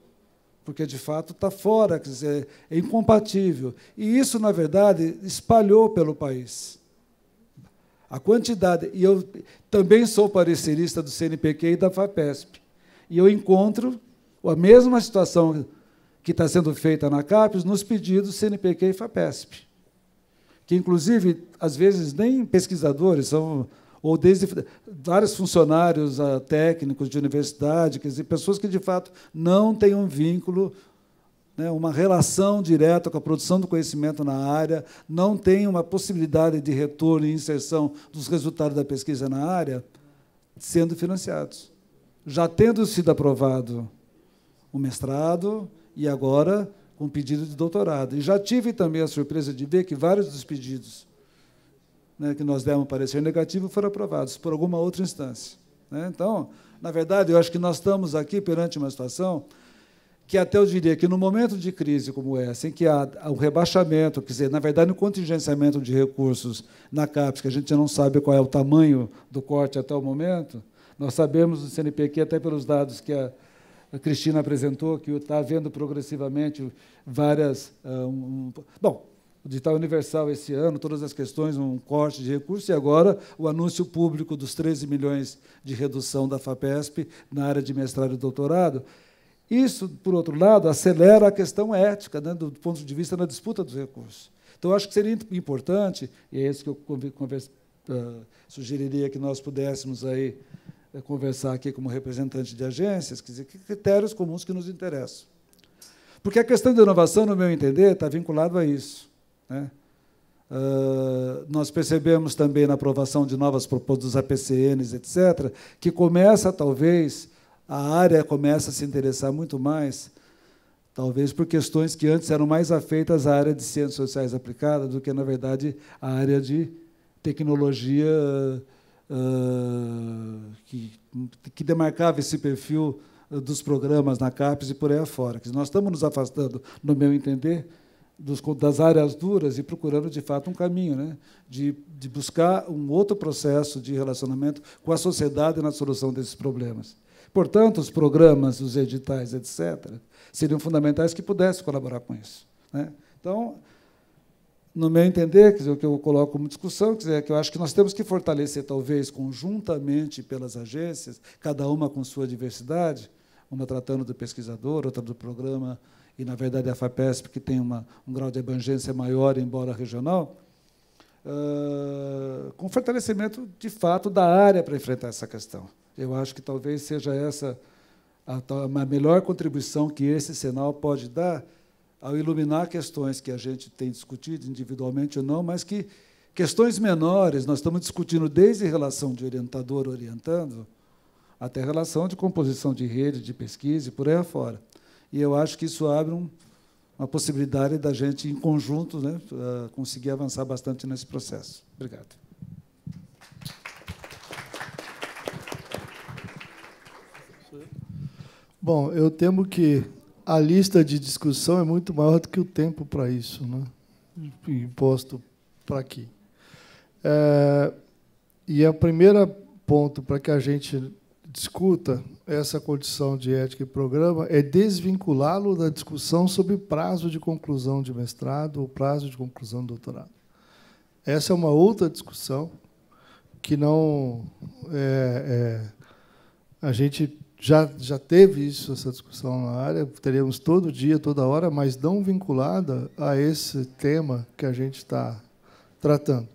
porque de fato está fora, quer dizer, é incompatível. E isso, na verdade, espalhou pelo país. A quantidade. E eu também sou parecerista do CNPq e da FAPESP. E eu encontro a mesma situação que está sendo feita na CAPES nos pedidos CNPq e FAPESP que inclusive às vezes nem pesquisadores são ou desde vários funcionários ah, técnicos de universidade, quer dizer, pessoas que de fato não têm um vínculo né, uma relação direta com a produção do conhecimento na área, não têm uma possibilidade de retorno e inserção dos resultados da pesquisa na área, sendo financiados. Já tendo sido aprovado o mestrado e agora com pedido de doutorado. E já tive também a surpresa de ver que vários dos pedidos né, que nós demos parecer negativo foram aprovados por alguma outra instância. Né? Então, na verdade, eu acho que nós estamos aqui perante uma situação que até eu diria que no momento de crise como essa, em que há o rebaixamento, quer dizer, na verdade, no contingenciamento de recursos na CAPES, que a gente não sabe qual é o tamanho do corte até o momento, nós sabemos do CNPq, até pelos dados que a a Cristina apresentou, que está havendo progressivamente várias. Ah, um, bom, o Digital Universal esse ano, todas as questões, um corte de recursos, e agora o anúncio público dos 13 milhões de redução da FAPESP na área de mestrado e doutorado. Isso, por outro lado, acelera a questão ética, né, do ponto de vista da disputa dos recursos. Então, acho que seria importante, e é isso que eu uh, sugeriria que nós pudéssemos aí é conversar aqui como representante de agências, quer dizer, que critérios comuns que nos interessam. Porque a questão da inovação, no meu entender, está vinculada a isso. Né? Uh, nós percebemos também na aprovação de novas propostas dos APCNs, etc., que começa, talvez, a área começa a se interessar muito mais, talvez por questões que antes eram mais afeitas à área de ciências sociais aplicadas do que, na verdade, à área de tecnologia. Uh, eh, que, que, demarcava esse perfil eh, dos programas na CAPES e por aí afora. Nós estamos nos afastando, no meu entender, dos, das áreas duras e procurando, de fato, um caminho, né? de, de buscar um outro processo de relacionamento com a sociedade na solução desses problemas. Portanto, os programas, os editais, etc., seriam fundamentais que pudessem colaborar com isso. Né? Então, no meu entender, quer dizer, o que eu coloco como discussão, quer dizer, é que eu acho que nós temos que fortalecer, talvez, conjuntamente pelas agências, cada uma com sua diversidade, uma tratando do pesquisador, outra do programa, e, na verdade, a FAPESP, que tem uma, um grau de abrangência maior, embora regional, uh, com fortalecimento, de fato, da área para enfrentar essa questão. Eu acho que talvez seja essa a, a melhor contribuição que esse sinal pode dar, ao iluminar questões que a gente tem discutido individualmente ou não, mas que questões menores nós estamos discutindo desde relação de orientador orientando até relação de composição de rede, de pesquisa e por aí afora. E eu acho que isso abre um, uma possibilidade da gente, em conjunto, né, ah, conseguir avançar bastante nesse processo. Obrigado. Bom, eu temo que a lista de discussão é muito maior do que o tempo para isso, né? imposto para aqui. É, e o primeiro ponto para que a gente discuta essa condição de ética e programa é desvinculá-lo da discussão sobre prazo de conclusão de mestrado ou prazo de conclusão de doutorado. Essa é uma outra discussão que não é, é, a gente já, já teve isso, essa discussão na área, teríamos todo dia, toda hora, mas não vinculada a esse tema que a gente está tratando.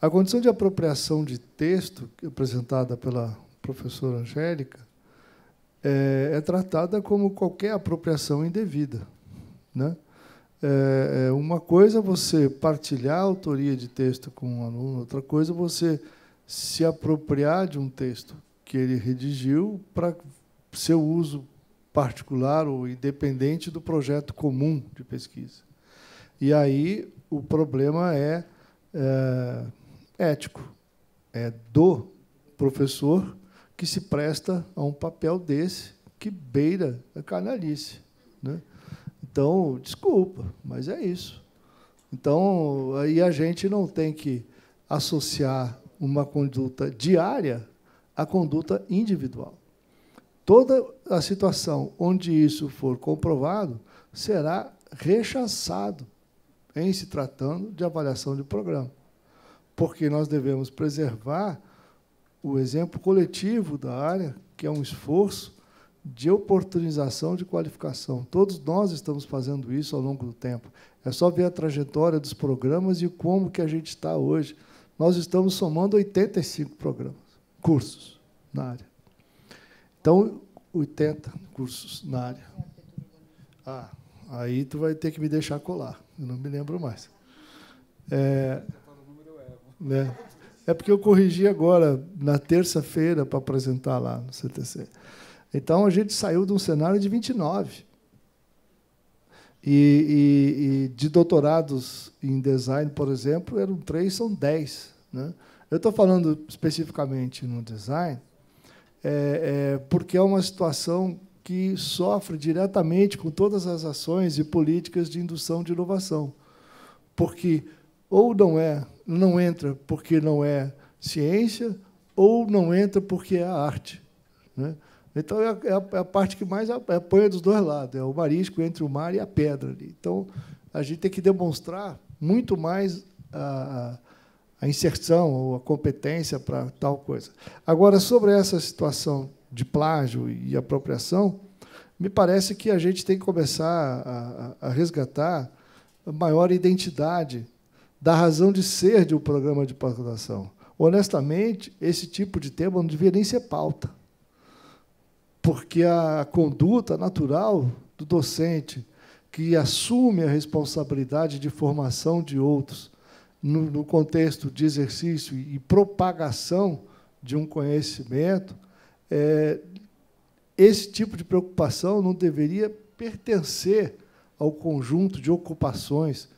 A condição de apropriação de texto, apresentada pela professora Angélica, é, é tratada como qualquer apropriação indevida. Né? É, é uma coisa é você partilhar a autoria de texto com um aluno, outra coisa é você se apropriar de um texto que ele redigiu para seu uso particular ou independente do projeto comum de pesquisa. E aí o problema é, é ético, é do professor que se presta a um papel desse que beira a canalice. Né? Então, desculpa, mas é isso. Então, aí a gente não tem que associar uma conduta diária a conduta individual. Toda a situação onde isso for comprovado será rechaçado em se tratando de avaliação de programa, porque nós devemos preservar o exemplo coletivo da área, que é um esforço de oportunização de qualificação. Todos nós estamos fazendo isso ao longo do tempo. É só ver a trajetória dos programas e como que a gente está hoje. Nós estamos somando 85 programas cursos na área. Então, 80 cursos na área. Ah, aí tu vai ter que me deixar colar. Eu não me lembro mais. É, né? é porque eu corrigi agora, na terça-feira, para apresentar lá no CTC. Então, a gente saiu de um cenário de 29. E, e, e de doutorados em design, por exemplo, eram três, são dez. Né? Eu estou falando especificamente no design, é, é, porque é uma situação que sofre diretamente com todas as ações e políticas de indução de inovação, porque ou não é, não entra porque não é ciência, ou não entra porque é arte, né? Então é a, é a, é parte que mais apanha é, dos dois lados, é o marisco entre o mar e a pedra ali. Então a gente tem que demonstrar muito mais a a inserção ou a competência para tal coisa. Agora, sobre essa situação de plágio e apropriação, me parece que a gente tem que começar a, a resgatar a maior identidade da razão de ser de um programa de pós-graduação. Honestamente, esse tipo de tema não devia nem ser pauta, porque a conduta natural do docente que assume a responsabilidade de formação de outros no, no contexto de exercício e propagação de um conhecimento, é, esse tipo de preocupação não deveria pertencer ao conjunto de ocupações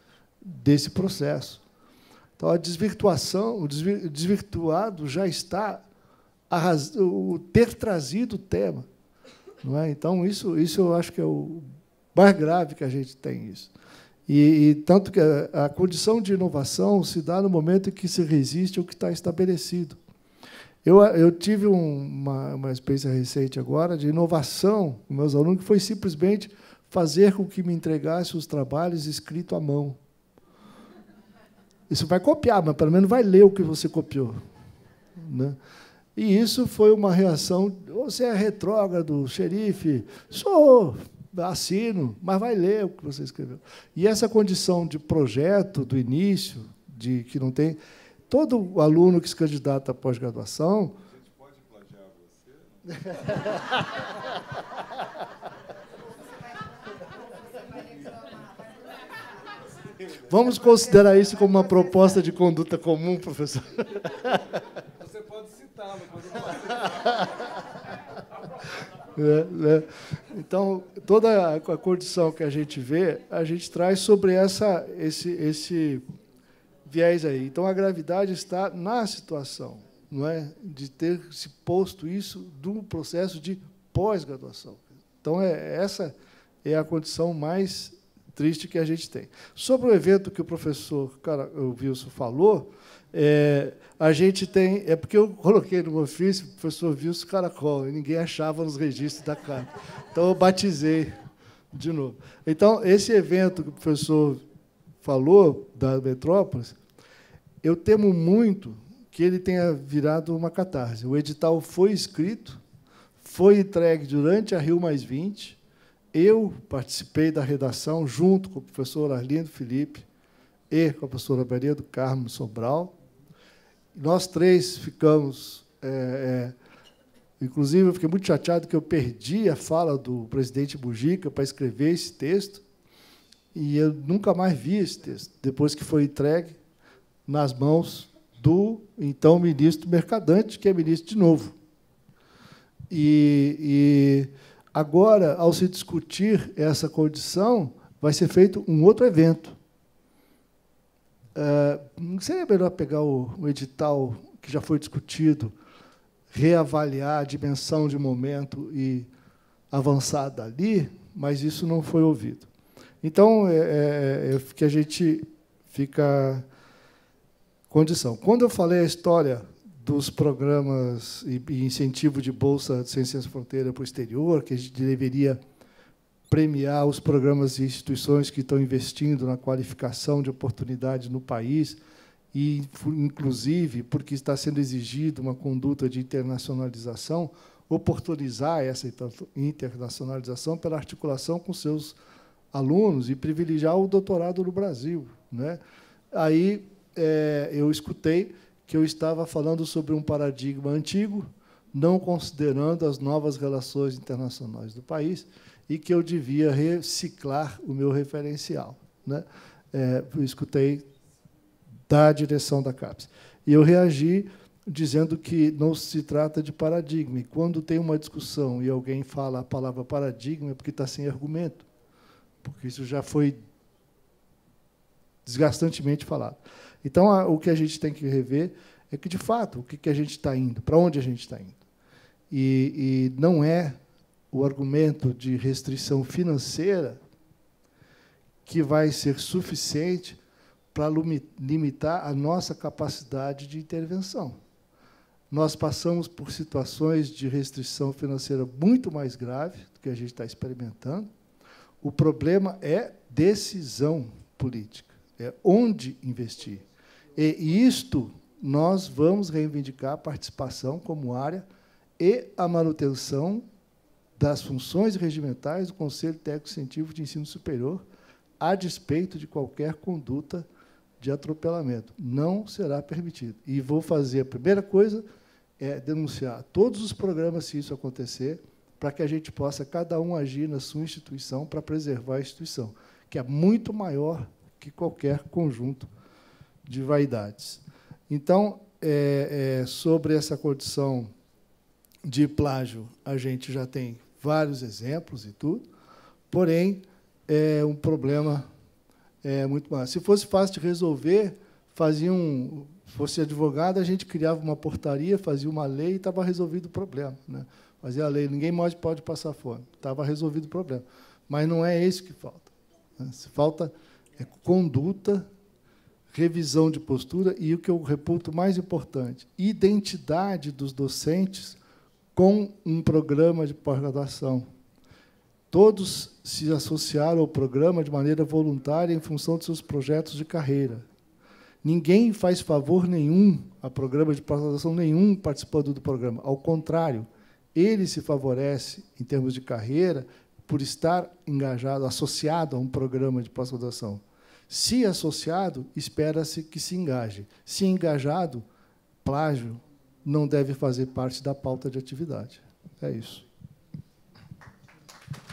desse processo. Então, a desvirtuação, o desvirtuado já está o ter trazido o tema. Não é? Então, isso, isso eu acho que é o mais grave que a gente tem isso. E, e, tanto que a, condição de inovação se dá no momento em que se resiste ao que está estabelecido. Eu, eu tive um, uma, uma experiência recente agora de inovação com meus alunos, que foi simplesmente fazer com que me entregasse os trabalhos escritos à mão. Isso vai copiar, mas pelo menos vai ler o que você copiou. Né? E isso foi uma reação. Você é retrógrado, xerife? Sou! assino, mas vai ler o que você escreveu. E essa condição de projeto do início, de que não tem todo aluno que se candidata à pós-graduação. A gente pode plagiar [LAUGHS] você? Vamos considerar isso como uma proposta de conduta comum, professor. Você pode citá-lo, mas não pode citá [LAUGHS] Né, né? Então, toda a condição que a gente vê, a gente traz sobre essa, esse, esse viés aí. Então, a gravidade está na situação, não é? de ter se posto isso do processo de pós-graduação. Então, é, essa é a condição mais triste que a gente tem. Sobre o evento que o professor cara, o Wilson falou, é, a gente tem. É porque eu coloquei no ofício, o professor Wilson Caracol, e ninguém achava nos registros da carta. Então eu batizei de novo. Então, esse evento que o professor falou, da Metrópolis, eu temo muito que ele tenha virado uma catarse. O edital foi escrito, foi entregue durante a Rio Mais 20. Eu participei da redação junto com o professor Arlindo Felipe e com a professora Maria do Carmo Sobral nós três ficamos. É, é, inclusive, eu fiquei muito chateado que eu perdi a fala do presidente Bujica para escrever esse texto. E eu nunca mais vi esse texto, depois que foi entregue nas mãos do então ministro Mercadante, que é ministro de novo. E, e agora, ao se discutir essa condição, vai ser feito um outro evento não ah, seria melhor pegar o, o edital que já foi discutido, reavaliar a dimensão de momento e avançar dali? Mas isso não foi ouvido. Então, é, é, é, é que a gente fica condição. Quando eu falei a história dos programas e, e incentivo de bolsa de ciências Fronteira para o exterior, que a gente deveria premiar os programas e instituições que estão investindo na qualificação de oportunidades no país, e inclusive porque está sendo exigido uma conduta de internacionalização, oportunizar essa internacionalização pela articulação com seus alunos e privilegiar o doutorado no Brasil. Né? Aí é, eu escutei que eu estava falando sobre um paradigma antigo, não considerando as novas relações internacionais do país, e que eu devia reciclar o meu referencial. Né? É, eu escutei da direção da CAPES. E eu reagi dizendo que não se trata de paradigma. E quando tem uma discussão e alguém fala a palavra paradigma, é porque está sem argumento, porque isso já foi desgastantemente falado. Então, o que a gente tem que rever é que, de fato, o que, que a gente está indo, para onde a gente está indo. E, e não é o argumento de restrição financeira que vai ser suficiente para limitar a nossa capacidade de intervenção. Nós passamos por situações de restrição financeira muito mais grave do que a gente está experimentando. O problema é decisão política, é onde investir. E isto nós vamos reivindicar a participação como área e a manutenção das funções regimentais do Conselho Técnico Científico de Ensino Superior, a despeito de qualquer conduta de atropelamento. Não será permitido. E vou fazer a primeira coisa é denunciar todos os programas se isso acontecer, para que a gente possa cada um agir na sua instituição para preservar a instituição, que é muito maior que qualquer conjunto de vaidades. Então, é, é, sobre essa condição de plágio, a gente já tem vários exemplos e tudo, porém é um problema é, muito maior. Se fosse fácil de resolver, fazia um, fosse advogado, a gente criava uma portaria, fazia uma lei e estava resolvido o problema. Né? Fazia a lei, ninguém mais pode passar fome, estava resolvido o problema. Mas não é isso que falta. Né? Se falta é conduta, revisão de postura e o que eu reputo mais importante, identidade dos docentes com um programa de pós-graduação. Todos se associaram ao programa de maneira voluntária em função de seus projetos de carreira. Ninguém faz favor nenhum a programa de pós-graduação nenhum participando do programa. Ao contrário, ele se favorece em termos de carreira por estar engajado, associado a um programa de pós-graduação. Se associado, espera-se que se engaje. Se engajado, plágio não deve fazer parte da pauta de atividade. É isso.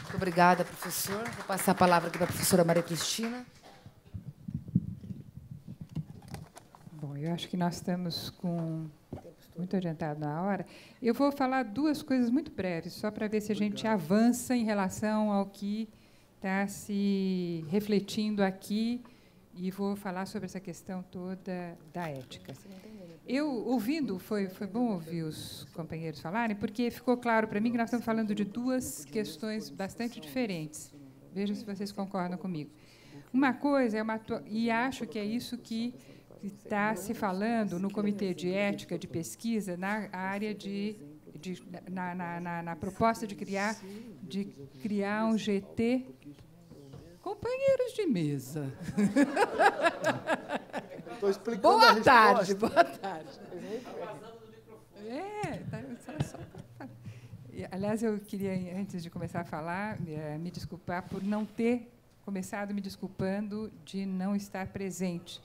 Muito obrigada, professor. Vou passar a palavra aqui para a professora Maria Cristina. Bom, eu acho que nós estamos com muito adiantado na hora. Eu vou falar duas coisas muito breves, só para ver se a Obrigado. gente avança em relação ao que está se refletindo aqui. E vou falar sobre essa questão toda da ética. Eu, ouvindo, foi, foi bom ouvir os companheiros falarem, porque ficou claro para mim que nós estamos falando de duas questões bastante diferentes. Vejam se vocês concordam comigo. Uma coisa é uma. E acho que é isso que está se falando no Comitê de Ética de Pesquisa na área de. de na, na, na, na proposta de criar, de criar um GT Companheiros de mesa. Estou [LAUGHS] explicando boa tarde, boa tarde. É, tá, só, só. Aliás, eu queria, antes de começar a falar, é, me desculpar por não ter começado me desculpando de não estar presente,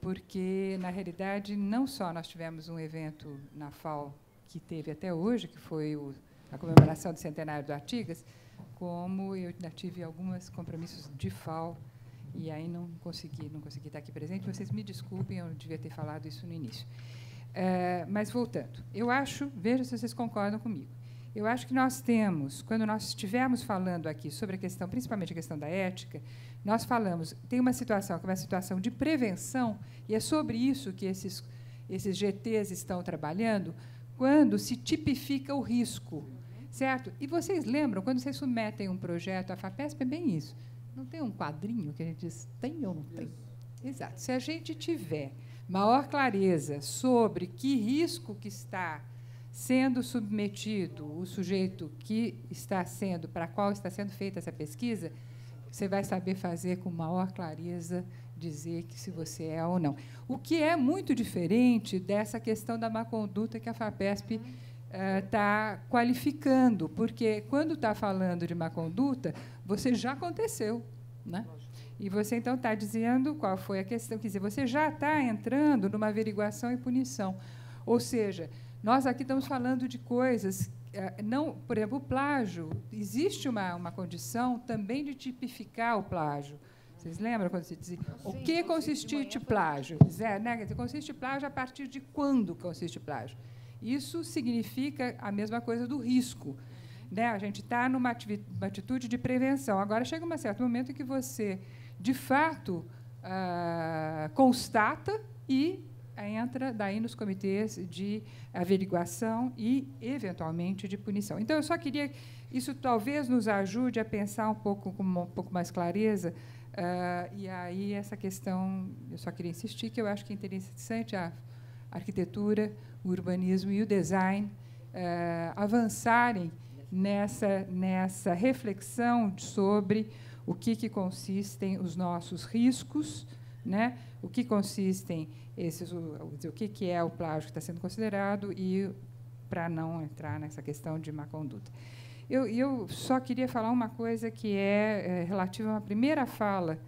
porque, na realidade, não só nós tivemos um evento na FAO que teve até hoje, que foi o, a comemoração do centenário do Artigas, como eu ainda tive alguns compromissos de FAO e aí não consegui, não consegui estar aqui presente. Vocês me desculpem, eu devia ter falado isso no início. É, mas voltando, eu acho, veja se vocês concordam comigo. Eu acho que nós temos, quando nós estivermos falando aqui sobre a questão, principalmente a questão da ética, nós falamos, tem uma situação que é uma situação de prevenção, e é sobre isso que esses, esses GTs estão trabalhando, quando se tipifica o risco. Certo? E vocês lembram, quando vocês submetem um projeto, à FAPESP é bem isso. Não tem um quadrinho que a gente diz tem ou não tem? Exato. Se a gente tiver maior clareza sobre que risco que está sendo submetido o sujeito que está sendo, para qual está sendo feita essa pesquisa, você vai saber fazer com maior clareza dizer que se você é ou não. O que é muito diferente dessa questão da má conduta que a FAPESP uhum está eh, qualificando, porque quando está falando de má conduta, você já aconteceu. Né? E você então está dizendo qual foi a questão, quer dizer, você já está entrando numa averiguação e punição. Ou seja, nós aqui estamos falando de coisas. Eh, não, por exemplo, o plágio, existe uma, uma condição também de tipificar o plágio. Vocês lembram quando se dizia o que consistia de plágio? Zé, né? Consiste plágio a partir de quando consiste plágio? Isso significa a mesma coisa do risco. Né? A gente está numa atitude de prevenção. Agora, chega um certo momento em que você, de fato, ah, constata e entra daí nos comitês de averiguação e, eventualmente, de punição. Então, eu só queria... Isso talvez nos ajude a pensar um pouco com um pouco mais clareza Uh, e aí essa questão, eu só queria insistir que eu acho que é interessante a arquitetura o urbanismo e o design eh, avançarem nessa, nessa reflexão sobre o que, que consistem os nossos riscos, né? o que consistem esses, o, o que, que é o plágio que está sendo considerado e para não entrar nessa questão de má conduta. Eu, eu, só queria falar uma coisa que é, é relativa à primeira fala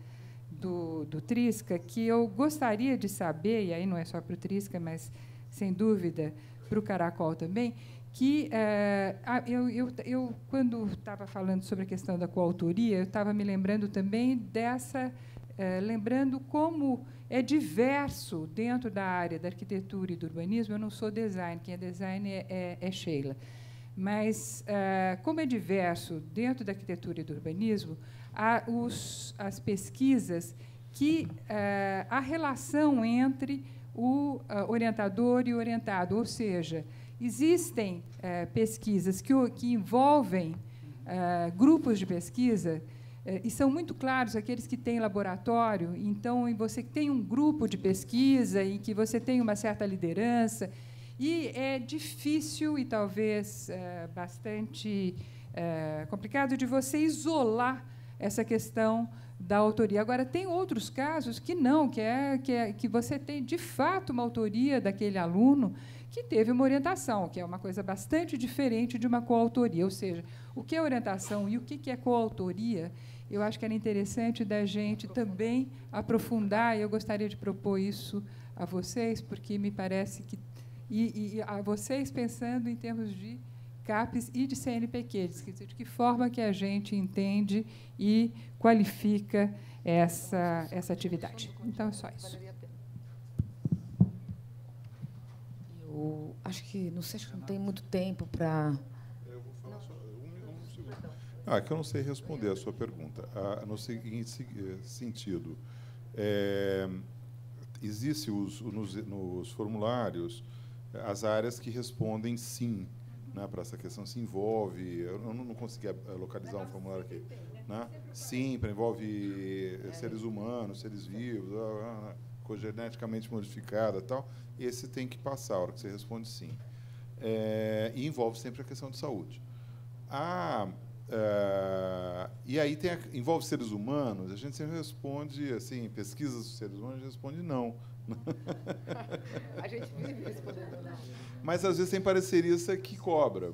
do, do Trisca, que eu gostaria de saber, e aí não é só para o Trisca, mas sem dúvida, para o Caracol também, que eh, eu, eu, eu, quando estava falando sobre a questão da coautoria, eu estava me lembrando também dessa, eh, lembrando como é diverso dentro da área da arquitetura e do urbanismo. Eu não sou design, quem é design é, é, é Sheila. Mas, eh, como é diverso dentro da arquitetura e do urbanismo, há os, as pesquisas que a relação entre o ah, orientador e o orientado, ou seja, existem eh, pesquisas que, que envolvem eh, grupos de pesquisa eh, e são muito claros aqueles que têm laboratório. Então, você tem um grupo de pesquisa em que você tem uma certa liderança e é difícil e talvez bastante complicado de você isolar essa questão da autoria. Agora tem outros casos que não, que é que, é, que você tem de fato uma autoria daquele aluno que teve uma orientação, que é uma coisa bastante diferente de uma coautoria. Ou seja, o que é orientação e o que é coautoria, eu acho que era interessante da gente também aprofundar, e eu gostaria de propor isso a vocês, porque me parece que. E, e a vocês pensando em termos de CAPES e de CNPq, de que forma que a gente entende e qualifica essa, essa atividade. Então, é só isso. Eu acho que, não sei, acho que não tem muito tempo para... Eu vou falar só um, um segundo. Ah, que eu não sei responder a sua pergunta. Ah, no seguinte eh, sentido, é, existe os, nos, nos formulários eh, as áreas que respondem sim, né, para essa questão se envolve, eu não, não consegui eh, localizar um formulário aqui, né? né? Sempre envolve eh, é. seres humanos, seres vivos, ah, ah, ah, coisa geneticamente modificada, tal. Esse tem que passar, a hora que você responde sim. É, e envolve sempre a questão de saúde. e aí tem a, envolve seres humanos, a gente sempre responde, assim, pesquisas dos seres humanos, a gente responde não. [LAUGHS] a gente vive respondendo não. Mas às vezes tem parecerista que cobra.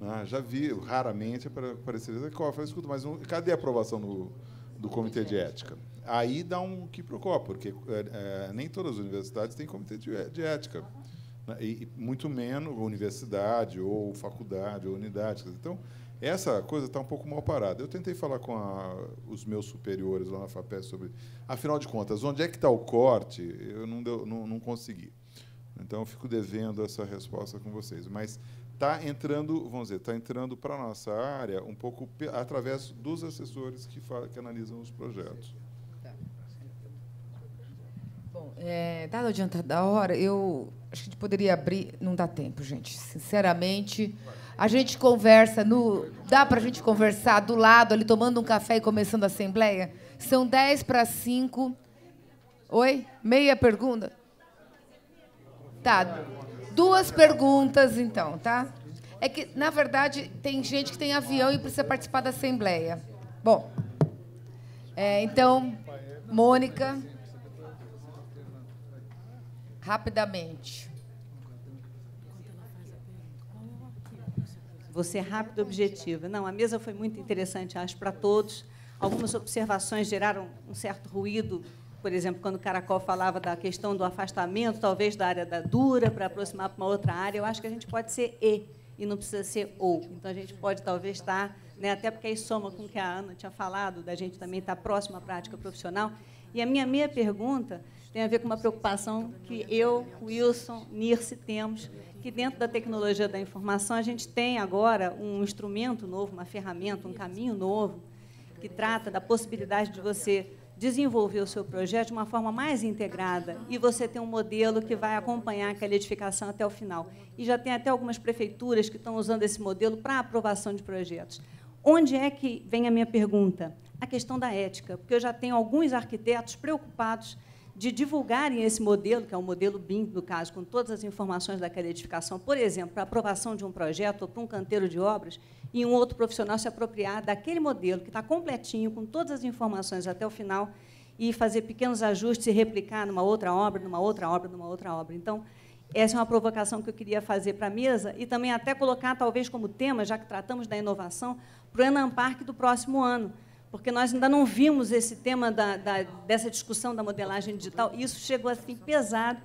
Ah, já vi, raramente, parecerista que cobra. Eu falei, escuta, mas um, cadê a aprovação do, do comitê de ética? Aí dá um que procura, porque é, é, nem todas as universidades têm comitê de, de ética. Né? E, e, muito menos universidade, ou faculdade, ou unidade. Então, essa coisa está um pouco mal parada. Eu tentei falar com a, os meus superiores lá na FAPES sobre, afinal de contas, onde é que está o corte? Eu não, deu, não, não consegui. Então, eu fico devendo essa resposta com vocês. Mas está entrando, vamos dizer, está entrando para a nossa área um pouco através dos assessores que, que analisam os projetos. Tá. Bom, é, dado tá adiantado da hora, eu acho que a gente poderia abrir. Não dá tempo, gente. Sinceramente, a gente conversa no. Dá para a gente conversar do lado, ali tomando um café e começando a assembleia? São 10 para 5. Oi? Meia pergunta? Tá. Duas perguntas, então, tá? É que, na verdade, tem gente que tem avião e precisa participar da Assembleia. Bom, é, então, Mônica, rapidamente. Você é rápido e objetiva. Não, a mesa foi muito interessante, acho, para todos. Algumas observações geraram um certo ruído por exemplo, quando o Caracol falava da questão do afastamento, talvez da área da dura, para aproximar para uma outra área, eu acho que a gente pode ser e, e não precisa ser ou. Então, a gente pode talvez estar, né, até porque aí soma com o que a Ana tinha falado, da gente também estar próximo à prática profissional. E a minha meia pergunta tem a ver com uma preocupação que eu, Wilson, Nirce temos, que dentro da tecnologia da informação a gente tem agora um instrumento novo, uma ferramenta, um caminho novo, que trata da possibilidade de você desenvolver o seu projeto de uma forma mais integrada e você tem um modelo que vai acompanhar aquela edificação até o final. E já tem até algumas prefeituras que estão usando esse modelo para aprovação de projetos. Onde é que vem a minha pergunta? A questão da ética, porque eu já tenho alguns arquitetos preocupados de divulgarem esse modelo, que é o modelo BIM, no caso, com todas as informações daquela edificação, por exemplo, para aprovação de um projeto ou para um canteiro de obras, e um outro profissional se apropriar daquele modelo que está completinho, com todas as informações até o final, e fazer pequenos ajustes e replicar numa outra obra, numa outra obra, numa outra obra. Então, essa é uma provocação que eu queria fazer para a mesa e também até colocar, talvez, como tema, já que tratamos da inovação, para o Park do próximo ano, porque nós ainda não vimos esse tema da, da, dessa discussão da modelagem digital. Isso chegou assim pesado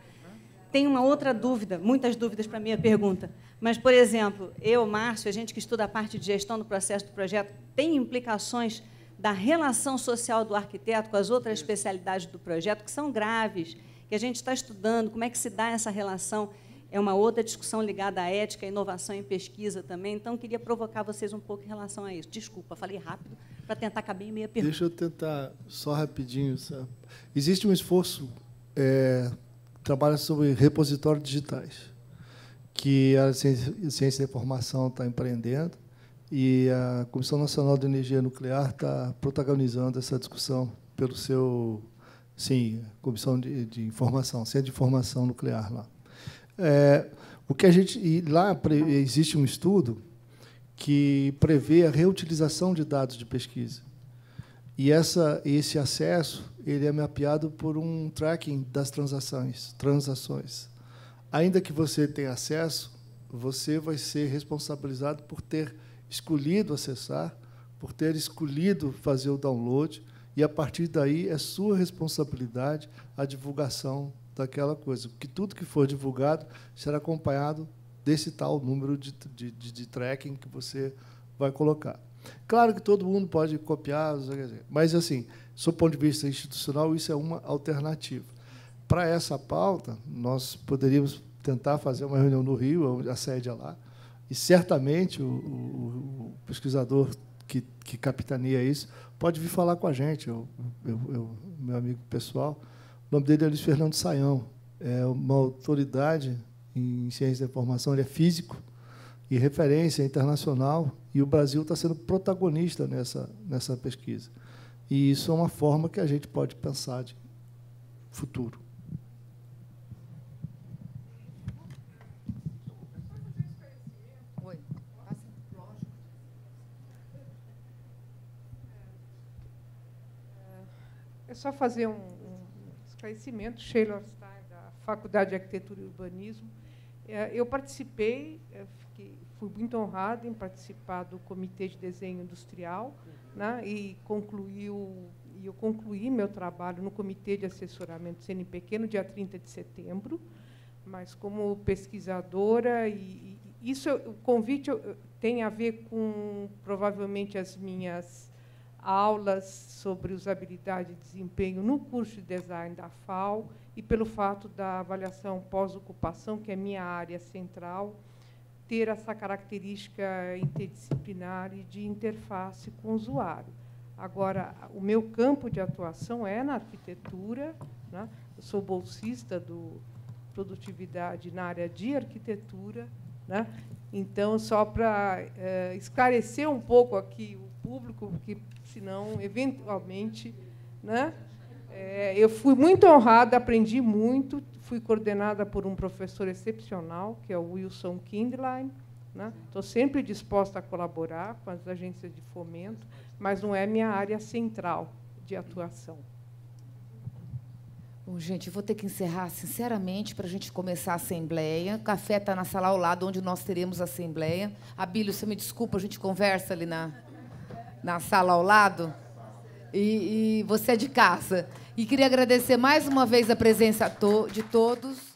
tem uma outra dúvida, muitas dúvidas para a minha pergunta. Mas, por exemplo, eu, Márcio, a gente que estuda a parte de gestão do processo do projeto, tem implicações da relação social do arquiteto com as outras especialidades do projeto, que são graves, que a gente está estudando, como é que se dá essa relação. É uma outra discussão ligada à ética, inovação em pesquisa também. Então, queria provocar vocês um pouco em relação a isso. Desculpa, falei rápido para tentar caber em meia pergunta. Deixa eu tentar só rapidinho. Sabe? Existe um esforço é trabalha sobre repositórios digitais, que a Ciência da Informação está empreendendo e a Comissão Nacional de Energia Nuclear está protagonizando essa discussão pelo seu, sim, Comissão de, de Informação, Centro de Informação Nuclear lá. É, o que a gente e lá existe um estudo que prevê a reutilização de dados de pesquisa e essa esse acesso ele é mapeado por um tracking das transações, transações. Ainda que você tenha acesso, você vai ser responsabilizado por ter escolhido acessar, por ter escolhido fazer o download, e a partir daí é sua responsabilidade a divulgação daquela coisa, porque tudo que for divulgado será acompanhado desse tal número de, de, de, de tracking que você vai colocar. Claro que todo mundo pode copiar, mas assim, Sob o ponto de vista institucional, isso é uma alternativa. Para essa pauta, nós poderíamos tentar fazer uma reunião no Rio, a sede é lá, e certamente o, o, o pesquisador que, que, capitania isso pode vir falar com a gente, eu, eu, eu, meu amigo pessoal. O nome dele é Luiz Fernando Saião, é uma autoridade em ciência da informação, ele é físico e referência internacional, e o Brasil está sendo protagonista nessa, nessa pesquisa. E isso é uma forma que a gente pode pensar de futuro. É só fazer um, um esclarecimento, Sheila Stein, da Faculdade de Arquitetura e Urbanismo. É, eu participei, é, fui muito honrada em participar do Comitê de Desenho Industrial, né, e concluiu e eu concluí meu trabalho no Comitê de Assessoramento CNPq no dia 30 de setembro, mas como pesquisadora e, e isso o convite tem a ver com provavelmente as minhas aulas sobre usabilidade e desempenho no curso de design da FAO e pelo fato da avaliação pós-ocupação, que é minha área central, ter essa característica interdisciplinar e de interface com o usuário. Agora, o meu campo de atuação é na arquitetura, né? eu sou bolsista do Produtividade na área de arquitetura, né? então, só para é, eh, esclarecer um pouco aqui o público, porque senão, eventualmente, né? É, eu fui muito honrada, aprendi muito, fui coordenada por um professor excepcional, que é o Wilson Kindlein. Estou né? sempre disposta a colaborar com as agências de fomento, mas não é minha área central de atuação. Bom, gente, vou ter que encerrar sinceramente para a gente começar a assembleia. O café está na sala ao lado, onde nós teremos a assembleia. Abílio, você me desculpa, a gente conversa ali na, na sala ao lado. E, e você é de casa. E queria agradecer mais uma vez a presença de todos.